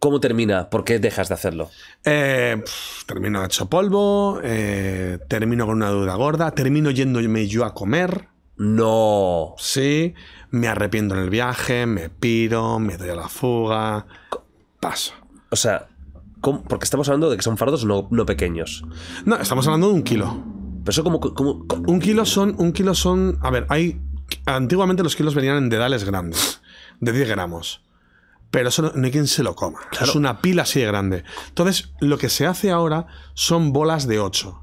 ¿Cómo termina? ¿Por qué dejas de hacerlo? Eh, termino hecho polvo, eh, termino con una duda gorda, termino yéndome yo a comer. No. Sí, me arrepiento en el viaje, me piro, me doy a la fuga. Paso. O sea, porque estamos hablando de que son fardos no, pequeños. No, estamos hablando de un kilo. Pero eso como, como, Un kilo son, un kilo son... A ver, hay... Antiguamente los kilos venían en dedales grandes, de 10 gramos pero eso no, hay quien se lo coma. Es una pila así de grande. Entonces, lo que se hace ahora son bolas de 8.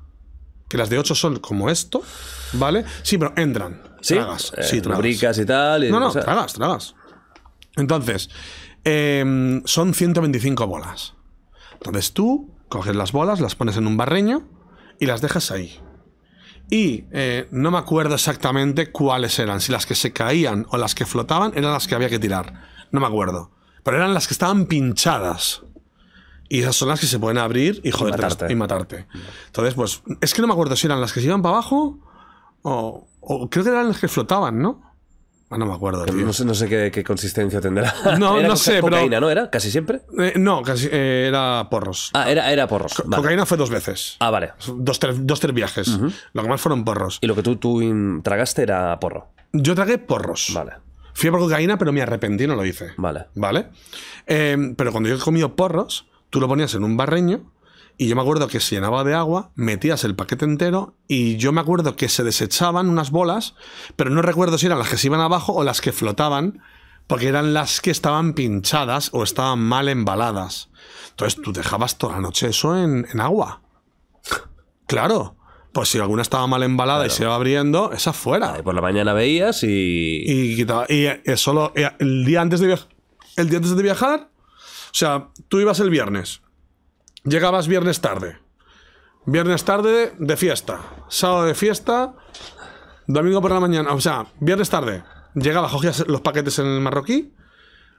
Que las de 8 son como esto, ¿vale? Sí, pero entran. Sí, tragas, eh, y tal. no, no, tragas, tragas. Entonces, em, son 125 bolas. Entonces tú coges las bolas, las pones en un barreño y las dejas ahí. Y eh, no me acuerdo exactamente cuáles eran, si las que se caían o las que flotaban eran las que había que tirar. No me acuerdo. Pero eran las que estaban pinchadas. Y esas son las que se pueden abrir y joder, y matarte. Entonces, pues, es que no me acuerdo si eran las que se iban para abajo o, creo que eran las que flotaban, ¿no? Ah, no me acuerdo. No sé, qué, consistencia tendrá. No, *laughs* no sé, cocaína, pero... ¿no era? ¿Casi siempre? Eh, no, casi, eh, era porros. Ah, era, porros. Cocaína fue dos veces. Ah, vale. Dos, tres, viajes. Lo que más fueron porros. ¿Y lo que tú, tú tragaste era porro? Yo tragué porros. Vale. Fui a por cocaína, pero me arrepentí no lo hice. Vale. ¿Vale? Eh, pero cuando yo he comido porros, tú lo ponías en un barreño y yo me acuerdo que se llenaba de agua, metías el paquete entero y yo me acuerdo que se desechaban unas bolas, pero no recuerdo si eran las que se iban abajo o las que flotaban, porque eran las que estaban pinchadas o estaban mal embaladas. Entonces tú dejabas toda la noche eso en agua. *laughs* Claro. Pues si alguna estaba mal embalada y se iba abriendo, esa fuera. Y por la mañana veías y. Y Y solo. Eh, el día antes de viajar. El día antes de viajar. O sea, tú ibas el viernes. Llegabas viernes tarde. Viernes tarde de fiesta. Sábado de fiesta. Domingo por la mañana. O sea, viernes tarde. Llegabas, cogías los paquetes en el marroquí.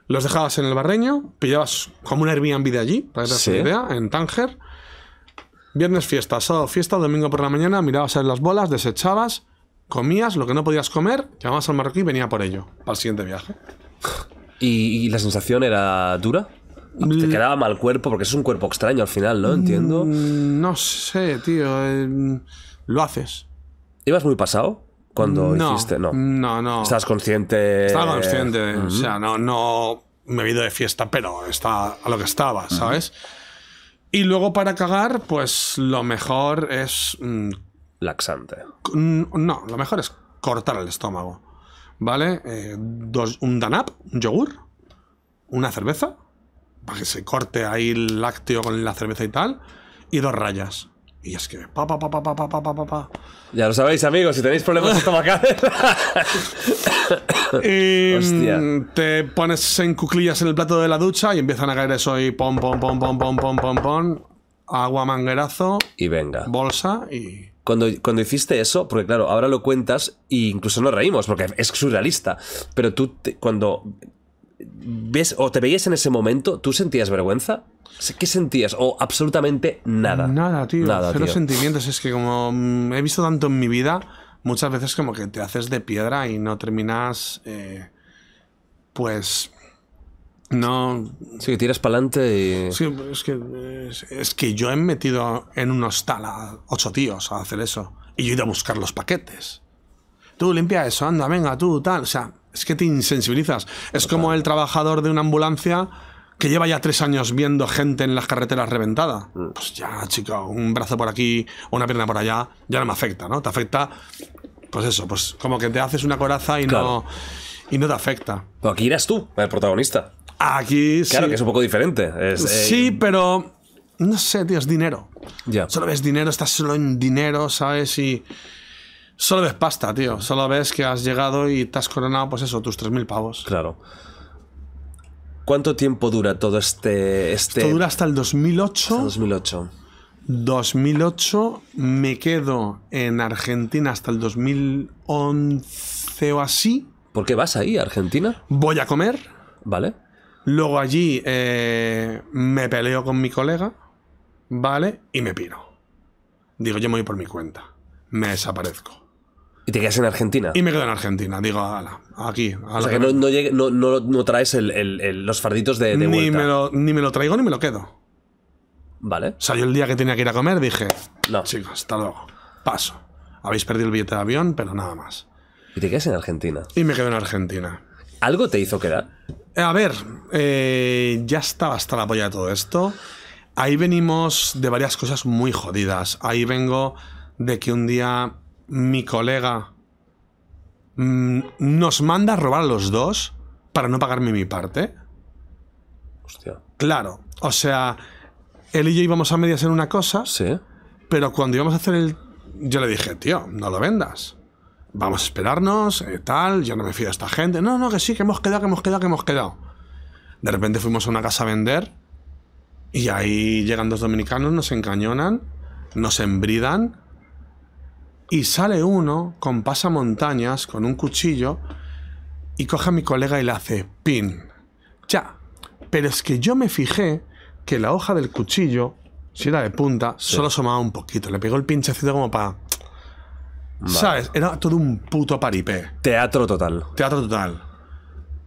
Los dejabas en el barreño. Pillabas como una hermía en vida allí. Para que te idea. En Tánger Viernes fiesta, sábado fiesta, domingo por la mañana, mirabas a las bolas, desechabas, comías lo que no podías comer, llamabas al marroquí y venía por ello, para el siguiente viaje. ¿Y, la sensación era dura? Te quedaba mal cuerpo, porque es un cuerpo extraño al final, ¿no? Entiendo. Mm, no sé, tío. Em, lo haces. ¿Ibas muy pasado cuando no, hiciste? No. No, no. Estás consciente. Estaba consciente. O sea, no, no me he de fiesta, pero está a lo que estaba, ¿sabes? Y luego para cagar, pues lo mejor es... Mm, Laxante. No, lo mejor es cortar el estómago. ¿Vale? Eh, dos, un danap, un yogur, una cerveza, para que se corte ahí el lácteo con la cerveza y tal, y dos rayas. Y es que pa, pa, pa, pa, pa, pa, pa, pa, pa. Ya lo sabéis, amigos, si tenéis problemas *laughs* estomacales. y mm, Hostia. te pones en cuclillas en el plato de la ducha y empiezan a caer eso y pom, pom, pom, pom, pom, pom, pom, pom. Agua, manguerazo. Y venga. Bolsa y. Cuando, cuando hiciste eso, porque claro, ahora lo cuentas e incluso nos reímos, porque es surrealista. Pero tú, cuando ves o te veías en ese momento, ¿tú sentías vergüenza? ¿Qué sentías? O absolutamente nada. Nada, tío. Nada, cero sentimientos. Es que como mm, he visto tanto en mi vida, muchas veces como que te haces de piedra y no terminas. Eh, pues. No. Sí, que tiras para adelante y. Sí, es que, es, que yo he metido en un hostal a ocho tíos a hacer eso. Y yo he ido a buscar los paquetes. Tú limpia eso, anda, venga, tú, tal. O sea, es que te insensibilizas. Es como el trabajador de una ambulancia que lleva ya tres años viendo gente en las carreteras reventada. Mm. Pues ya, chica, un brazo por aquí, una pierna por allá, ya no me afecta, ¿no? Te afecta, pues eso, pues como que te haces una coraza y no y no te afecta. Pero aquí eres tú, el protagonista. Aquí sí. Claro que es un poco diferente. Eh, sí, pero no sé, tío, es dinero. Ya. Solo ves dinero, estás solo en dinero, ¿sabes? Y Solo ves pasta, tío. Solo ves que has llegado y te has coronado, pues eso, tus 3.000 pavos. Claro. ¿Cuánto tiempo dura todo este...? este... dura hasta el 2008. Hasta 2008. 2008 me quedo en Argentina hasta el 2011 o así. ¿Por qué vas ahí, Argentina? Voy a comer. Vale. Luego allí eh, me peleo con mi colega, ¿vale? Y me piro. Digo, yo me voy por mi cuenta. Me desaparezco. Y te quedas en Argentina. Y me quedo en Argentina, digo, ala, aquí. Ala, o sea que no, traes los farditos de, vuelta. Ni me, lo, traigo ni me lo quedo. Vale. Salió el día que tenía que ir a comer dije, no. chicos, hasta luego. Paso. Habéis perdido el billete de avión, pero nada más. ¿Y te quedas en Argentina? Y me quedo en Argentina. ¿Algo te hizo quedar? Eh, a ver, eh, ya estaba hasta la polla de todo esto. Ahí venimos de varias cosas muy jodidas. Ahí vengo de que un día mi colega mm, nos manda a robar a los dos para no pagarme mi parte. Hostia. Claro, o sea, él y yo íbamos a medias en una cosa, ¿Sí? pero cuando íbamos a hacer el... Yo le dije, tío, no lo vendas. Vamos a esperarnos, eh, tal, yo no me fío de esta gente. No, no, que sí, que hemos quedado, que hemos quedado, que hemos quedado. De repente fuimos a una casa a vender y ahí llegan dos dominicanos, nos encañonan, nos embridan y sale uno con pasamontañas, con un cuchillo, y coge a mi colega y le hace pin. Ya, pero es que yo me fijé que la hoja del cuchillo, si era de punta, solo somaba un poquito. Le pegó el pinchecito como para... ¿Sabes? Era todo un puto paripé. Teatro total. Teatro total.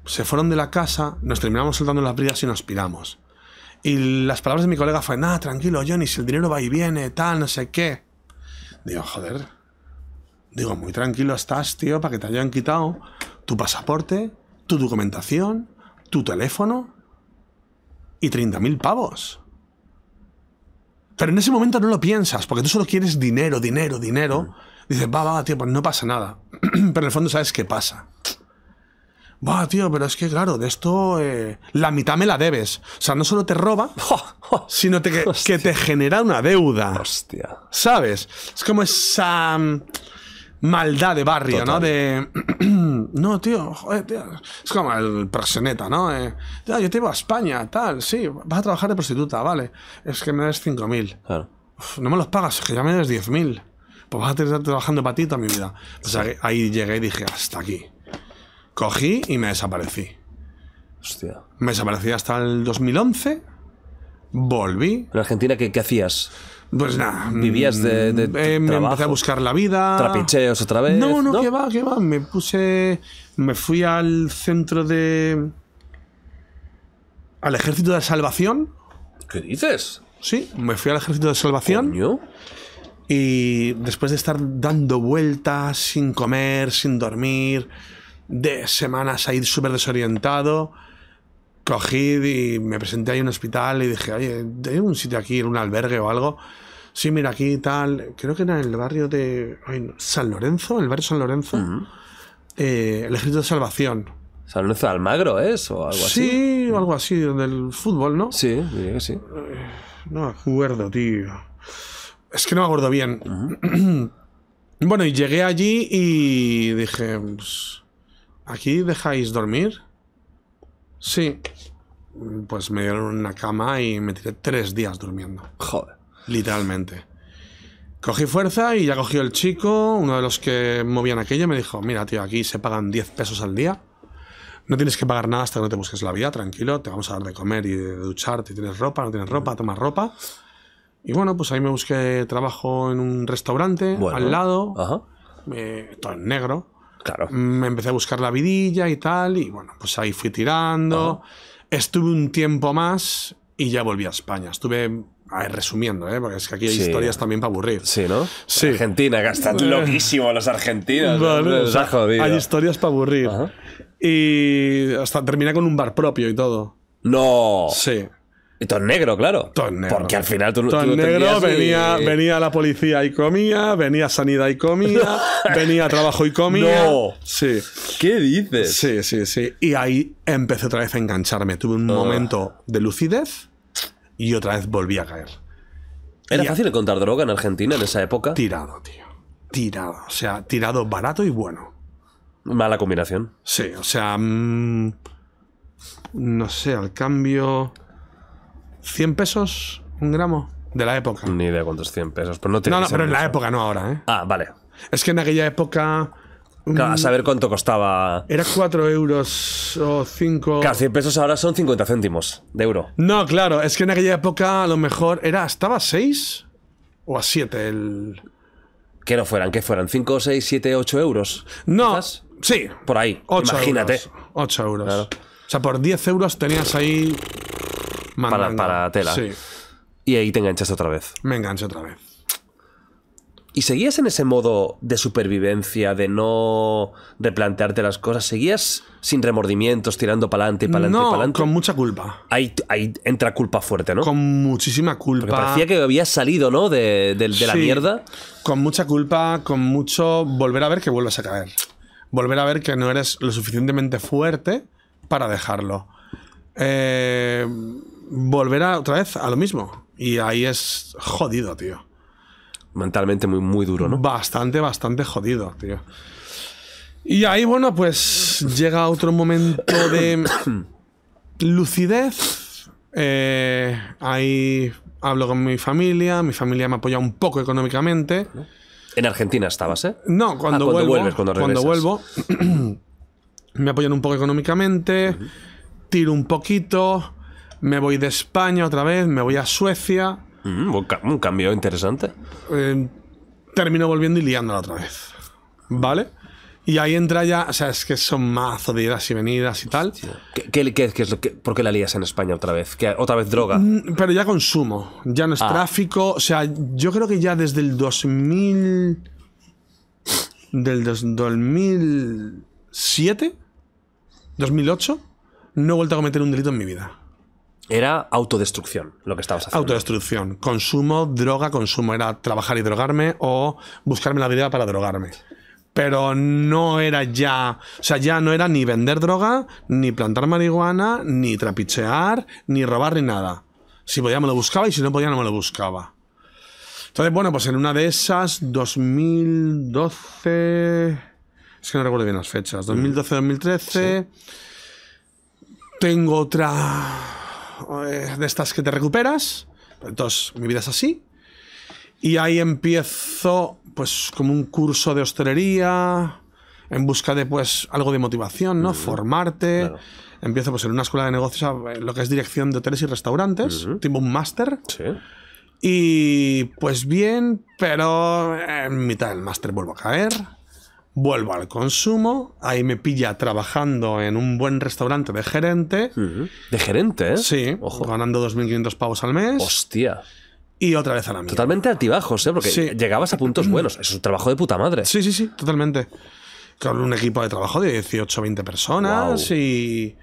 Se fueron de la casa, nos terminamos soltando las bridas y nos piramos. Y las palabras de mi colega fue, nada, tranquilo, Johnny, si el dinero va y viene, tal, no sé qué. Digo, joder, Digo, muy tranquilo estás, tío, para que te hayan quitado tu pasaporte, tu documentación, tu teléfono y 30.000 pavos. Pero en ese momento no lo piensas, porque tú solo quieres dinero, dinero, dinero. Mm. Dices, va, va, tío, pues no pasa nada. *clears throat* pero en el fondo sabes qué pasa. Va, tío, pero es que claro, de esto eh, la mitad me la debes. O sea, no solo te roba, *laughs* oh, sino que, que, te genera una deuda. Hostia. ¿Sabes? Es como esa... Mm, maldad de barrio, ¿no? De. *clears throat* no, tío, Es como el proxeneta, ¿no? Eh, yo te iba a España, tal, sí, vas a trabajar de prostituta, vale. Es que me des 5.000. Claro. no me los pagas, es que ya me des 10.000. Pues vas a estar trabajando para ti toda mi vida. O ahí llegué y dije, hasta aquí. Cogí y me desaparecí. Hostia. Me desaparecí hasta el 2011. Volví. ¿En Argentina qué, qué hacías? Pues nada. ¿Vivías de, mm, eh, Me empecé a buscar la vida. ¿Trapicheos otra vez? No, no, que va, que va. Me puse... Me fui al centro de... Al Ejército de Salvación. ¿Qué dices? Sí, me fui al Ejército de Salvación. ¿Coño? Y después de estar dando vueltas, sin comer, sin dormir, de semanas ahí súper desorientado, cogí y me presenté ahí en un hospital y dije, oye, ¿hay un sitio aquí, en un albergue o algo? sí, mira, aquí tal, creo que era en el barrio de San Lorenzo, el barrio San Lorenzo, eh, el Ejército de Salvación. San Lorenzo de Almagro es o algo así. Sí, o algo así, del fútbol, ¿no? Sí, diría que sí. Eh, no me acuerdo, tío. Es que no me acuerdo bien. *clears throat* bueno, y llegué allí y dije, pues, ¿aquí dejáis dormir? Sí. Pues me dieron una cama y me tiré tres días durmiendo. Joder. Literalmente. Cogí fuerza y ya cogió el chico, uno de los que movían aquello, me dijo, mira, tío, aquí se pagan 10 pesos al día. No tienes que pagar nada hasta que no te busques la vida, tranquilo, te vamos a dar de comer y de ducharte, tienes ropa, no tienes ropa, tomas ropa. Y bueno, pues ahí me busqué trabajo en un restaurante al lado, todo en negro. Claro. Me empecé a buscar la vidilla y tal, y bueno, pues ahí fui tirando. Estuve un tiempo más y ya volví a España. Estuve resumiendo, ¿eh? porque es que aquí hay historias también para aburrir. Sí, ¿no? Argentina, que están loquísimos los argentinos. hay historias para aburrir. Y hasta termina con un bar propio y todo. No. Sí. Y todo negro, claro. Porque al final tú, tú negro, venía, venía la policía y comía, venía sanidad y comía, *laughs* venía trabajo y comía. No. Sí. ¿Qué dices? Sí, sí, sí. Y ahí empecé otra vez a engancharme. Tuve un ah. momento de lucidez y otra vez volví a caer. ¿Era fácil encontrar droga en Argentina en esa época? Tirado, tío. Tirado. O sea, tirado barato y bueno. Mala combinación. Sí, o sea... Mm, no sé, al cambio... 100 pesos, un gramo, de la época. Ni de cuántos 100 pesos, pero pues no No, no, pero en la época, no ahora, ¿eh? Ah, vale. Es que en aquella época a saber cuánto costaba. Era 4 euros o 5. Casi, 100 pesos ahora son 50 céntimos de euro. No, claro, es que en aquella época a lo mejor era, ¿estaba a 6 o a 7 el. Que no fueran, que fueran 5, 6, 7, 8 euros. No. Sí. Por ahí. 8 imagínate. 8 euros. Claro. O sea, por 10 euros tenías ahí. Para, para, tela. Sí. Y ahí te enganchas otra vez. Me enganché otra vez. ¿Y seguías en ese modo de supervivencia, de no replantearte las cosas? ¿Seguías sin remordimientos, tirando para adelante, y para adelante, no, para adelante? Con mucha culpa. Ahí, entra culpa fuerte, ¿no? Con muchísima culpa. parecía que habías salido, ¿no? De, la mierda. Con mucha culpa, con mucho volver a ver que vuelves a caer. Volver a ver que no eres lo suficientemente fuerte para dejarlo. Eh, volver otra vez a lo mismo. Y ahí es jodido, tío mentalmente muy, muy duro, ¿no? Bastante, bastante jodido, tío. Y ahí, bueno, pues llega otro momento de *coughs* lucidez. Eh, ahí hablo con mi familia, mi familia me apoya un poco económicamente. En Argentina estabas, ¿eh? No, cuando, ah, cuando vuelvo, cuando, vuelvo, *coughs* me apoyan un poco económicamente, tiro un poquito, me voy de España otra vez, me voy a Suecia, Mm, un, cambio interesante. Eh, termino volviendo y liándola otra vez. ¿Vale? Y ahí entra ya, o sea, es que son mazo de idas y venidas y tal. ¿Qué, qué, por qué la lías en España otra vez? ¿Otra vez droga? Mm, pero ya consumo, ya no es ah. tráfico. O sea, yo creo que ya desde el 2000. Del 2007, 2008, no he vuelto a cometer un delito en mi vida era autodestrucción lo que estabas haciendo. Autodestrucción, consumo, droga, consumo. Era trabajar y drogarme o buscarme la vida para drogarme. Pero no era ya, o sea, ya no era ni vender droga, ni plantar marihuana, ni trapichear, ni robar, ni nada. Si podía me lo buscaba y si no podía no me lo buscaba. Entonces, bueno, pues en una de esas, 2012... Es que no recuerdo bien las fechas. 2012-2013... Tengo otra eh, de estas que te recuperas. Entonces, mi vida es así. Y ahí empiezo, pues, como un curso de hostelería, en busca de, pues, algo de motivación, ¿no? Formarte. Empiezo, pues, en una escuela de negocios, lo que es dirección de hoteles y restaurantes. Tengo un máster. Y, pues, bien, pero en mitad del máster vuelvo a caer vuelvo al consumo, ahí me pilla trabajando en un buen restaurante de gerente. ¿De gerente? Eh? Sí, Ojo. ganando 2.500 pavos al mes. Hostia. Y otra vez a la Totalmente altibajos, ¿eh? porque llegabas a puntos mm. buenos. Es un trabajo de puta madre. Sí, sí, sí, totalmente. Con un equipo de trabajo de 18, 20 personas y.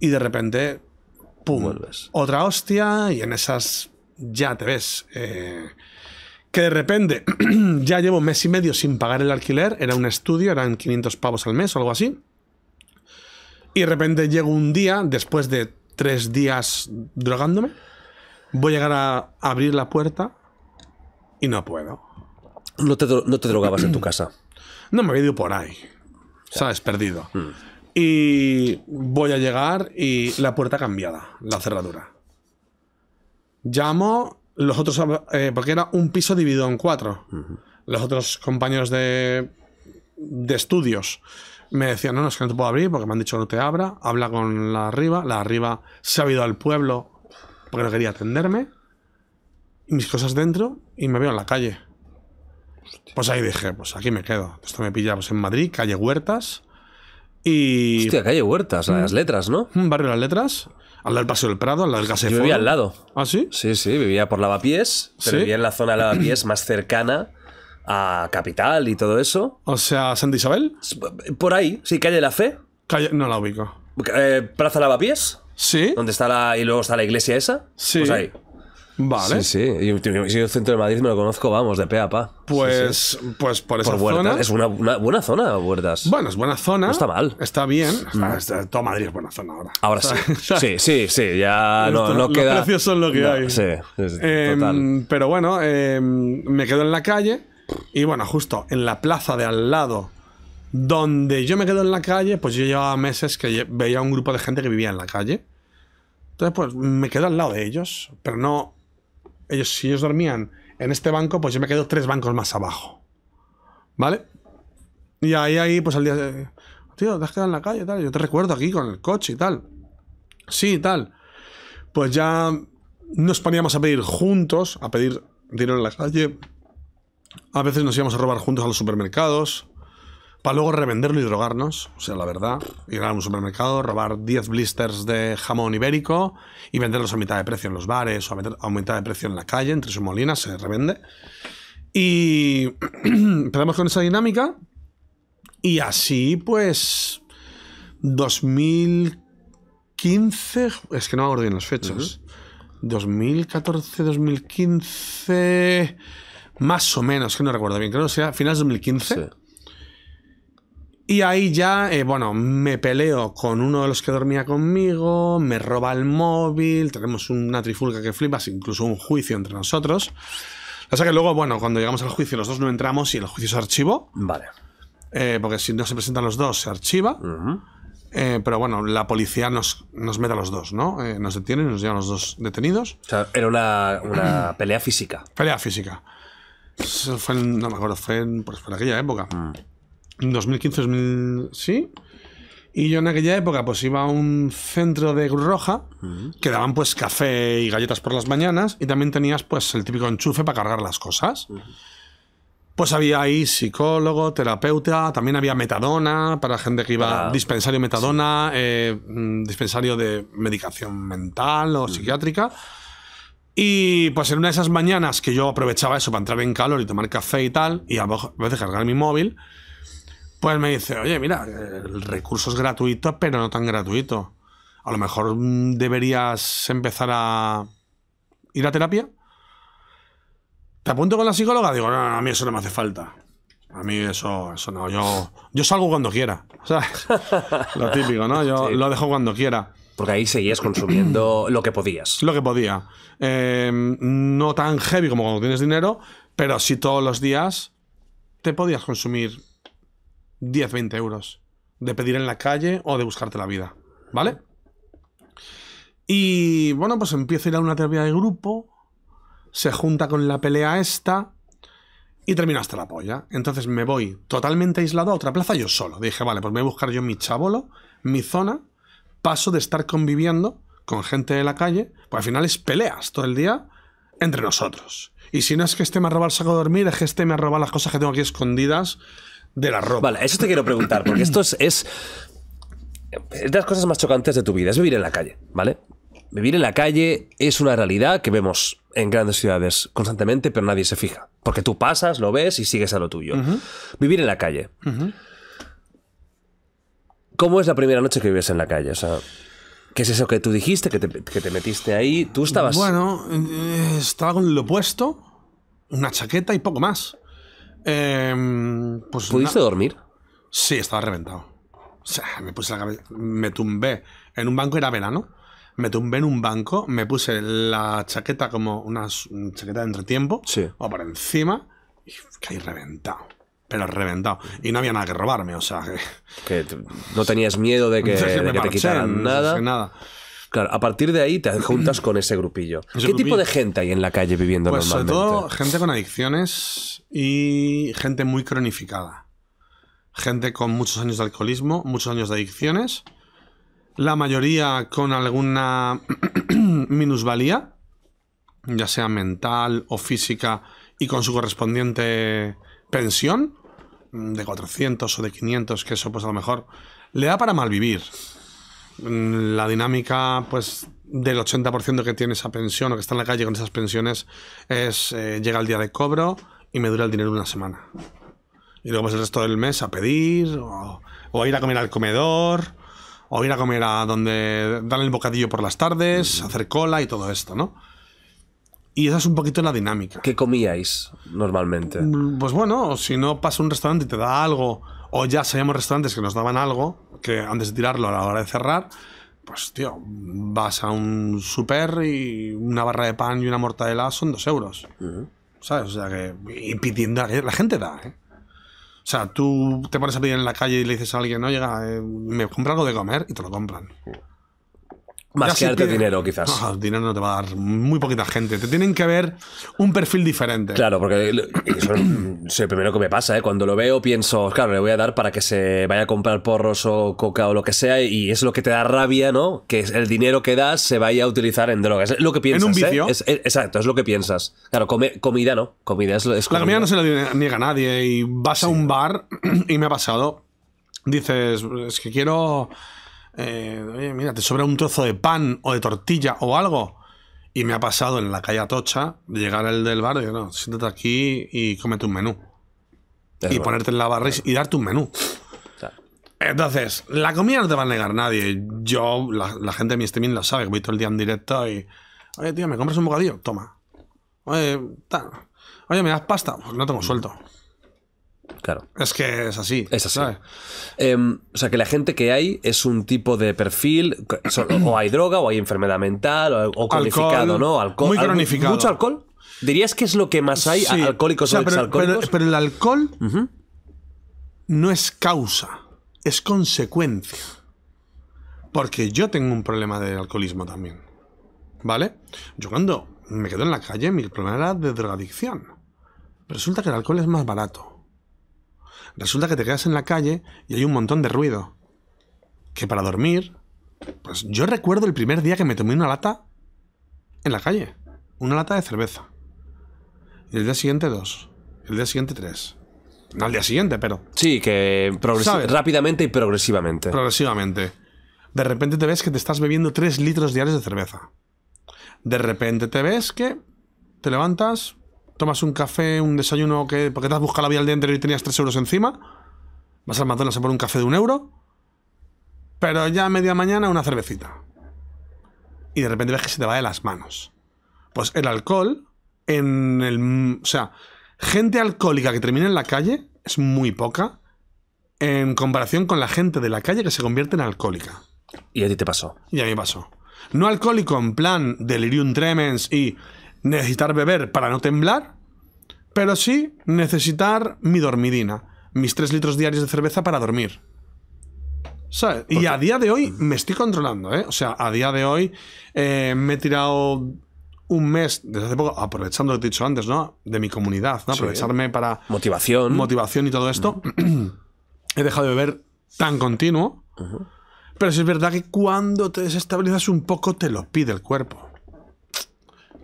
Y de repente. ¡Pum! Otra hostia y en esas ya te ves. Eh, que de repente *clears throat* ya llevo mes y medio sin pagar el alquiler, era un estudio, eran 500 pavos al mes o algo así. Y de repente llego un día, después de tres días drogándome, voy a llegar a abrir la puerta y no puedo. No te, drogabas en tu casa. *clears throat* No me había ido por ahí. ¿Sabes? Perdido. Mm. Y voy a llegar y la puerta cambiada, la cerradura. Llamo los otros, eh, porque era un piso dividido en cuatro. Los otros compañeros de, estudios me decían, no, no, es que no te puedo abrir porque me han dicho no te abra. Habla con la arriba. La arriba se ha ido al pueblo porque no quería atenderme. Y mis cosas dentro y me veo en la calle. Pues ahí dije, pues aquí me quedo. Esto me pilla pues, en Madrid, calle Huertas. Y... Hostia, calle Huertas, las mm. letras, ¿no? Un mm, barrio de las letras, al lado del Paseo del Prado, al lado del Yo vivía al lado. ¿Ah, sí? Sí, sí, vivía por Lavapiés, pero vivía en la zona de Lavapiés más cercana a Capital y todo eso. O sea, Santa Isabel. Por ahí, sí, calle La Fe. Calle, no la ubico. Eh, Plaza Lavapiés. Sí. Donde está la. Y luego está la iglesia esa. Sí. Pues ahí. Vale. Sí, sí. si yo, el centro de Madrid me lo conozco, vamos, de pe a pa. Pues, pues por esa por Huertas. Es una, buena zona, Huertas. Bueno, es buena zona. No está mal. Está bien. Mm. todo Madrid es buena zona ahora. Ahora sí. *laughs* sí, sí, sí. Ya no, queda. Los precios son lo que hay. Sí, em, Pero bueno, em, me quedo en la calle. Y bueno, justo en la plaza de al lado donde yo me quedo en la calle, pues yo llevaba meses que veía un grupo de gente que vivía en la calle. Entonces, pues me quedo al lado de ellos, pero no ellos, si ellos dormían en este banco, pues yo me quedo tres bancos más abajo. ¿Vale? Y ahí, ahí, pues al día de, Tío, te has quedado en la calle, tal. Yo te recuerdo aquí con el coche y tal. Sí, tal. Pues ya nos poníamos a pedir juntos, a pedir dinero en la calle. A veces nos íbamos a robar juntos a los supermercados para luego revenderlo y drogarnos, o sea, la verdad, ir a un supermercado, robar 10 blisters de jamón ibérico y venderlos a mitad de precio en los bares o a, mitad de precio en la calle, entre sus molinas, se revende. Y *clears throat* empezamos con esa dinámica y así pues 2015, es que no me acuerdo bien las fechas, 2014, 2015, más o menos, que no recuerdo bien, creo que sea finales de 2015. Y ahí ya, eh, bueno, me peleo con uno de los que dormía conmigo, me roba el móvil, tenemos una trifulca que flipas, incluso un juicio entre nosotros. O sea que luego, bueno, cuando llegamos al juicio, los dos no entramos y el juicio se archivó. Vale. Eh, porque si no se presentan los dos, se archiva. Eh, pero bueno, la policía nos, nos mete a los dos, ¿no? nos detienen, nos llevan los dos detenidos. O sea, era una, *clears throat* pelea física. Pelea física. no me acuerdo, fue en, pues, aquella época. Mm. 2015, 2000, sí. Y yo en aquella época pues iba a un centro de Cruz Roja que daban pues café y galletas por las mañanas y también tenías pues el típico enchufe para cargar las cosas. Pues había ahí psicólogo, terapeuta, también había metadona para gente que iba a dispensario metadona, eh, mm, dispensario de medicación mental o psiquiátrica. Y pues en una de esas mañanas que yo aprovechaba eso para entrar en calor y tomar café y tal, y a veces cargar mi móvil, pues me dice, oye, mira, el recurso es gratuito, pero no tan gratuito. A lo mejor mm, deberías empezar a ir a terapia. ¿Te apunto con la psicóloga? Digo, no, a mí eso no me hace falta. A mí eso, eso no, yo, yo salgo cuando quiera. lo típico, ¿no? Yo lo dejo cuando quiera. Porque ahí seguías consumiendo *clears throat* lo que podías. Lo que podía. Em, no tan heavy como cuando tienes dinero, pero sí todos los días te podías consumir 10, 20 euros. De pedir en la calle o de buscarte la vida. ¿Vale? Y bueno, pues empiezo a ir a una terapia de grupo. Se junta con la pelea esta. Y termina hasta la polla. Entonces me voy totalmente aislado a otra plaza yo solo. Dije, vale, pues voy a buscar yo mi chabolo, mi zona. Paso de estar conviviendo con gente de la calle. Pues al final es peleas todo el día entre nosotros. Y si no es que este me ha robado el saco de dormir, es que este me ha robado las cosas que tengo aquí escondidas de la ropa. Vale, eso te quiero preguntar, porque esto es, es, de las cosas más chocantes de tu vida, es vivir en la calle, ¿vale? Vivir en la calle es una realidad que vemos en grandes ciudades constantemente, pero nadie se fija. Porque tú pasas, lo ves y sigues a lo tuyo. Vivir en la calle. ¿Cómo es la primera noche que vives en la calle? O sea, ¿Qué es eso que tú dijiste, que te, metiste ahí? Tú estabas... Bueno, eh, estaba con lo opuesto, una chaqueta y poco más. Em, pues ¿Pudiste dormir? Sí, estaba reventado. O sea, me puse la cabeza, me tumbé en un banco, era verano. Me tumbé en un banco, me puse la chaqueta como una mm, chaqueta de entretiempo, o por encima, y caí reventado pero reventado. Y no había nada que robarme, o sea que... no tenías miedo de *laughs* que, te quitaran nada. nada. Claro, a partir de ahí te juntas con ese grupillo. ¿Qué tipo de gente hay en la calle viviendo pues normalmente? Sobre todo gente con adicciones y gente muy cronificada. Gente con muchos años de alcoholismo, muchos años de adicciones. La mayoría con alguna *clears throat* minusvalía, ya sea mental o física, y con su correspondiente pensión de 400 o de 500, que eso pues a lo mejor le da para malvivir. Mm, la dinámica, pues del 80% que tiene esa pensión o que está en la calle con esas pensiones es eh, llega el día de cobro y me dura el dinero una semana. Y luego pues el resto del mes a pedir o, a ir a comer al comedor o ir a comer a donde dan el bocadillo por las tardes, mm. hacer cola y todo esto, ¿no? Y esa es un poquito la dinámica. ¿Qué comíais normalmente? Mm, pues bueno, si no pasa un restaurante y te da algo, o ya sabíamos restaurantes que nos daban algo, que antes de tirarlo a la hora de cerrar, pues tío, vas a un super y una barra de pan y una mortadela son dos euros. ¿Sabes? O sea que. Y pidiendo. La gente da, ¿eh? O sea, tú te pones a pedir en la calle y le dices a alguien, no llega, eh, me compra algo de comer y te lo compran. Más que darte dinero, quizás. *laughs* dinero no te va a dar muy poquita gente. Te tienen que ver un perfil diferente. Claro, porque eso es lo primero que me pasa, ¿eh? Cuando lo veo pienso, claro, le voy a dar para que se vaya a comprar porros o coca o lo que sea, y es lo que te da rabia, ¿no? Que el dinero que das se vaya a utilizar en drogas. Es lo que piensas. En un ¿eh? vicio. exacto, es lo que piensas. Claro, comida no. Comida es, La comida no se la niega a nadie. Y vas a un bar, *clears throat* y me ha pasado, dices, es que quiero eh, oye, mira, te sobra un trozo de pan o de tortilla o algo. Y me ha pasado en la calle Atocha de llegar el del bar y no, siéntate aquí y cómete un menú. y ponerte en la barra y darte un menú. Entonces, la comida no te va a negar nadie. Yo, la, gente de mi streaming lo sabe, que voy todo el día en directo y. Oye, tío, ¿me compras un bocadillo? Toma. Oye, Oye, ¿me das pasta? Pues no tengo suelto. Claro. Es que es así. Es así. Em, o sea, que la gente que hay es un tipo de perfil, o hay droga, o hay enfermedad mental, o, o cronificado, ¿no? Alcohol. Muy cronificado. ¿Mucho alcohol? ¿Dirías que es lo que más hay? ¿Alcohólicos o, pero, el alcohol no es causa, es consecuencia. Porque yo tengo un problema de alcoholismo también. ¿Vale? Yo cuando me quedo en la calle, mi problema era de drogadicción. Resulta que el alcohol es más barato resulta que te quedas en la calle y hay un montón de ruido. Que para dormir, pues yo recuerdo el primer día que me tomé una lata en la calle, una lata de cerveza. Y el día siguiente dos, el día siguiente tres. No al día siguiente, pero... Sí, que rápidamente y progresivamente. Progresivamente. De repente te ves que te estás bebiendo tres litros diarios de cerveza. De repente te ves que te levantas, tomas un café, un desayuno que porque te has buscado la vía al día y tenías 3 euros encima, vas al McDonald's a por un café de un euro, pero ya a media mañana una cervecita. Y de repente ves que se te va de las manos. Pues el alcohol, en el. O sea, gente alcohólica que termina en la calle es muy poca en comparación con la gente de la calle que se convierte en alcohólica. ¿Y a ti te pasó? Y a mí pasó. No alcohólico en plan delirium tremens y necesitar beber para no temblar, pero sí necesitar mi dormidina, mis tres litros diarios de cerveza para dormir. ¿Sabes? Y a día de hoy me estoy controlando, ¿eh? O sea, a día de hoy eh, me he tirado un mes, desde hace poco, aprovechando lo que te he dicho antes, ¿no? De mi comunidad, ¿no? Aprovecharme para... Motivación. Motivación y todo esto. Mm. *clears throat* he dejado de beber tan continuo. Pero sí es verdad que cuando te desestabilizas un poco te lo pide el cuerpo.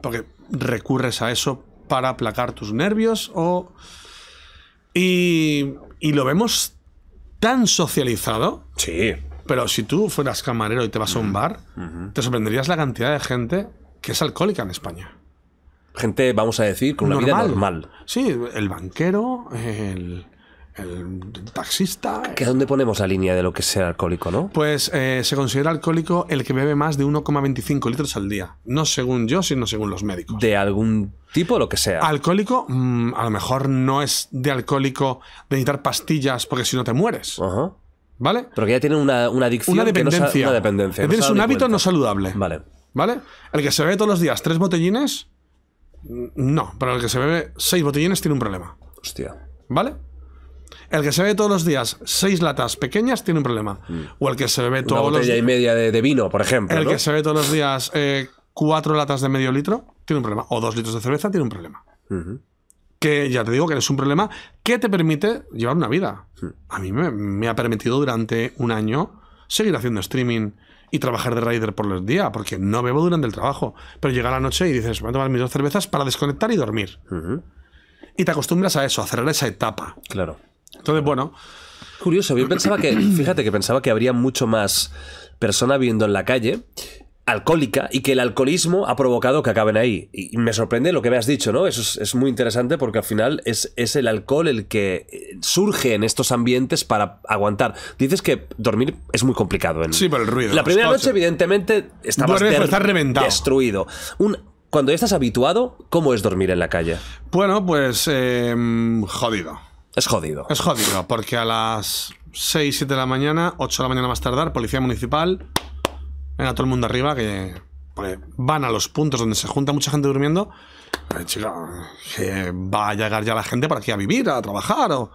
Porque recurres a eso para aplacar tus nervios o... Y, y lo vemos tan socializado. Sí. Pero si tú fueras camarero y te vas a un bar, te sorprenderías la cantidad de gente que es alcohólica en España. Gente, vamos a decir, con una vida normal. Sí, el banquero, el, el taxista. ¿Que ¿Dónde ponemos la línea de lo que sea alcohólico, no? Pues eh, se considera alcohólico el que bebe más de 1,25 litros al día. No según yo, sino según los médicos. De algún tipo, lo que sea. Alcohólico, mm, a lo mejor no es de alcohólico de necesitar pastillas porque si no te mueres. Ajá. ¿Vale? Pero ya tiene una, adicción. Una dependencia. tienes un hábito no saludable. Vale. ¿Vale? El que se bebe todos los días tres botellines, no. Pero el que se bebe seis botellines tiene un problema. Hostia. ¿Vale? El que se bebe todos los días seis latas pequeñas tiene un problema. Mm. O el que se bebe todos los días. y media de, vino, por ejemplo. El que se bebe todos los días eh, cuatro latas de medio litro tiene un problema. O dos litros de cerveza tiene un problema. Que ya te digo que es un problema que te permite llevar una vida. Mm. A mí me, ha permitido durante un año seguir haciendo streaming y trabajar de rider por los días, porque no bebo durante el trabajo. Pero llega la noche y dices, voy a tomar mis dos cervezas para desconectar y dormir. Y te acostumbras a eso, a cerrar esa etapa. Claro. Entonces, bueno. Curioso, yo pensaba que, *clears throat* fíjate que pensaba que habría mucho más persona viviendo en la calle alcohólica y que el alcoholismo ha provocado que acaben ahí. Y me sorprende lo que me has dicho, ¿no? Eso es, muy interesante porque al final es, es, el alcohol el que eh, surge en estos ambientes para aguantar. Dices que dormir es muy complicado. En... Sí, por el ruido. La primera noche, evidentemente, estabas destruido. Un, cuando ya estás habituado, ¿cómo es dormir en la calle? Bueno, pues em, jodido. Es jodido. Es jodido, porque a las 6, 7 de la mañana, 8 de la mañana más tardar, policía municipal, venga todo el mundo arriba, que van a los puntos donde se junta mucha gente durmiendo. chica, que va a llegar ya la gente por aquí a vivir, a trabajar, o.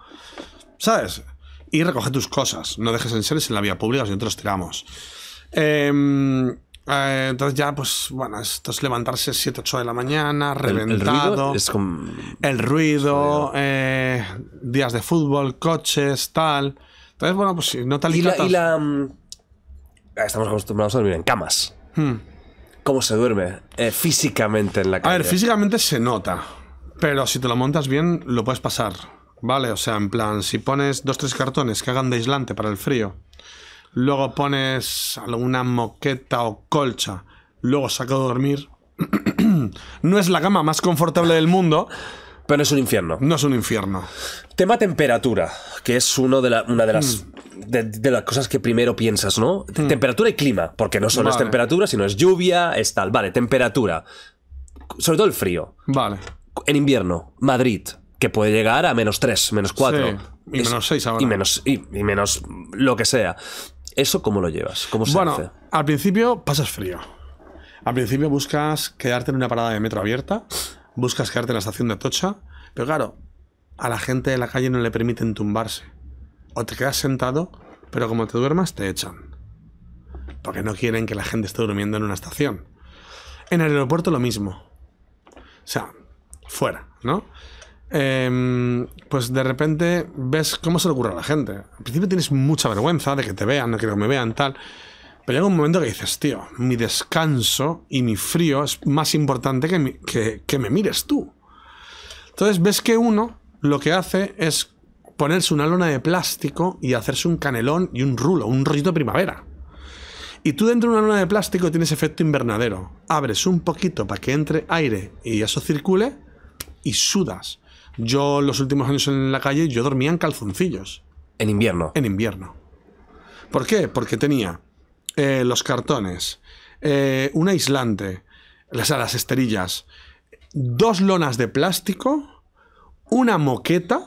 ¿Sabes? Y recoge tus cosas, no dejes en seres en la vía pública, si nosotros tiramos. Eh eh, entonces ya, pues bueno, esto es levantarse 7, 8 de la mañana, reventado. El, ruido, eh, días de fútbol, coches, tal. Entonces, bueno, pues si no tal ¿Y la, mm, ah, Estamos acostumbrados a dormir en camas. Hmm. ¿Cómo se duerme eh, físicamente en la cama. A ver, físicamente se nota. Pero si te lo montas bien, lo puedes pasar. ¿Vale? O sea, en plan, si pones dos, tres cartones que hagan de aislante para el frío luego pones alguna moqueta o colcha, luego saco a dormir. *clears throat* no es la cama más confortable del mundo. Pero es un infierno. No es un infierno. Tema temperatura, que es uno de una de las, mm. de, las cosas que primero piensas, ¿no? Mm. Temperatura y clima, porque no solo es temperatura, sino es lluvia, es tal. Vale, temperatura. Sobre todo el frío. Vale. En invierno, Madrid, que puede llegar a menos 3, menos 4. Y menos 6 ahora. Y menos, y menos lo que sea. ¿Eso cómo lo llevas? ¿Cómo se bueno, al principio pasas frío. Al principio buscas quedarte en una parada de metro abierta, buscas quedarte en la estación de Atocha, pero claro, a la gente de la calle no le permiten tumbarse. O te quedas sentado, pero como te duermas te echan. Porque no quieren que la gente esté durmiendo en una estación. En el aeropuerto lo mismo. O sea, fuera, ¿no? Em, pues de repente ves cómo se le ocurre a la gente. Al principio tienes mucha vergüenza de que te vean, de que me vean, tal. Pero llega un momento que dices, tío, mi descanso y mi frío es más importante que, que, me mires tú. Entonces ves que uno lo que hace es ponerse una lona de plástico y hacerse un canelón y un rulo, un rollito de primavera. Y tú dentro de una lona de plástico tienes efecto invernadero. Abres un poquito para que entre aire y eso circule y sudas. Yo los últimos años en la calle, yo dormía en calzoncillos. En invierno. En invierno. ¿Por qué? Porque tenía eh, los cartones, eh, un aislante, las, las esterillas, dos lonas de plástico, una moqueta,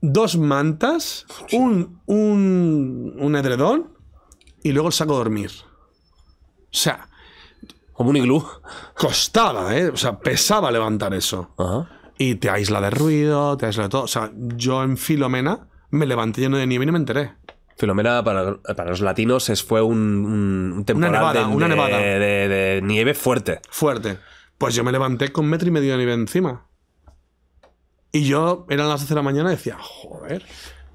dos mantas, un, un, un edredón y luego el saco de dormir. O sea, como un iglú. Costaba, ¿eh? O sea, pesaba levantar eso. Ajá. Y te aísla de ruido, te aísla de todo. O sea, yo en Filomena me levanté lleno de nieve y no me enteré. Filomena para, los latinos es, fue un, un, temporal de, nieve fuerte. Fuerte. Pues yo me levanté con metro y medio de nieve encima. Y yo eran las 12 de la mañana decía, joder.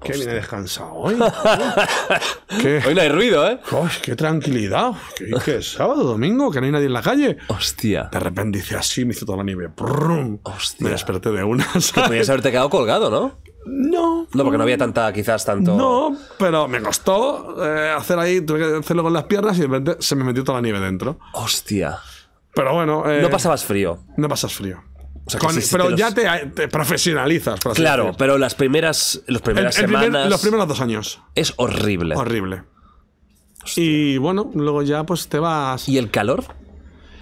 Qué vine descansado hoy. *laughs* Hoy no hay ruido, ¿eh? ¡Qué tranquilidad! ¿Qué, ¿Qué, sábado, domingo? ¿Que no hay nadie en la calle? ¡Hostia! De repente así, me hizo toda la nieve. ¡Hostia! Me desperté de una. Podrías haberte quedado colgado, ¿no? No. No, porque no había tanta, quizás tanto. No, pero me costó eh, hacer ahí, tuve que hacerlo con las piernas y de repente se me metió toda la nieve dentro. ¡Hostia! Pero bueno. no eh, pasabas frío. No pasas frío pero ya te, profesionalizas. claro, pero las primeras, los primeras semanas. los primeros dos años. Es horrible. Horrible. Y bueno, luego ya pues te vas. ¿Y el calor?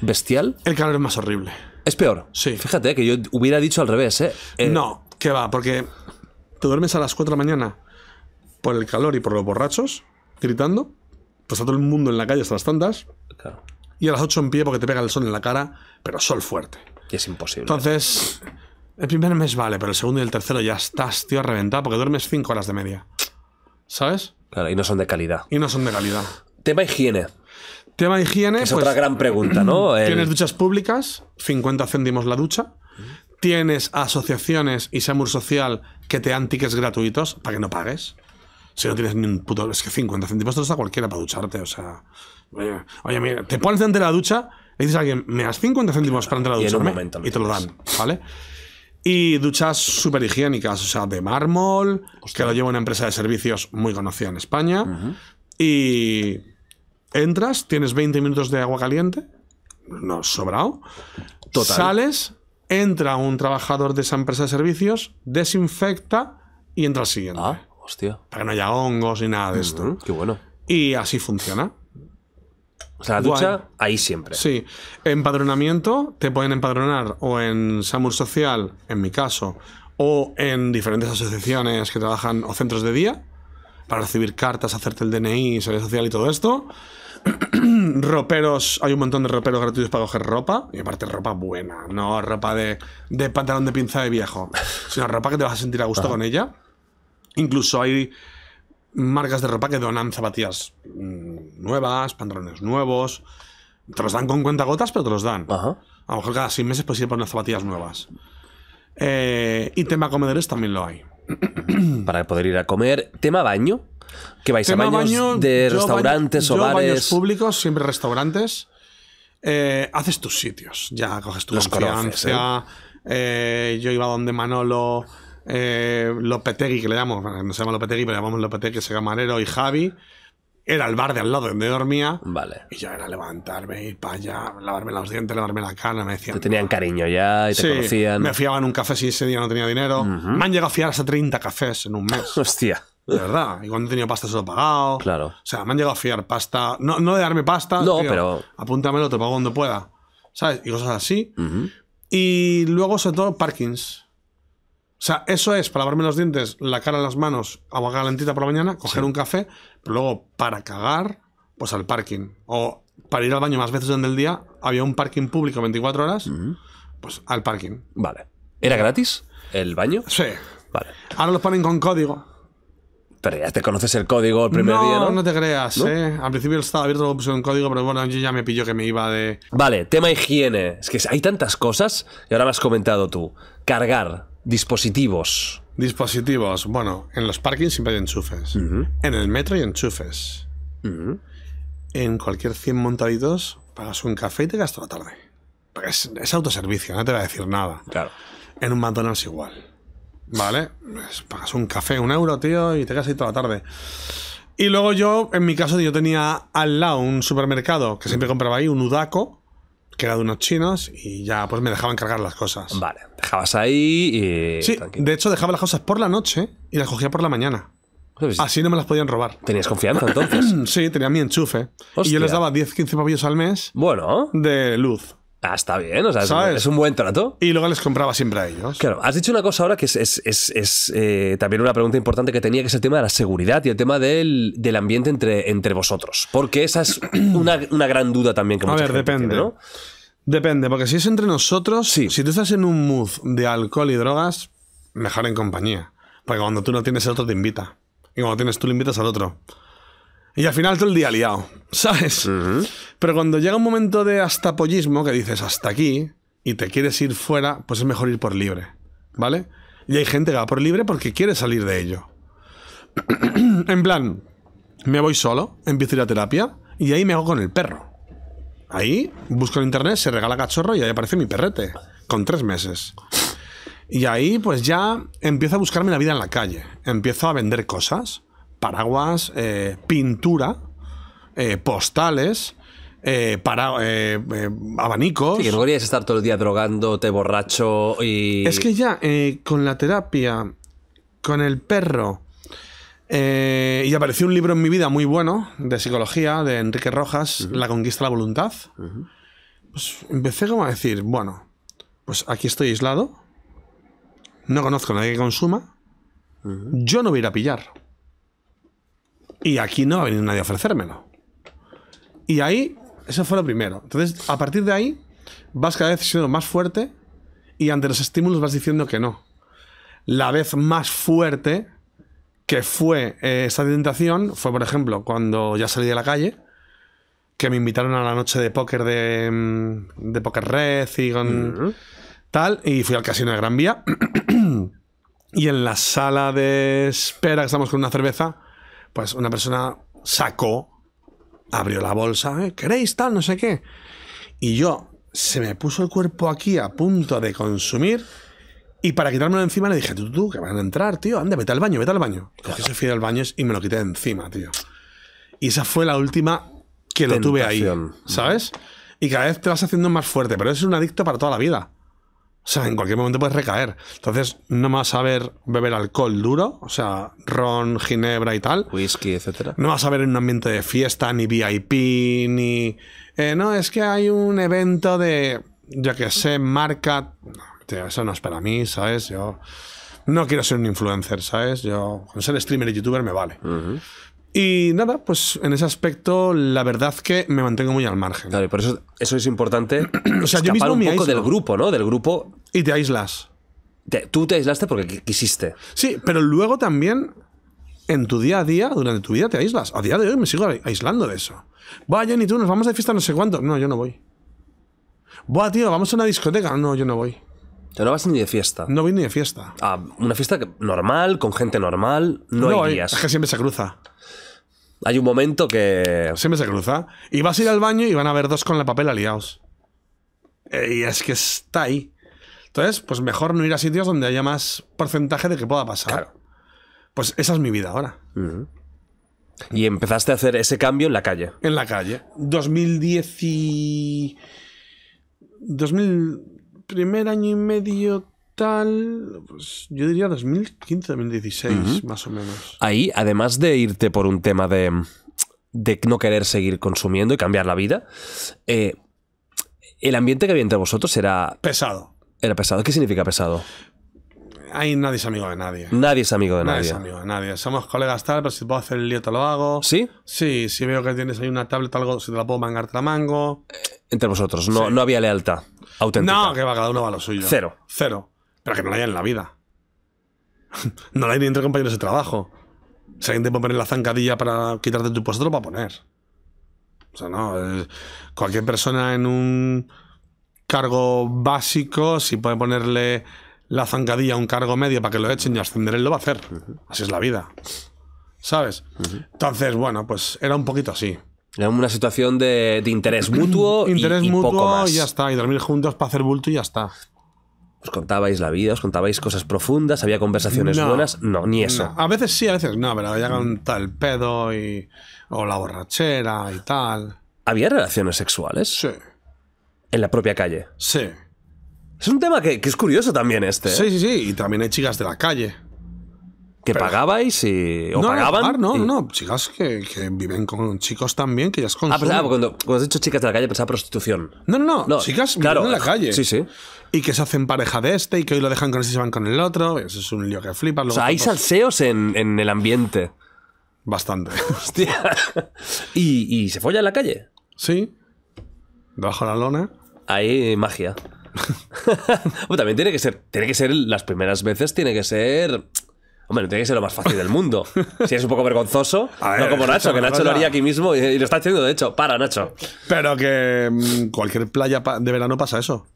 ¿Bestial? El calor es más horrible. Es peor. Sí. Fíjate que yo hubiera dicho al revés, ¿eh? Eh, no, que va, porque te duermes a las 4 de la mañana por el calor y por los borrachos, gritando. Pues está todo el mundo en la calle hasta las tantas. Y a las 8 en pie porque te pega el sol en la cara, pero sol fuerte. Y es imposible. Entonces, el primer mes vale, pero el segundo y el tercero ya estás, tío, reventado porque duermes cinco horas de media. ¿Sabes? Claro, y no son de calidad. Y no son de calidad. Tema higiene. Tema higiene. Es pues, otra gran pregunta, ¿no? *clears throat* Tienes duchas públicas, 50 céntimos la ducha. Mm. Tienes asociaciones y Samur Social que te dan tickets gratuitos para que no pagues. Si no tienes ni un puto. Es que 50 céntimos te da cualquiera para ducharte, o sea. Oye, oye mira, te pones delante de la ducha le dices a alguien, me das 50 céntimos para entrar a ducharme. Y, y te lo dan, ¿vale? Y duchas súper higiénicas, o sea, de mármol, que lo lleva una empresa de servicios muy conocida en España. Y entras, tienes 20 minutos de agua caliente, no sobrado. Total. Sales, entra un trabajador de esa empresa de servicios, desinfecta y entra al siguiente. Ah, hostia. Para que no haya hongos ni nada de esto. Qué bueno. Y así funciona. O sea, la ducha ahí siempre. Sí. Empadronamiento, te pueden empadronar o en Samur Social, en mi caso, o en diferentes asociaciones que trabajan o centros de día para recibir cartas, hacerte el DNI, seguridad social y todo esto. *clears throat* roperos, hay un montón de roperos gratuitos para coger ropa, y aparte ropa buena, no ropa de, pantalón de pinza de viejo, sino ropa que te vas a sentir a gusto con ella. Incluso hay marcas de ropa que donan zapatillas mm, nuevas, pantalones nuevos. Te los dan con gotas, pero te los dan. A lo mejor cada seis meses puedes ir por zapatillas nuevas. Eh, y tema comedores también lo hay. *clears throat* Para poder ir a comer. Tema baño. Que vais a baños de restaurantes o bares. públicos, siempre restaurantes. Eh, haces tus sitios. Ya coges tu confianza. ¿eh? yo iba donde Manolo eh, Lopetegui, que le llamamos, eh, no se llama Lopetegui, pero llamamos Lopetegui, que se y Javi, era el bar de al lado donde dormía. Vale. Y yo era levantarme, ir para allá, lavarme los dientes, lavarme la cara. Me decían. Te tenían cariño ya y te conocían. Me fiaban un café si ese día no tenía dinero. Me han llegado a fiar hasta 30 cafés en un mes. *laughs* Hostia. De verdad. Y cuando he tenido pasta se lo he pagado. Claro. O sea, me han llegado a fiar pasta. No, no de darme pasta. No, pero. Apúntamelo, te pago donde pueda. ¿Sabes? Y cosas así. Y luego, sobre todo, parkings. O sea, eso es para lavarme los dientes, la cara, las manos, agua calentita por la mañana, coger un café, pero luego para cagar, pues al parking. O para ir al baño más veces en el día, había un parking público 24 horas, pues al parking. Vale. ¿Era gratis el baño? Sí. Vale. Ahora lo ponen con código. Pero ya te conoces el código el primer día, ¿no? No, te creas, ¿eh? Al principio estaba abierto puse en código, pero bueno, yo ya me pilló que me iba de... Vale, tema higiene. Es que hay tantas cosas, y ahora me has comentado tú. Cargar. Dispositivos. Dispositivos. Bueno, en los parkings siempre hay enchufes. En el metro hay enchufes. En cualquier 100 montaditos pagas un café y te gastas la tarde. es, autoservicio, no te va a decir nada. Claro. En un McDonald's igual. ¿Vale? Pues pagas un café, un euro, tío, y te quedas ahí toda la tarde. Y luego yo, en mi caso, yo tenía al lado un supermercado que siempre compraba ahí, un Udaco, que de unos chinos y ya pues me dejaban cargar las cosas. Vale, dejabas ahí y... Sí, de hecho dejaba las cosas por la noche y las cogía por la mañana. Así no me las podían robar. ¿Tenías confianza entonces? *clears throat* sí, tenía mi enchufe. Y yo les daba 10-15 pavillos al mes. Bueno. De luz. Ah, está bien, o sea, es un buen trato. Y luego les compraba siempre a ellos. Claro, has dicho una cosa ahora que es, es, eh, también una pregunta importante que tenía, que es el tema de la seguridad y el tema del, ambiente entre, entre vosotros. Porque esa es *clears throat* una, gran duda también que A ver, depende. ¿no? Depende, porque si es entre nosotros, sí. si tú estás en un mood de alcohol y drogas, mejor en compañía. Porque cuando tú no tienes, el otro te invita. Y cuando tienes tú, le invitas al otro. Y al final todo el día liado, ¿sabes? Pero cuando llega un momento de hasta pollismo, que dices hasta aquí, y te quieres ir fuera, pues es mejor ir por libre, ¿vale? Y hay gente que va por libre porque quiere salir de ello. *clears throat* en plan, me voy solo, empiezo a ir a terapia, y ahí me hago con el perro. Ahí busco en internet, se regala cachorro y ahí aparece mi perrete, con tres meses. Y ahí pues ya empiezo a buscarme la vida en la calle, empiezo a vender cosas paraguas, eh, pintura, eh, postales, eh, para abanicos. Sí, que no querías estar todo el día drogándote borracho y. Es que ya, con la terapia, con el perro. y apareció un libro en mi vida muy bueno de psicología de Enrique Rojas, La conquista de la voluntad. pues empecé como a decir, bueno, pues aquí estoy aislado, no conozco a nadie que consuma, yo no voy a ir a pillar. Y aquí no va a nadie a ofrecérmelo. Y ahí, eso fue lo primero. Entonces, a partir de ahí, vas cada vez siendo más fuerte y ante los estímulos vas diciendo que no. La vez más fuerte que fue eh, esa esta tentación fue, por ejemplo, cuando ya salí de la calle, que me invitaron a la noche de póker de, mm, de Poker Red y con tal, y fui al casino de Gran Vía. *clears throat* y en la sala de espera, que estamos con una cerveza, pues una persona sacó, abrió la bolsa, ¿eh? ¿queréis tal? No sé qué. Y yo se me puso el cuerpo aquí a punto de consumir. Y para quitármelo de encima le dije, tú, tú, que van a entrar, tío, anda, vete al baño, vete al baño. Cogí se fui al baño y me lo quité encima, tío. Y esa fue la última que lo tuve ahí, ¿sabes? Y cada vez te vas haciendo más fuerte, pero es un adicto para toda la vida. O sea, en cualquier momento puedes recaer. Entonces, no vas a ver beber alcohol duro, o sea, ron, ginebra y tal. Whisky, etcétera. No vas a ver en un ambiente de fiesta, ni VIP, ni. Eh, no, es que hay un evento de. ya que sé, marca. eso no es para mí, ¿sabes? Yo. No quiero ser un influencer, ¿sabes? Yo. Con ser streamer y youtuber me vale. Y nada, pues en ese aspecto, la verdad que me mantengo muy al margen. Claro, y por eso eso es importante. *clears throat* o sea, yo mismo un me poco del grupo, ¿no? Del grupo. Y te aíslas. tú te aislaste porque quisiste. Sí, pero luego también en tu día a día, durante tu vida, te aíslas. A día de hoy me sigo aislando de eso. Vaya, Jenny, tú, nos vamos de fiesta no sé cuánto. No, yo no voy. Buah, tío, vamos a una discoteca. No, yo no voy no vas ni de fiesta. No voy ni de fiesta. Ah, una fiesta normal, con gente normal, no, hay eh, Es que siempre se cruza. Hay un momento que. Siempre se cruza. Y vas a ir al baño y van a ver dos con la papel aliados. Eh, y es que está ahí. Entonces, pues mejor no ir a sitios donde haya más porcentaje de que pueda pasar. Pues esa es mi vida ahora. Y empezaste a hacer ese cambio en la calle. En la calle. 2010 y... 2000 primer año y medio tal, pues yo diría 2015, 2016, más o menos. Ahí, además de irte por un tema de, no querer seguir consumiendo y cambiar la vida, eh, el ambiente que había entre vosotros era... Pesado. Era pesado. ¿Qué significa pesado? Ahí nadie es amigo de nadie. Nadie es amigo de nadie. Nadie es amigo de nadie. Somos colegas tal, pero si puedo hacer el lío te lo hago. ¿Sí? Sí, si veo que tienes ahí una tablet algo, si te la puedo mangar te la mango. Eh, entre vosotros, no, no había lealtad. No, que va, cada uno va a lo suyo. Cero. Cero. Pero que no la haya en la vida. *laughs* no la hay ni entre compañeros de trabajo. Si alguien te puede poner la zancadilla para quitarte tu puesto, lo va a poner. O sea, no. Eh, cualquier persona en un cargo básico, si puede ponerle la zancadilla a un cargo medio para que lo echen y ascender, él lo va a hacer. Así es la vida. ¿Sabes? Entonces, bueno, pues era un poquito así. Era Una situación de, interés *clears throat* mutuo. interés y, mutuo poco más. y ya está. Y dormir juntos para hacer bulto y ya está. Os contabais la vida, os contabais cosas profundas, había conversaciones buenas. No, ni eso. A veces sí, a veces no, pero llegan tal pedo y. o la borrachera y tal. ¿Había relaciones sexuales? Sí. ¿En la propia calle? Sí. Es un tema que, es curioso también este. ¿eh? Sí, sí, sí. Y también hay chicas de la calle que pagabais y, o no, pagaban. no, no, chicas que, viven con chicos también, que ya consumen. Ah, ah, cuando, cuando, has dicho chicas de la calle pensaba prostitución. No, no, no, chicas viven en la calle. Sí, sí. Y que se hacen pareja de este y que hoy lo dejan con y se van con el otro. Eso es un lío que flipa O sea, hay salseos en, el ambiente. Bastante. *laughs* Hostia. ¿Y, se folla en la calle? Sí. Bajo la lona. Hay magia. *laughs* *laughs* también tiene que ser, tiene que ser las primeras veces, tiene que ser Hombre, no tiene que ser lo más fácil del mundo. si es un poco vergonzoso, *laughs* no como Nacho, que Nacho lo haría aquí mismo y, lo está haciendo, de hecho. Para, Nacho. Pero que mm, cualquier playa de verano pasa eso.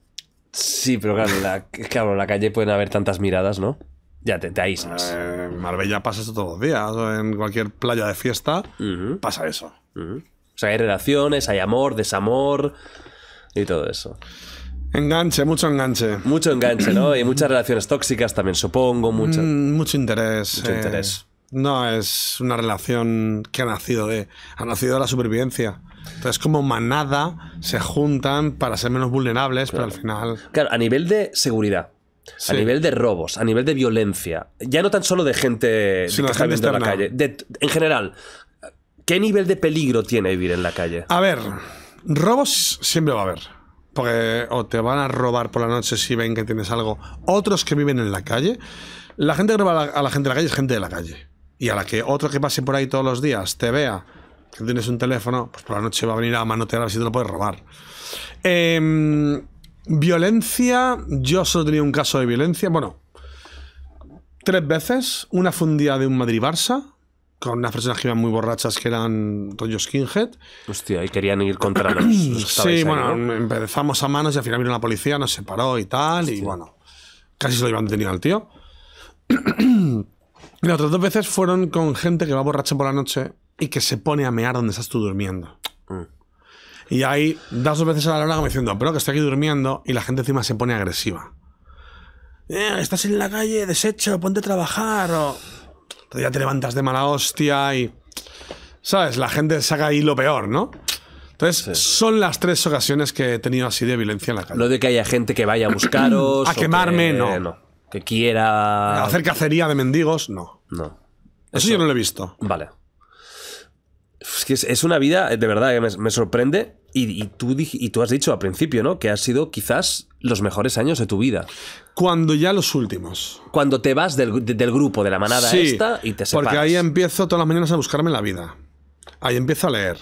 Sí, pero claro, en la calle pueden haber tantas miradas, ¿no? Ya te, ahí aíslas. Eh, Marbella pasa eso todos los días. En cualquier playa de fiesta pasa eso. O sea, hay relaciones, hay amor, desamor y todo eso. Enganche, mucho enganche. Mucho enganche, ¿no? Y muchas relaciones tóxicas también, supongo. Mucho, mm, mucho interés. Mucho eh, interés. No, es una relación que ha nacido de. Ha nacido de la supervivencia. Entonces, como manada, se juntan para ser menos vulnerables, pero al final. Claro, a nivel de seguridad. A nivel de robos, a nivel de violencia, ya no tan solo de gente que está en la calle, en general, ¿qué nivel de peligro tiene vivir en la calle? A ver, robos siempre va a haber porque o te van a robar por la noche si ven que tienes algo, otros que viven en la calle. La gente que roba a la, gente de la calle es gente de la calle. Y a la que otro que pase por ahí todos los días te vea que tienes un teléfono, pues por la noche va a venir a manotear si te lo puedes robar. Em, violencia, yo solo tenía un caso de violencia, bueno, tres veces, una fundida de un Madrid-Barça, con unas personas que iban muy borrachas que eran rollo skinhead. Hostia, y querían ir contra los, Sí, bueno, empezamos a manos y al final vino la policía, nos separó y tal, y bueno, casi se lo iban tener al tío. *clears throat* y las otras dos veces fueron con gente que va borracha por la noche y que se pone a mear donde estás tú durmiendo. Mm. Y ahí das dos veces a la hora como diciendo, pero que estoy aquí durmiendo y la gente encima se pone agresiva. Eh, estás en la calle, deshecho, ponte a trabajar o... Todavía te levantas de mala hostia y. ¿Sabes? La gente saca ahí lo peor, ¿no? Entonces, son las tres ocasiones que he tenido así de violencia en la calle. Lo de que haya gente que vaya a buscaros. *clears throat* a quemarme, no. Que quiera. A hacer cacería de mendigos, no. No. Eso yo no lo he visto. Vale. Es es, una vida, de verdad, que me, sorprende. Y, tú, y tú has dicho al principio, ¿no? Que han sido quizás los mejores años de tu vida. Cuando ya los últimos. Cuando te vas del, del grupo, de la manada esta y te separas. Porque ahí empiezo todas las mañanas a buscarme la vida. Ahí empiezo a leer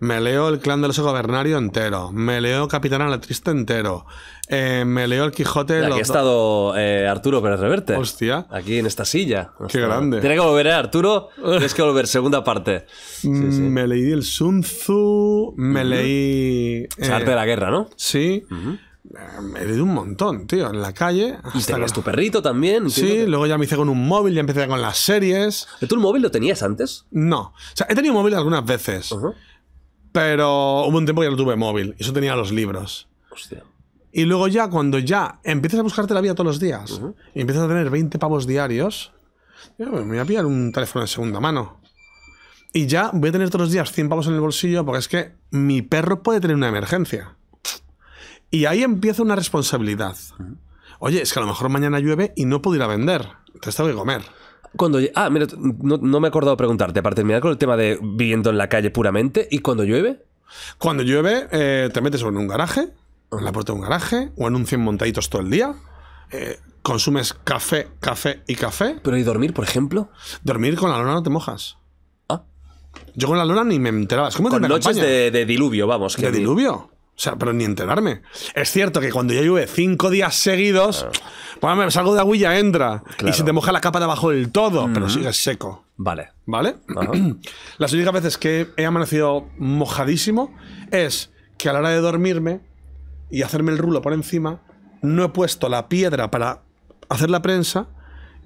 me leo El clan del oso gobernario entero. Me leo Capitán la entero. Eh, me leo El Quijote. Aquí ha estado eh, Arturo Pérez Reverte. Hostia. Aquí en esta silla. Qué grande. Tienes que volver, a eh, Arturo. Tienes que volver, segunda parte. Mm, me leí el Sun Tzu. Me leí. arte de la guerra, ¿no? Sí. me he un montón, tío, en la calle. Y tenías tu perrito también. Sí, luego ya me hice con un móvil, ya empecé con las series. ¿Tú el móvil lo tenías antes? No. O sea, he tenido móvil algunas veces. Pero hubo un tiempo que ya lo tuve móvil. Y eso tenía los libros. Y luego ya, cuando ya empiezas a buscarte la vida todos los días, y empiezas a tener 20 pavos diarios, me voy a pillar un teléfono de segunda mano. Y ya voy a tener todos los días 100 pavos en el bolsillo porque es que mi perro puede tener una emergencia. Y ahí empieza una responsabilidad. Oye, es que a lo mejor mañana llueve y no puedo ir a vender. Te tengo que comer ah, mira, no, me he acordado preguntarte, para terminar con el tema de viviendo en la calle puramente, ¿y cuando llueve? Cuando llueve, eh, te metes en un garaje, en la puerta de un garaje, o en un 100 montaditos todo el día. Eh, consumes café, café y café. ¿Pero y dormir, por ejemplo? Dormir con la lona no te mojas. Ah. Yo con la lona ni me enteraba. Es como con noches de, de, diluvio, vamos. ¿De diluvio? O sea, pero ni enterarme. Es cierto que cuando ya llueve cinco días seguidos, claro. pues, salgo de agua entra. Y se te moja la capa de abajo del todo, pero sigue seco. Vale. ¿Vale? *clears throat* Las únicas veces que he amanecido mojadísimo es que a la hora de dormirme y hacerme el rulo por encima, no he puesto la piedra para hacer la prensa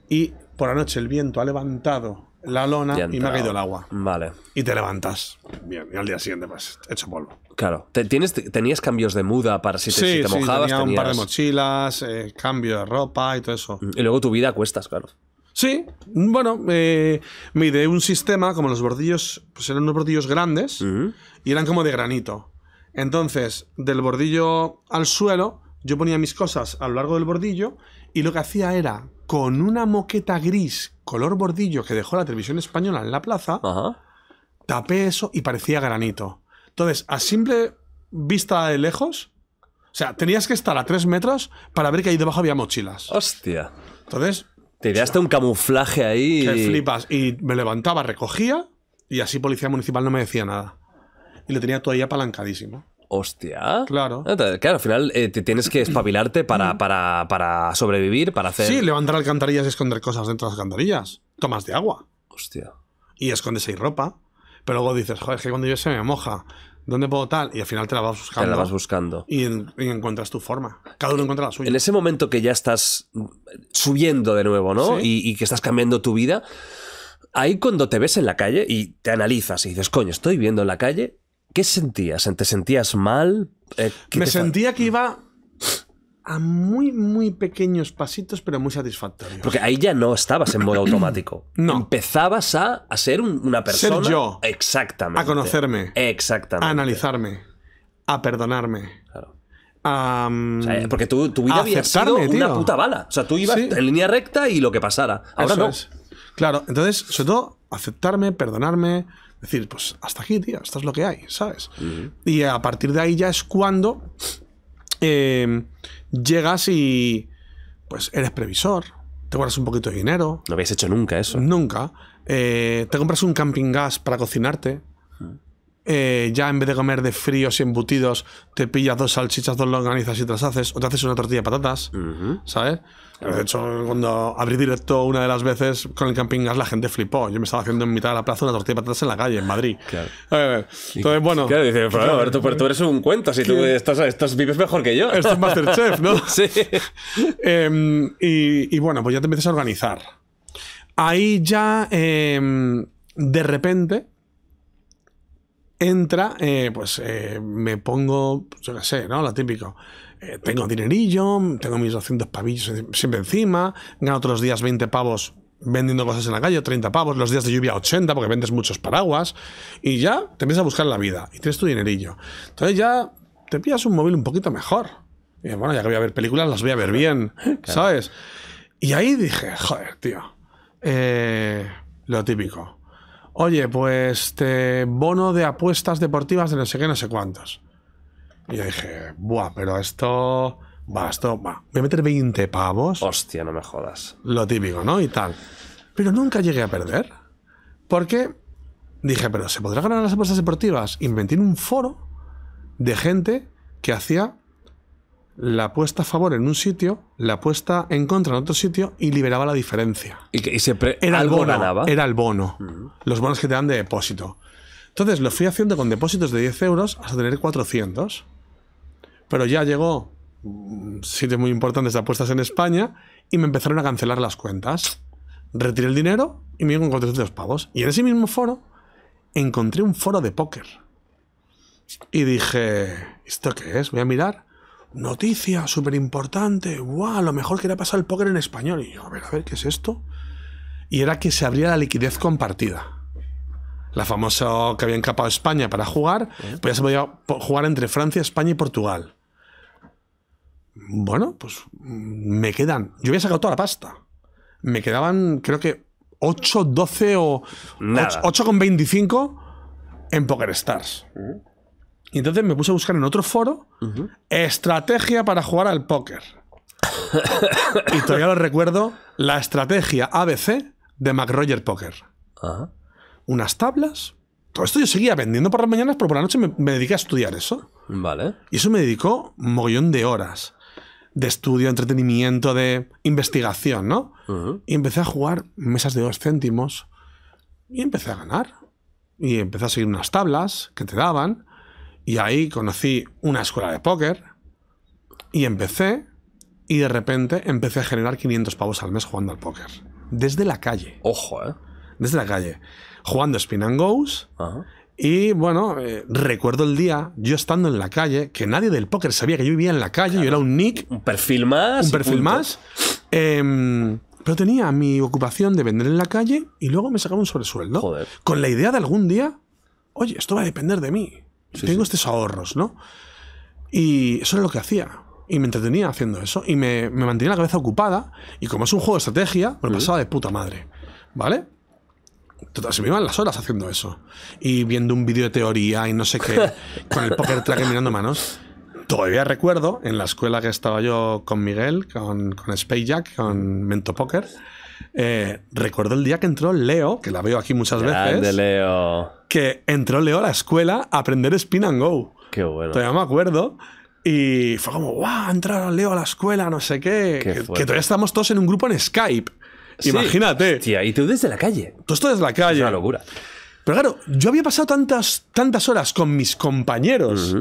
y por la noche el viento ha levantado la lona y, me ha caído el agua. Vale. Y te levantas. Bien, y al día siguiente, pues, hecho polvo. Claro. ¿Tienes, ¿Tenías cambios de muda para si te, mojabas? Tenía un par de mochilas, eh, cambio de ropa y todo eso. Y luego tu vida cuesta, cuestas, claro. Sí, bueno, eh, me ideé un sistema, como los bordillos, pues eran unos bordillos grandes y eran como de granito. Entonces, del bordillo al suelo, yo ponía mis cosas a lo largo del bordillo y lo que hacía era, con una moqueta gris color bordillo que dejó la televisión española en la plaza, tapé eso y parecía granito. Entonces, a simple vista de lejos, o sea, tenías que estar a tres metros para ver que ahí debajo había mochilas. Hostia. Entonces... Te un camuflaje ahí. Te flipas. Y me levantaba, recogía y así policía municipal no me decía nada. Y le tenía todavía apalancadísimo. Hostia. Claro. Claro, al final eh, te tienes que espabilarte para, para, para, sobrevivir, para hacer. Sí, levantar alcantarillas y esconder cosas dentro de las alcantarillas. Tomas de agua. Hostia. Y escondes ahí ropa. Pero luego dices, joder, es que cuando yo se me moja, ¿dónde puedo tal? Y al final te la vas buscando. Te la vas buscando. Y, encuentras tu forma. Cada uno encuentra la suya. En ese momento que ya estás subiendo de nuevo, ¿no? Y, que estás cambiando tu vida. Ahí cuando te ves en la calle y te analizas y dices, coño, estoy viendo en la calle, ¿Qué sentías? ¿Te sentías mal? Eh, me sentía que iba a muy, muy pequeños pasitos, pero muy satisfactorios. Porque ahí ya no estabas en modo *clears throat* automático. no. Empezabas a, ser una persona. Ser yo. Exactamente. A conocerme. Exactamente. A analizarme. A perdonarme. porque tu, tu vida había una puta bala. O sea, tú ibas en línea recta y lo que pasara. Ahora Claro, entonces, sobre todo, aceptarme, perdonarme, decir, pues hasta aquí, tío, esto es lo que hay, ¿sabes? Y a partir de ahí ya es cuando eh, llegas y pues eres previsor, te guardas un poquito de dinero. No habías hecho nunca eso. Nunca. Eh, te compras un camping gas para cocinarte. Mm. Eh, ya en vez de comer de fríos y embutidos, te pillas dos salchichas, dos longanizas y te las haces, o te haces una tortilla de patatas, ¿sabes? De hecho, cuando abrí directo una de las veces con el Camping Gas, la gente flipó. Yo me estaba haciendo en mitad de la plaza una tortilla de patatas en la calle, en Madrid. Claro. entonces, bueno. tú, eres un cuento, si tú estás, vives mejor que yo. Esto es Masterchef, ¿no? *laughs* sí. Em, y, bueno, pues ya te empiezas a organizar. Ahí ya, em, de repente, entra, eh, pues eh, me pongo, pues, yo qué sé, ¿no? Lo típico. Eh, tengo dinerillo, tengo mis 200 pavillos siempre encima, gano otros días 20 pavos vendiendo cosas en la calle, 30 pavos, los días de lluvia 80 porque vendes muchos paraguas y ya te empiezas a buscar la vida y tienes tu dinerillo. Entonces ya te pillas un móvil un poquito mejor. Y bueno, ya que voy a ver películas, las voy a ver bien, *laughs* ¿sabes? Y ahí dije, joder, tío, eh, lo típico. Oye, pues bono de apuestas deportivas de no sé qué, no sé cuántos. Y yo dije, buah, pero esto... Va, esto va. Voy a meter 20 pavos. Hostia, no me jodas. Lo típico, ¿no? Y tal. Pero nunca llegué a perder. Porque dije, pero ¿se podrá ganar las apuestas deportivas? Inventé un foro de gente que hacía la apuesta a favor en un sitio, la apuesta en contra en otro sitio y liberaba la diferencia. ¿Y, se era el bono, Era el bono. Los bonos que te dan de depósito. Entonces lo fui haciendo con depósitos de 10 euros hasta tener 400 pero ya llegó sitios muy importantes de apuestas en España y me empezaron a cancelar las cuentas. Retiré el dinero y me con 400 pavos. Y en ese mismo foro encontré un foro de póker. Y dije, ¿esto qué es? Voy a mirar. Noticia súper importante. ¡Wow! Lo mejor que le ha pasado el póker en español. Y yo, a ver, a ver, ¿qué es esto? Y era que se abría la liquidez compartida. La famosa que había encapado España para jugar, pues ya se podía jugar entre Francia, España y Portugal bueno, pues mm, me quedan. Yo había sacado toda la pasta. Me quedaban, creo que 8, 12 o 8,25 en Poker Stars. Y entonces me puse a buscar en otro foro estrategia para jugar al póker. y todavía lo recuerdo, la estrategia ABC de McRoger Poker. Unas tablas. Todo esto yo seguía vendiendo por las mañanas, pero por la noche me, me dediqué a estudiar eso. Vale. Y eso me dedicó un mogollón de horas de estudio, entretenimiento, de investigación, ¿no? Y empecé a jugar mesas de dos céntimos y empecé a ganar. Y empecé a seguir unas tablas que te daban. Y ahí conocí una escuela de póker y empecé. Y de repente empecé a generar 500 pavos al mes jugando al póker. Desde la calle. Ojo, ¿eh? Desde la calle. Jugando spin and goes. Y bueno, eh, recuerdo el día, yo estando en la calle, que nadie del póker sabía que yo vivía en la calle, yo era un nick. Un perfil más. Un perfil más. Em, pero tenía mi ocupación de vender en la calle y luego me sacaba un sobresueldo. Joder. Con la idea de algún día, oye, esto va a depender de mí. Tengo estos ahorros, ¿no? Y eso era lo que hacía. Y me entretenía haciendo eso. Y me, mantenía la cabeza ocupada. Y como es un juego de estrategia, me pasaba de puta madre. ¿Vale? Total, se me iban las horas haciendo eso. Y viendo un vídeo de teoría y no sé qué, *laughs* con el poker track mirando manos. Todavía recuerdo en la escuela que estaba yo con Miguel, con, con Space Jack, con Mento Poker. Eh, recuerdo el día que entró Leo, que la veo aquí muchas veces. Leo. Que entró Leo a la escuela a aprender Spin and Go. Qué bueno. Todavía me acuerdo. Y fue como, ¡guau! entraron Leo a la escuela, no sé qué. que, que, todavía estamos todos en un grupo en Skype. Imagínate. y tú desde la calle. Tú estás desde la calle. Es una locura. Pero claro, yo había pasado tantas, tantas horas con mis compañeros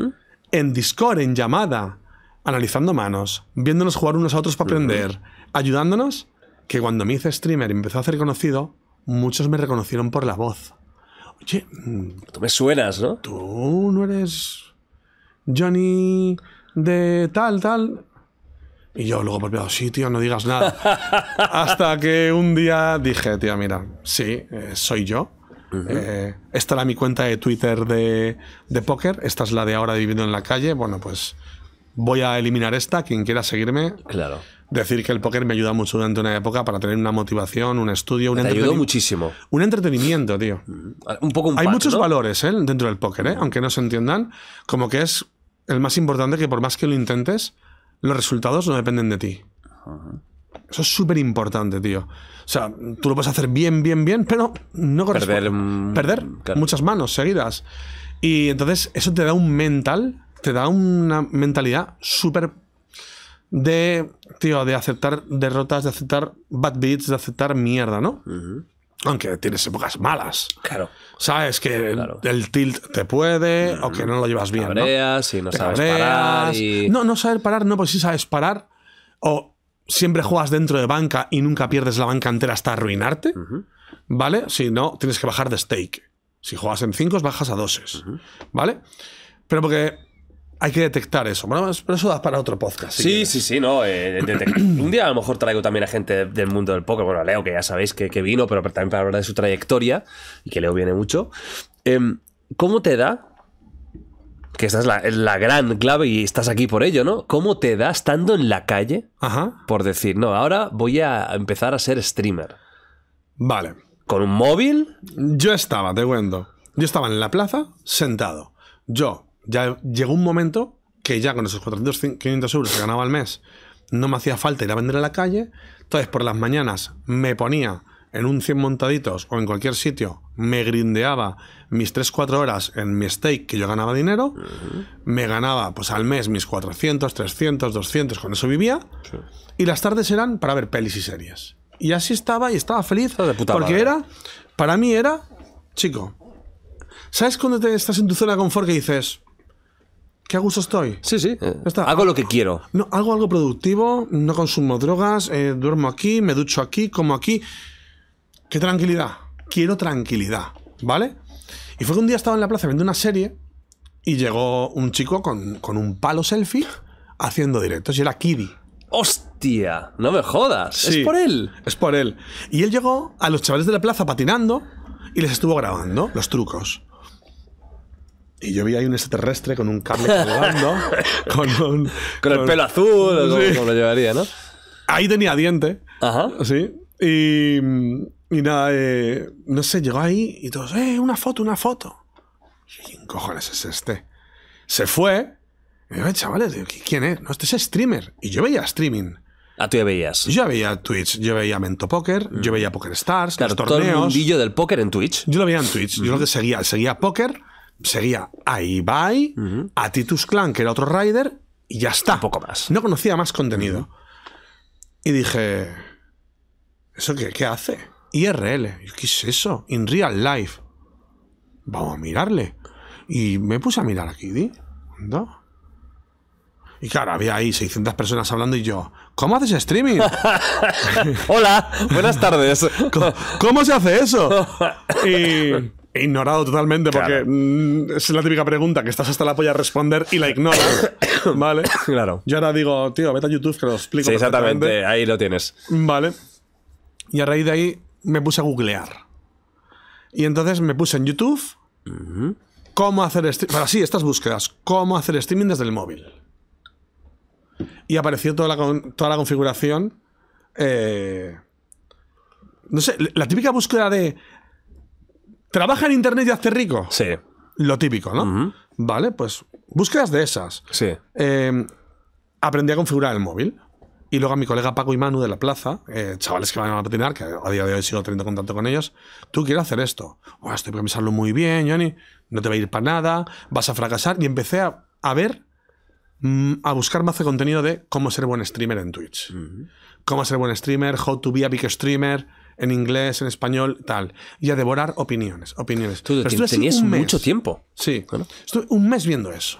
en Discord, en llamada, analizando manos, viéndonos jugar unos a otros para aprender, ayudándonos, que cuando me hice streamer y empezó a hacer conocido, muchos me reconocieron por la voz. Oye, mm, tú me suenas, ¿no? Tú no eres Johnny de tal, tal. Y yo luego por privado, sí, tío, no digas nada. *laughs* Hasta que un día dije, tío, mira, sí, eh, soy yo. Eh, esta era mi cuenta de Twitter de, de póker, esta es la de ahora viviendo en la calle. Bueno, pues voy a eliminar esta, quien quiera seguirme. Claro. Decir que el póker me ayuda mucho durante una época para tener una motivación, un estudio, un entretenimiento muchísimo. Un entretenimiento, tío. Un poco un Hay muchos valores ¿eh? dentro del póker, ¿eh? aunque no se entiendan, como que es el más importante que por más que lo intentes, los resultados no dependen de ti. Eso es súper importante, tío. O sea, tú lo puedes hacer bien, bien, bien, pero no corresponde. Perder, muchas manos seguidas. Y entonces eso te da un mental, te da una mentalidad súper de, tío, de aceptar derrotas, de aceptar bad beats, de aceptar mierda, ¿no? Aunque tienes épocas malas. Claro. ¿Sabes? Que el, tilt te puede o que no lo llevas bien. Cabreas ¿no? no sabes parar. No, no saber parar, no, pues sí sabes parar. O siempre juegas dentro de banca y nunca pierdes la banca entera hasta arruinarte. ¿Vale? Si no, tienes que bajar de stake. Si juegas en 5, bajas a 2. ¿Vale? Pero porque hay que detectar eso. pero eso da para otro podcast. sí, sí, sí, no. Eh, *clears throat* un día a lo mejor traigo también a gente del mundo del póker. Bueno, Leo, que ya sabéis que, vino, pero también para hablar de su trayectoria, y que Leo viene mucho. Em, ¿Cómo te da? Que esta es la, gran clave y estás aquí por ello, ¿no? ¿Cómo te da estando en la calle Ajá. por decir, no, ahora voy a empezar a ser streamer? Vale. ¿Con un móvil? Yo estaba, te cuento. Yo estaba en la plaza sentado. Yo ya llegó un momento que ya con esos 400, 500 euros que ganaba al mes, no me hacía falta ir a vender a la calle. Entonces, por las mañanas me ponía en un 100 montaditos o en cualquier sitio, me grindeaba mis 3-4 horas en mi stake que yo ganaba dinero, me ganaba pues al mes mis 400, 300, 200, con eso vivía, y las tardes eran para ver pelis y series. Y así estaba y estaba feliz porque era, para mí era, chico, ¿sabes cuando te estás en tu zona de confort que dices, qué a gusto estoy. Sí, sí. Eh, hago lo que quiero. No, hago algo productivo, no consumo drogas, eh, duermo aquí, me ducho aquí, como aquí. Qué tranquilidad. Quiero tranquilidad, ¿vale? Y fue que un día estaba en la plaza viendo una serie y llegó un chico con, con un palo selfie haciendo directos y era Kiri. ¡Hostia! No me jodas. es por él. Es por él. Y él llegó a los chavales de la plaza patinando y les estuvo grabando los trucos. Y yo vi ahí un extraterrestre con un cable colgando, *laughs* con un... Con, el pelo azul, como, lo llevaría, ¿no? Ahí tenía diente. Ajá. Sí. Y, y nada, eh, no sé, llegó ahí y todos, ¡eh, una foto, una foto! ¿Quién cojones es este? Se fue. Y yo, eh, chavales, ¿quién es? No, este es streamer. Y yo veía streaming. Ah, tú ya veías. Yo veía Twitch, yo veía Mento Poker, yo mm. veía Poker Stars, claro, los torneos. Todo el mundillo del póker en Twitch. Yo lo veía en Twitch. Yo lo que seguía, seguía póker Seguía a Ibai, a Titus Clan, que era otro rider, y ya está. poco más. No conocía más contenido. Y dije, ¿eso qué, hace? IRL. ¿Qué es eso? In real life. Vamos a mirarle. Y me puse a mirar aquí, Y claro, había ahí 600 personas hablando y yo, ¿cómo haces streaming? *laughs* Hola, buenas tardes. *laughs* ¿Cómo, se hace eso? *laughs* Y, ignorado totalmente porque mm, es la típica pregunta que estás hasta la polla a responder y la ignoras. *coughs* ¿Vale? Claro. Yo ahora digo, tío, vete a YouTube que lo explico. Sí, exactamente, ahí lo tienes. Vale. Y a raíz de ahí me puse a googlear. Y entonces me puse en YouTube cómo hacer para sí, estas búsquedas, cómo hacer streaming desde el móvil. Y apareció toda la, toda la configuración. Eh, no sé, la típica búsqueda de Trabaja en internet y hace rico. Sí. Lo típico, ¿no? Vale, pues búsquedas de esas. Sí. Em, aprendí a configurar el móvil. Y luego a mi colega Paco y Manu de la plaza, eh, chavales que van a patinar, que a día de hoy sigo teniendo contacto con ellos, tú quieres hacer esto. Bueno, estoy pensando muy bien, Johnny, no te va a ir para nada, vas a fracasar. Y empecé a, ver, mm, a buscar más de contenido de cómo ser buen streamer en Twitch. Cómo ser buen streamer, how to be a big streamer, en inglés, en español, tal. Y a devorar opiniones, opiniones. Tú tenías mucho tiempo. Sí, estoy estuve un mes viendo eso.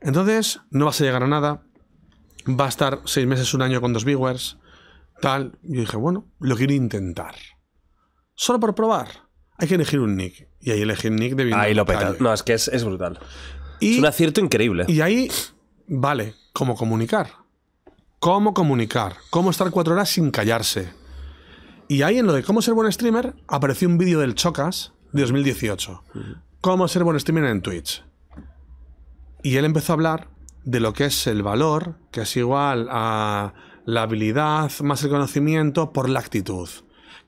Entonces, no vas a llegar a nada. Va a estar seis meses, un año con dos viewers, tal. Y dije, bueno, lo quiero intentar. Solo por probar. Hay que elegir un nick. Y ahí elegí un nick de Ahí lo peta. No, es que es, brutal. Y, es un acierto increíble. Y ahí, vale, cómo comunicar. Cómo comunicar. Cómo estar cuatro horas sin callarse y ahí en lo de cómo ser buen streamer apareció un vídeo del Chocas de 2018. Cómo ser buen streamer en Twitch. Y él empezó a hablar de lo que es el valor, que es igual a la habilidad más el conocimiento por la actitud.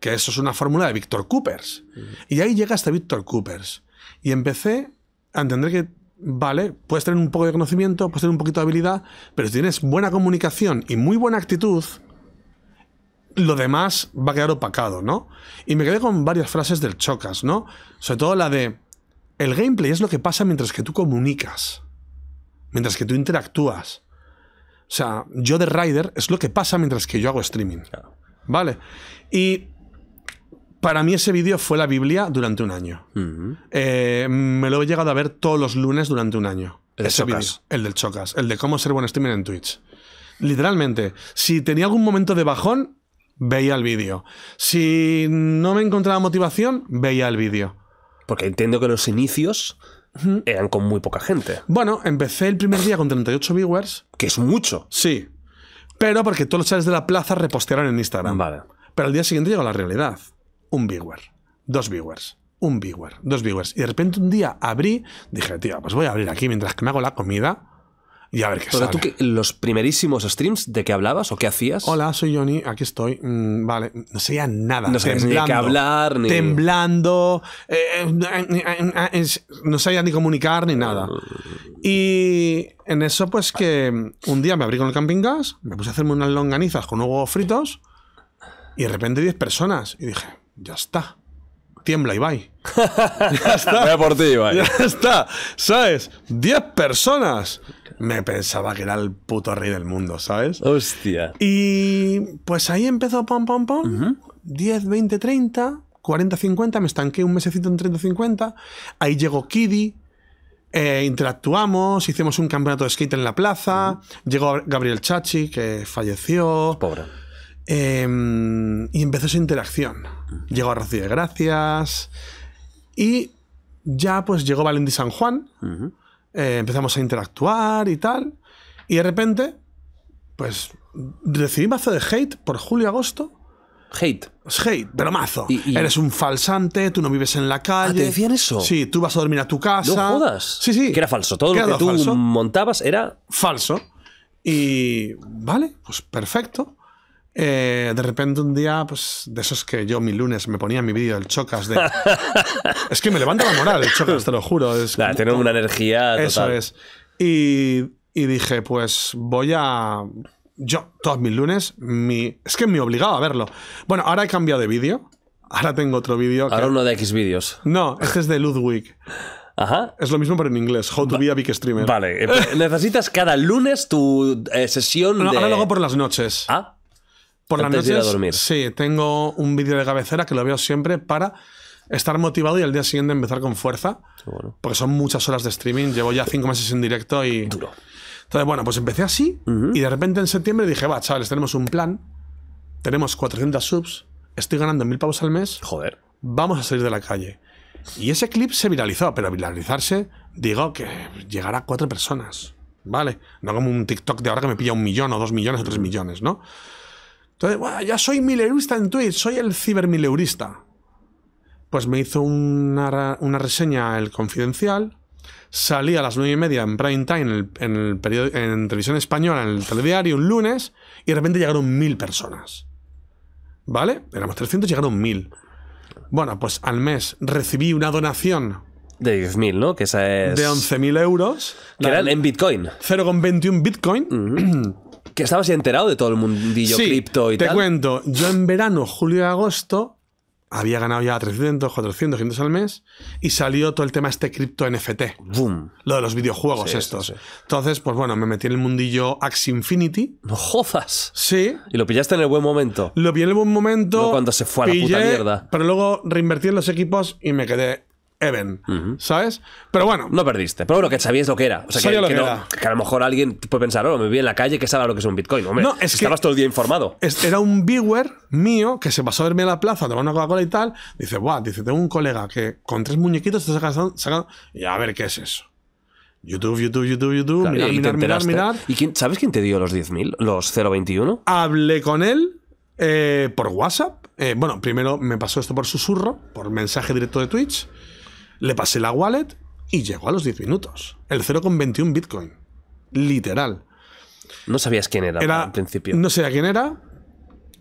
Que eso es una fórmula de Victor Coopers. Y ahí llega hasta este Victor Coopers. Y empecé a entender que, vale, puedes tener un poco de conocimiento, puedes tener un poquito de habilidad, pero si tienes buena comunicación y muy buena actitud, lo demás va a quedar opacado, ¿no? Y me quedé con varias frases del Chocas, ¿no? Sobre todo la de, el gameplay es lo que pasa mientras que tú comunicas, mientras que tú interactúas. O sea, yo de Rider es lo que pasa mientras que yo hago streaming. ¿Vale? Y para mí ese vídeo fue la Biblia durante un año. Eh, me lo he llegado a ver todos los lunes durante un año. el del Chocas, el de cómo ser buen streamer en Twitch. Literalmente, si tenía algún momento de bajón, veía el vídeo. Si no me encontraba motivación, veía el vídeo. Porque entiendo que los inicios eran con muy poca gente. Bueno, empecé el primer día con 38 viewers. Que es mucho. Sí. Pero porque todos los chavales de la plaza repostearon en Instagram. Vale. Pero al día siguiente llegó la realidad. Un viewer. Dos viewers. Un viewer. Dos viewers. Y de repente un día abrí, dije, tío, pues voy a abrir aquí mientras que me hago la comida y a ver qué tú, ¿los primerísimos streams de qué hablabas o qué hacías? Hola, soy Johnny, aquí estoy. Mm, vale, no sabía nada. No sabía ni qué hablar, ni... Temblando, eh, eh, eh, no sabía ni comunicar ni nada. Y en eso, pues que un día me abrí con el camping gas, me puse a hacerme unas longanizas con huevos fritos y de repente 10 personas. Y dije, ya está tiembla Ibai. *laughs* ya está. Voy a por ti, Ibai. Ya está. ¿Sabes? 10 personas me pensaba que era el puto rey del mundo, ¿sabes? Hostia. Y pues ahí empezó pom, pom, pom. 10, 20, 30, 40, 50. Me estanqué un mesecito en 30, 50. Ahí llegó Kiddy. Eh, interactuamos, hicimos un campeonato de skate en la plaza. Llegó Gabriel Chachi, que falleció. Pobre. Em, y empezó esa interacción. Llegó a Rocío de Gracias. Y ya pues llegó Valentín San Juan. Eh, empezamos a interactuar y tal. Y de repente, pues recibí mazo de hate por julio agosto. Hate. Es hate, pero mazo. Eres un falsante, tú no vives en la calle. ¿Te decían eso? Sí, tú vas a dormir a tu casa. No jodas. Sí, sí. Que era falso. Todo lo que tú montabas era. Falso. Y. Vale, pues perfecto. Eh, de repente un día, pues de esos que yo mi lunes me ponía mi vídeo el chocas de... *laughs* es que me levanta la moral el chocas, te lo juro. Es una energía. Total. Eso es. Y, dije, pues voy a... Yo, todos mis lunes, mi... es que me obligaba a verlo. Bueno, ahora he cambiado de vídeo. Ahora tengo otro vídeo. Ahora uno de X vídeos. No, este es de Ludwig. Ajá. Es lo mismo, pero en inglés. How to be a big streamer. Vale. Eh, necesitas cada lunes tu eh, sesión. No, Ahora lo hago por las noches. Ah. Por Antes las a dormir. Sí, tengo un vídeo de cabecera que lo veo siempre para estar motivado y al día siguiente empezar con fuerza. Porque son muchas horas de streaming. Llevo ya cinco meses en directo y. Duro. Entonces, bueno, pues empecé así y de repente en septiembre dije, va, chavales, tenemos un plan. Tenemos 400 subs. Estoy ganando mil pavos al mes. Joder. Vamos a salir de la calle. Y ese clip se viralizó, pero viralizarse, digo que llegará a cuatro personas. ¿Vale? No como un TikTok de ahora que me pilla un millón o dos millones o tres millones, ¿no? Entonces, ya soy mileurista en Twitch, soy el cibermileurista. Pues me hizo una, una reseña el Confidencial, salí a las nueve y media en prime time en, el, en, televisión española, en el telediario, un lunes, y de repente llegaron mil personas. ¿Vale? Éramos 300, llegaron mil. Bueno, pues al mes recibí una donación. De 10.000, ¿no? Que esa es... De 11.000 euros. Que eran en Bitcoin. 0,21 Bitcoin. *clears throat* Que estabas enterado de todo el mundillo cripto y te Te cuento, yo en verano, julio y agosto, había ganado ya 300, 400, 500 al mes y salió todo el tema este cripto NFT. boom Lo de los videojuegos estos. Entonces, pues bueno, me metí en el mundillo Axe Infinity. ¡No jodas! Sí. ¿Y lo pillaste en el buen momento? Lo pillé en el buen momento. cuando se fue a la puta mierda. Pero luego reinvertí en los equipos y me quedé Even, ¿sabes? Pero bueno. No perdiste. Pero bueno, que sabías lo que era. O sea, que, a lo mejor alguien puede pensar, oh, me vi en la calle, que sabe lo que es un Bitcoin. no, es estabas todo el día informado. era un viewer mío que se pasó a verme en la plaza, tomando una Coca-Cola y tal. Dice, dice, tengo un colega que con tres muñequitos te sacando, Y a ver, ¿qué es eso? YouTube, YouTube, YouTube, YouTube, mirar, y mirar, mirar, ¿Y quién, sabes quién te dio los 10.000? ¿Los 0.21? Hablé con él eh, por WhatsApp. Eh, bueno, primero me pasó esto por susurro, por mensaje directo de Twitch. Le pasé la wallet y llegó a los 10 minutos. El 0,21 Bitcoin. Literal. No sabías quién era, al principio. No sabía quién era.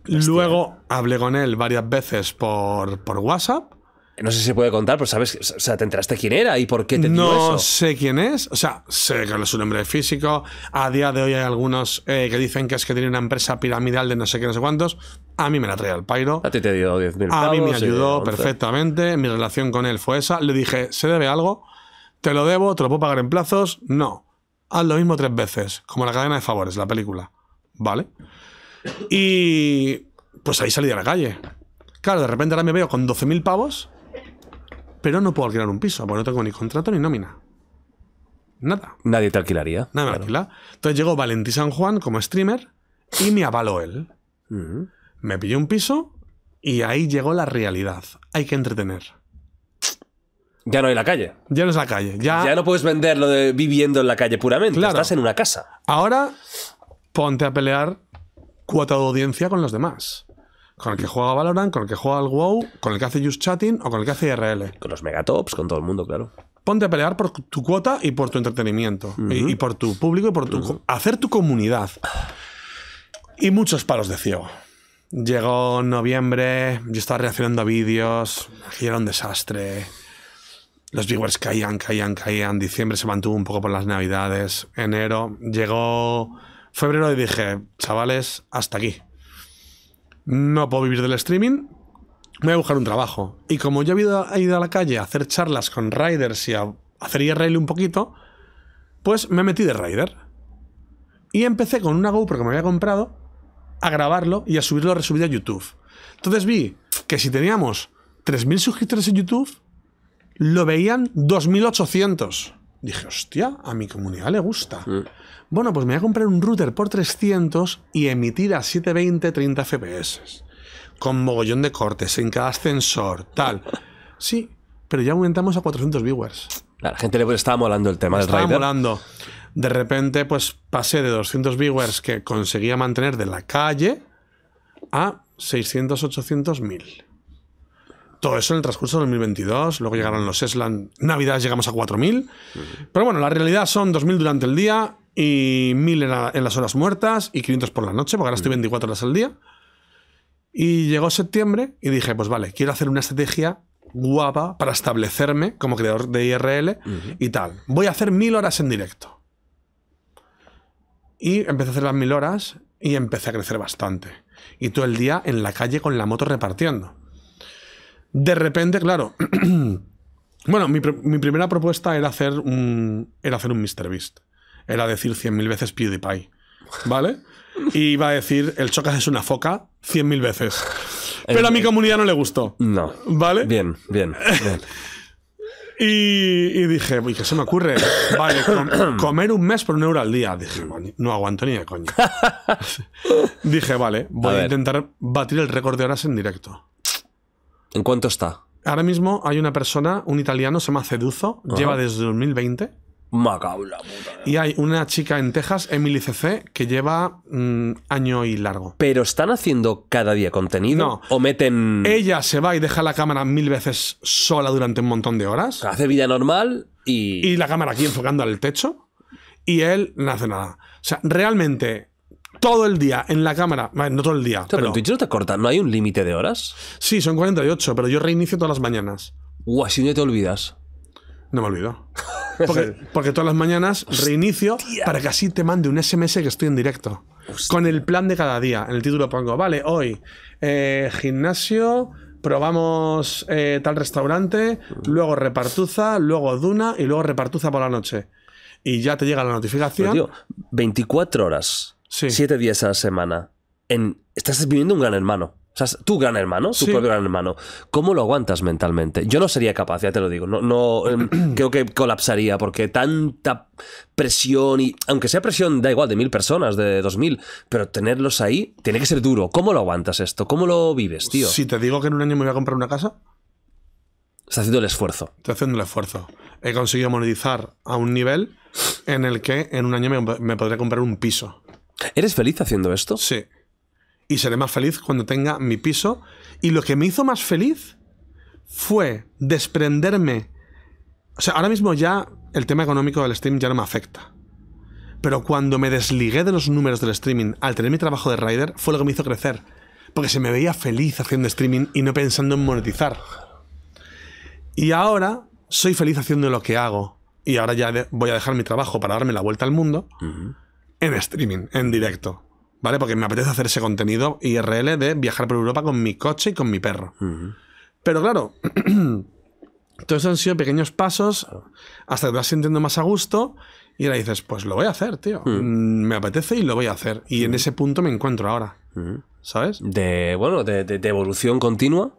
Luego hablé con él varias veces por WhatsApp. No sé si se puede contar, pero sabes, o sea, ¿te enteraste quién era y por qué te no No sé quién es, o sea, sé que no es un hombre físico. A día de hoy hay algunos eh, que dicen que es que tiene una empresa piramidal de no sé qué, no sé cuántos. A mí me la traía el pairo. A ti te dio 10.000 A mí me ayudó perfectamente. Mi relación con él fue esa. Le dije, ¿se debe algo? ¿Te lo debo? ¿Te lo puedo pagar en plazos? No. Haz lo mismo tres veces, como la cadena de favores, la película. ¿Vale? Y pues ahí salí a la calle. Claro, de repente ahora me veo con 12.000 pavos pero no puedo alquilar un piso, porque no tengo ni contrato ni nómina. Nada. Nadie te alquilaría. Nada claro. Entonces llegó Valentí San Juan como streamer y me avaló él. Me pilló un piso y ahí llegó la realidad. Hay que entretener. Ya no hay la calle. Ya no es la calle. Ya, no puedes venderlo de viviendo en la calle puramente. Estás en una casa. Ahora ponte a pelear cuota de audiencia con los demás con el que juega Valorant, con el que juega al WoW, con el que hace Just Chatting o con el que hace IRL. Con los megatops, con todo el mundo, claro. Ponte a pelear por tu cuota y por tu entretenimiento, y, por tu público y por tu. hacer tu comunidad. Y muchos palos de ciego. Llegó noviembre, yo estaba reaccionando a vídeos, y era un desastre. Los viewers caían, caían, caían. Diciembre se mantuvo un poco por las navidades. Enero llegó febrero y dije, chavales, hasta aquí no puedo vivir del streaming, voy a buscar un trabajo. Y como ya he ido, a la calle a hacer charlas con riders y a hacer IRL un poquito, pues me metí de rider. Y empecé con una GoPro que me había comprado a grabarlo y a subirlo a resubir a YouTube. Entonces vi que si teníamos 3.000 suscriptores en YouTube, lo veían 2.800. Dije, hostia, a mi comunidad le gusta. Mm. Bueno, pues me voy a comprar un router por 300 y emitir a 720 30 FPS. Con mogollón de cortes en cada ascensor, tal. Sí, pero ya aumentamos a 400 viewers. la gente le pues, estaba molando el tema del Estaba molando. De repente, pues pasé de 200 viewers que conseguía mantener de la calle a 600, 800, 1000. Todo eso en el transcurso del 2022. Luego llegaron los land Navidad llegamos a 4000. Pero bueno, la realidad son 2000 durante el día, y 1000 en, las horas muertas y 500 por la noche, porque ahora estoy 24 mm. horas al día. Y llegó septiembre y dije, pues vale, quiero hacer una estrategia guapa para establecerme como creador de IRL y tal. Voy a hacer 1000 horas en directo. Y empecé a hacer las 1000 horas y empecé a crecer bastante. Y todo el día en la calle con la moto repartiendo. De repente, claro. *clears throat* bueno, mi, primera propuesta era hacer un, era hacer un MrBeast era decir 100.000 veces PewDiePie. ¿Vale? Y iba a decir, el chocas es una foca 100.000 veces. Eh, Pero a mi eh, comunidad no le gustó. No. ¿Vale? Bien, bien, *laughs* y, dije, uy, ¿qué se me ocurre? Vale, *coughs* comer un mes por un euro al día. Dije, no aguanto ni de coña. *laughs* dije, vale, voy a, intentar batir el récord de horas en directo. ¿En cuánto está? Ahora mismo hay una persona, un italiano, se llama Ceduzo, lleva desde 2020 y hay una chica en Texas, Emily CC, que lleva mm, año y largo. ¿Pero están haciendo cada día contenido? No. ¿O meten.? Ella se va y deja la cámara mil veces sola durante un montón de horas. Hace vida normal y. Y la cámara aquí enfocando al techo. Y él no hace nada. O sea, realmente todo el día en la cámara. no todo el día. pero, el Twitch no te corta, ¿no hay un límite de horas? Sí, son 48, pero yo reinicio todas las mañanas. o si no te olvidas. No me olvido. *laughs* *laughs* Porque, todas las mañanas reinicio para que así te mande un SMS que estoy en directo. Con el plan de cada día. En el título pongo, vale, hoy eh, gimnasio, probamos eh, tal restaurante, luego repartuza, luego duna y luego repartuza por la noche. Y ya te llega la notificación. 24 horas, sí. 7 días a la semana. En, estás viviendo un gran hermano. O sea, tu gran hermano, tu gran hermano, ¿cómo lo aguantas mentalmente? Yo no sería capaz, ya te lo digo. No, no em, *clears throat* creo que colapsaría porque tanta presión y aunque sea presión da igual de mil personas, de dos mil, pero tenerlos ahí tiene que ser duro. ¿Cómo lo aguantas esto? ¿Cómo lo vives, tío? Si te digo que en un año me voy a comprar una casa. Está haciendo el esfuerzo. Estoy haciendo el esfuerzo. He conseguido monetizar a un nivel en el que en un año me, me podré comprar un piso. ¿Eres feliz haciendo esto? Sí y seré más feliz cuando tenga mi piso. Y lo que me hizo más feliz fue desprenderme. O sea, ahora mismo ya el tema económico del stream ya no me afecta. Pero cuando me desligué de los números del streaming al tener mi trabajo de rider, fue lo que me hizo crecer. Porque se me veía feliz haciendo streaming y no pensando en monetizar. Y ahora soy feliz haciendo lo que hago. Y ahora ya voy a dejar mi trabajo para darme la vuelta al mundo en streaming, en directo. ¿vale? Porque me apetece hacer ese contenido IRL de viajar por Europa con mi coche y con mi perro. Pero claro, *clears throat* todos han sido pequeños pasos hasta que te vas sintiendo más a gusto y ahora dices, pues lo voy a hacer, tío. Mm, me apetece y lo voy a hacer. Y en ese punto me encuentro ahora. ¿sabes? De, bueno, de, evolución continua.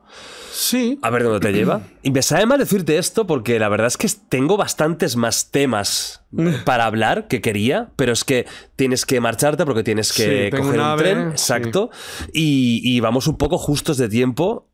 Sí. A ver dónde te lleva. Y me sabe mal decirte esto porque la verdad es que tengo bastantes más temas *laughs* para hablar que quería, pero es que tienes que marcharte porque tienes que coger un tren, exacto, y, y, vamos un poco justos de tiempo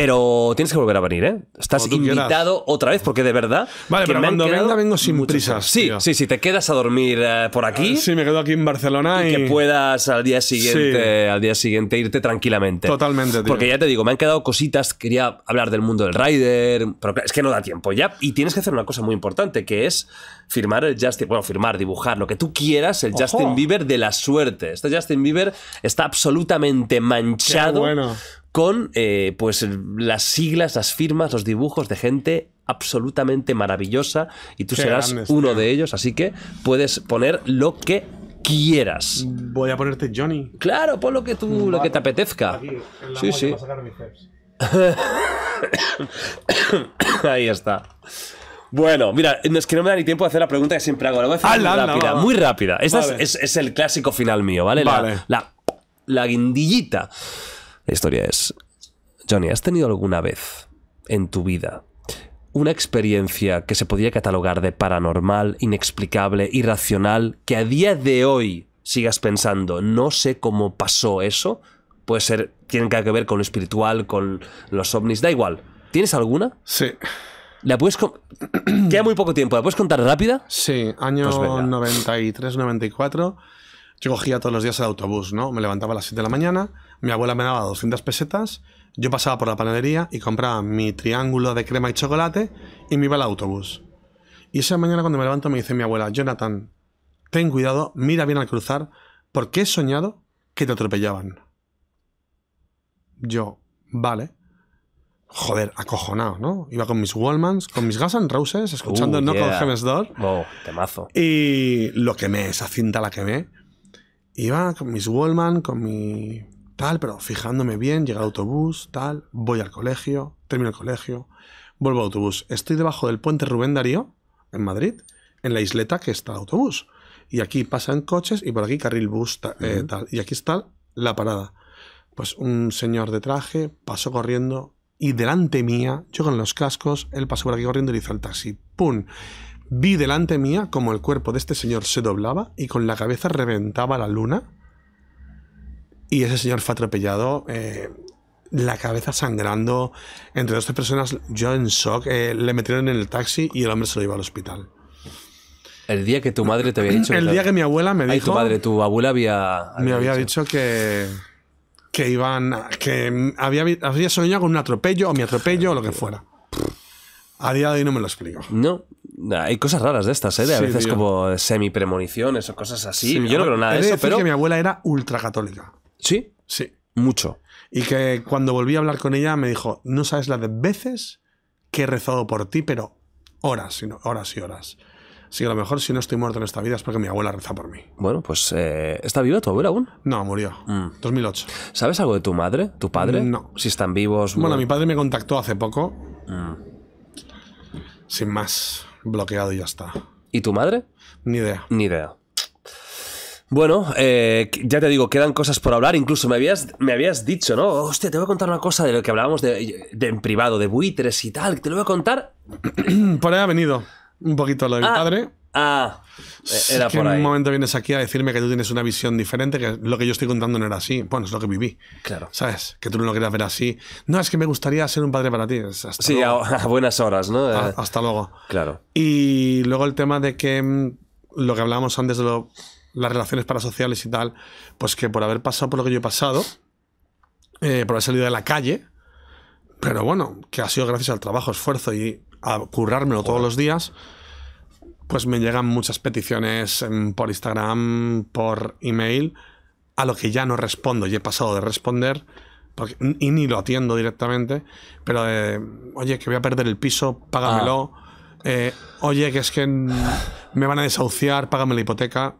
pero tienes que volver a venir, ¿eh? Estás invitado otra vez, porque de verdad. Vale, pero cuando venga, vengo sin prisas. Sí, sí, si te quedas a dormir eh, por aquí. Eh, sí, me quedo aquí en Barcelona y. que puedas al día siguiente al día siguiente irte tranquilamente. Totalmente, tío. Porque ya te digo, me han quedado cositas. Quería hablar del mundo del rider, pero es que no da tiempo ya. Y tienes que hacer una cosa muy importante, que es firmar el Justin. Bueno, firmar, dibujar, lo que tú quieras, el Justin Bieber de la suerte. Este Justin Bieber está absolutamente manchado. Qué bueno con eh, pues las siglas, las firmas, los dibujos de gente absolutamente maravillosa y tú serás uno de ellos, así que puedes poner lo que quieras. Voy a ponerte Johnny. Claro, pon lo que tú, lo que te apetezca. sí, sí. *coughs* Ahí está. Bueno, mira, es que no me da ni tiempo de hacer la pregunta que siempre hago. a hacer muy rápida, muy rápida. Esta es, el clásico final mío, ¿vale? la, la guindillita. La historia es, Johnny, ¿has tenido alguna vez en tu vida una experiencia que se podía catalogar de paranormal, inexplicable, irracional, que a día de hoy sigas pensando, no sé cómo pasó eso? Puede ser, tiene que ver con lo espiritual, con los ovnis, da igual. ¿Tienes alguna? Sí. ¿La puedes *clears throat* Queda muy poco tiempo, ¿la puedes contar rápida? Sí, año 93-94. Pues yo cogía todos los días el autobús, ¿no? Me levantaba a las 7 de la mañana mi abuela me daba 200 pesetas, yo pasaba por la panadería y compraba mi triángulo de crema y chocolate y me iba al autobús. Y esa mañana cuando me levanto me dice mi abuela, Jonathan, ten cuidado, mira bien al cruzar, porque he soñado que te atropellaban. Yo, vale. Joder, acojonado, ¿no? Iba con mis Wallmans, con mis Gas and Roses, escuchando No yeah. con Door. temazo. Y lo quemé, esa cinta la quemé. Iba con mis Wallman, con mi tal, pero fijándome bien, llega el autobús, tal, voy al colegio, termino el colegio, vuelvo al autobús. Estoy debajo del puente Rubén Darío, en Madrid, en la isleta que está el autobús. Y aquí pasan coches y por aquí carril bus, eh, Y aquí está la parada. Pues un señor de traje pasó corriendo y delante mía, yo con los cascos, él pasó por aquí corriendo y hizo el taxi. ¡Pum! Vi delante mía como el cuerpo de este señor se doblaba y con la cabeza reventaba la luna y ese señor fue atropellado, eh, la cabeza sangrando, entre dos personas, yo en shock, eh, le metieron en el taxi y el hombre se lo llevó al hospital. El día que tu madre te había dicho... *clears throat* El día que mi abuela me dijo... Ay, tu madre, tu abuela había... me había dicho, que que iban que había, había soñado con un atropello o mi atropello o lo que fuera. A día de hoy no me lo explico. No, hay cosas raras de estas, ¿eh? De a veces como semi premoniciones o cosas así. Yo no creo nada de, eso, pero que mi abuela era ultracatólica. ¿Sí? Sí. Mucho. Y que cuando volví a hablar con ella me dijo, no sabes las veces que he rezado por ti, pero horas, horas y horas. Así que a lo mejor si no estoy muerto en esta vida es porque mi abuela reza por mí. Bueno, pues eh, ¿está viva tu abuela aún? No, murió. 2008. Mm. ¿Sabes algo de tu madre, tu padre? No. Si están vivos. Bueno, mi padre me contactó hace poco. Mm. Sin más, bloqueado y ya está. ¿Y tu madre? Ni idea. Ni idea. Bueno, eh, ya te digo, quedan cosas por hablar. Incluso me habías, me habías dicho, ¿no? Hostia, te voy a contar una cosa de lo que hablábamos de, en privado, de buitres y tal. Te lo voy a contar. *clears throat* por ahí ha venido un poquito lo de mi ah, padre. Ah, eh, era por ahí. En un momento vienes aquí a decirme que tú tienes una visión diferente, que lo que yo estoy contando no era así. Bueno, es lo que viví. Claro. ¿Sabes? Que tú no lo querías ver así. No, es que me gustaría ser un padre para ti. sí, A, buenas horas, ¿no? Eh, hasta luego. Claro. Y luego el tema de que mm, lo que hablábamos antes de lo las relaciones parasociales y tal, pues que por haber pasado por lo que yo he pasado, eh, por haber salido de la calle, pero bueno, que ha sido gracias al trabajo, esfuerzo y a currármelo todos los días, pues me llegan muchas peticiones em, por Instagram, por email, a lo que ya no respondo y he pasado de responder. y ni lo atiendo directamente, pero oye, que voy a perder el piso, págamelo. Ah. Eh, oye, que es que me van a desahuciar, págame la hipoteca.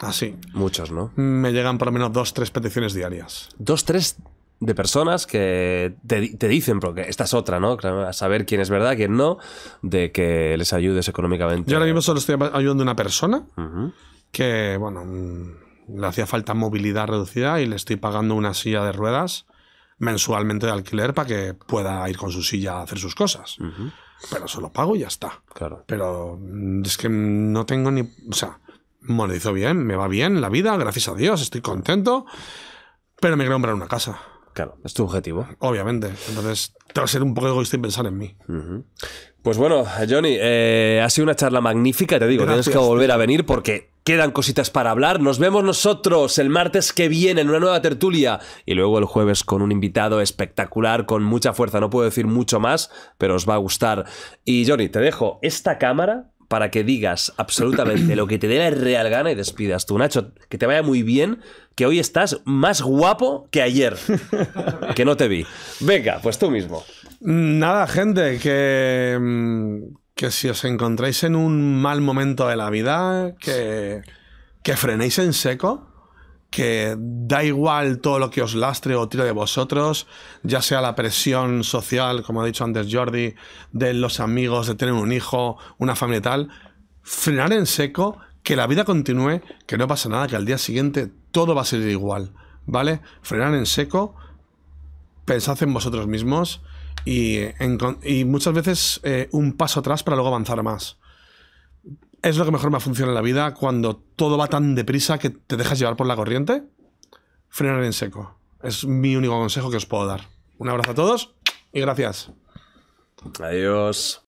Así. Ah, Muchos, ¿no? Me llegan por lo menos dos, tres peticiones diarias. Dos, tres de personas que te, dicen, porque esta es otra, ¿no? A saber quién es verdad, quién no, de que les ayudes económicamente. Yo ahora mismo solo estoy ayudando a una persona que, bueno, mm, le hacía falta movilidad reducida y le estoy pagando una silla de ruedas mensualmente de alquiler para que pueda ir con su silla a hacer sus cosas. Pero solo pago y ya está. Claro. Pero mm, es que no tengo ni. O sea, hizo bien, me va bien la vida, gracias a Dios, estoy contento, pero me quiero comprar una casa. Claro, es tu objetivo. Obviamente. Entonces, tras ser un poco egoísta y pensar en mí. Pues bueno, Johnny, eh, ha sido una charla magnífica, te digo, tienes que volver a venir porque quedan cositas para hablar. Nos vemos nosotros el martes que viene en una nueva tertulia y luego el jueves con un invitado espectacular, con mucha fuerza. No puedo decir mucho más, pero os va a gustar. Y Johnny, te dejo esta cámara para que digas absolutamente lo que te dé la real gana y despidas tú. Nacho, que te vaya muy bien, que hoy estás más guapo que ayer, *laughs* que no te vi. Venga, pues tú mismo. Nada, gente, que, mm, que si os encontráis en un mal momento de la vida, que, que frenéis en seco que da igual todo lo que os lastre o tiro de vosotros, ya sea la presión social, como ha dicho antes Jordi, de los amigos, de tener un hijo, una familia y tal, frenar en seco, que la vida continúe, que no pasa nada, que al día siguiente todo va a ser igual, ¿vale? Frenar en seco, pensad en vosotros mismos y, muchas veces eh, un paso atrás para luego avanzar más es lo que mejor me ha funcionado en la vida cuando todo va tan deprisa que te dejas llevar por la corriente. Frenar en seco. Es mi único consejo que os puedo dar. Un abrazo a todos y gracias. Adiós.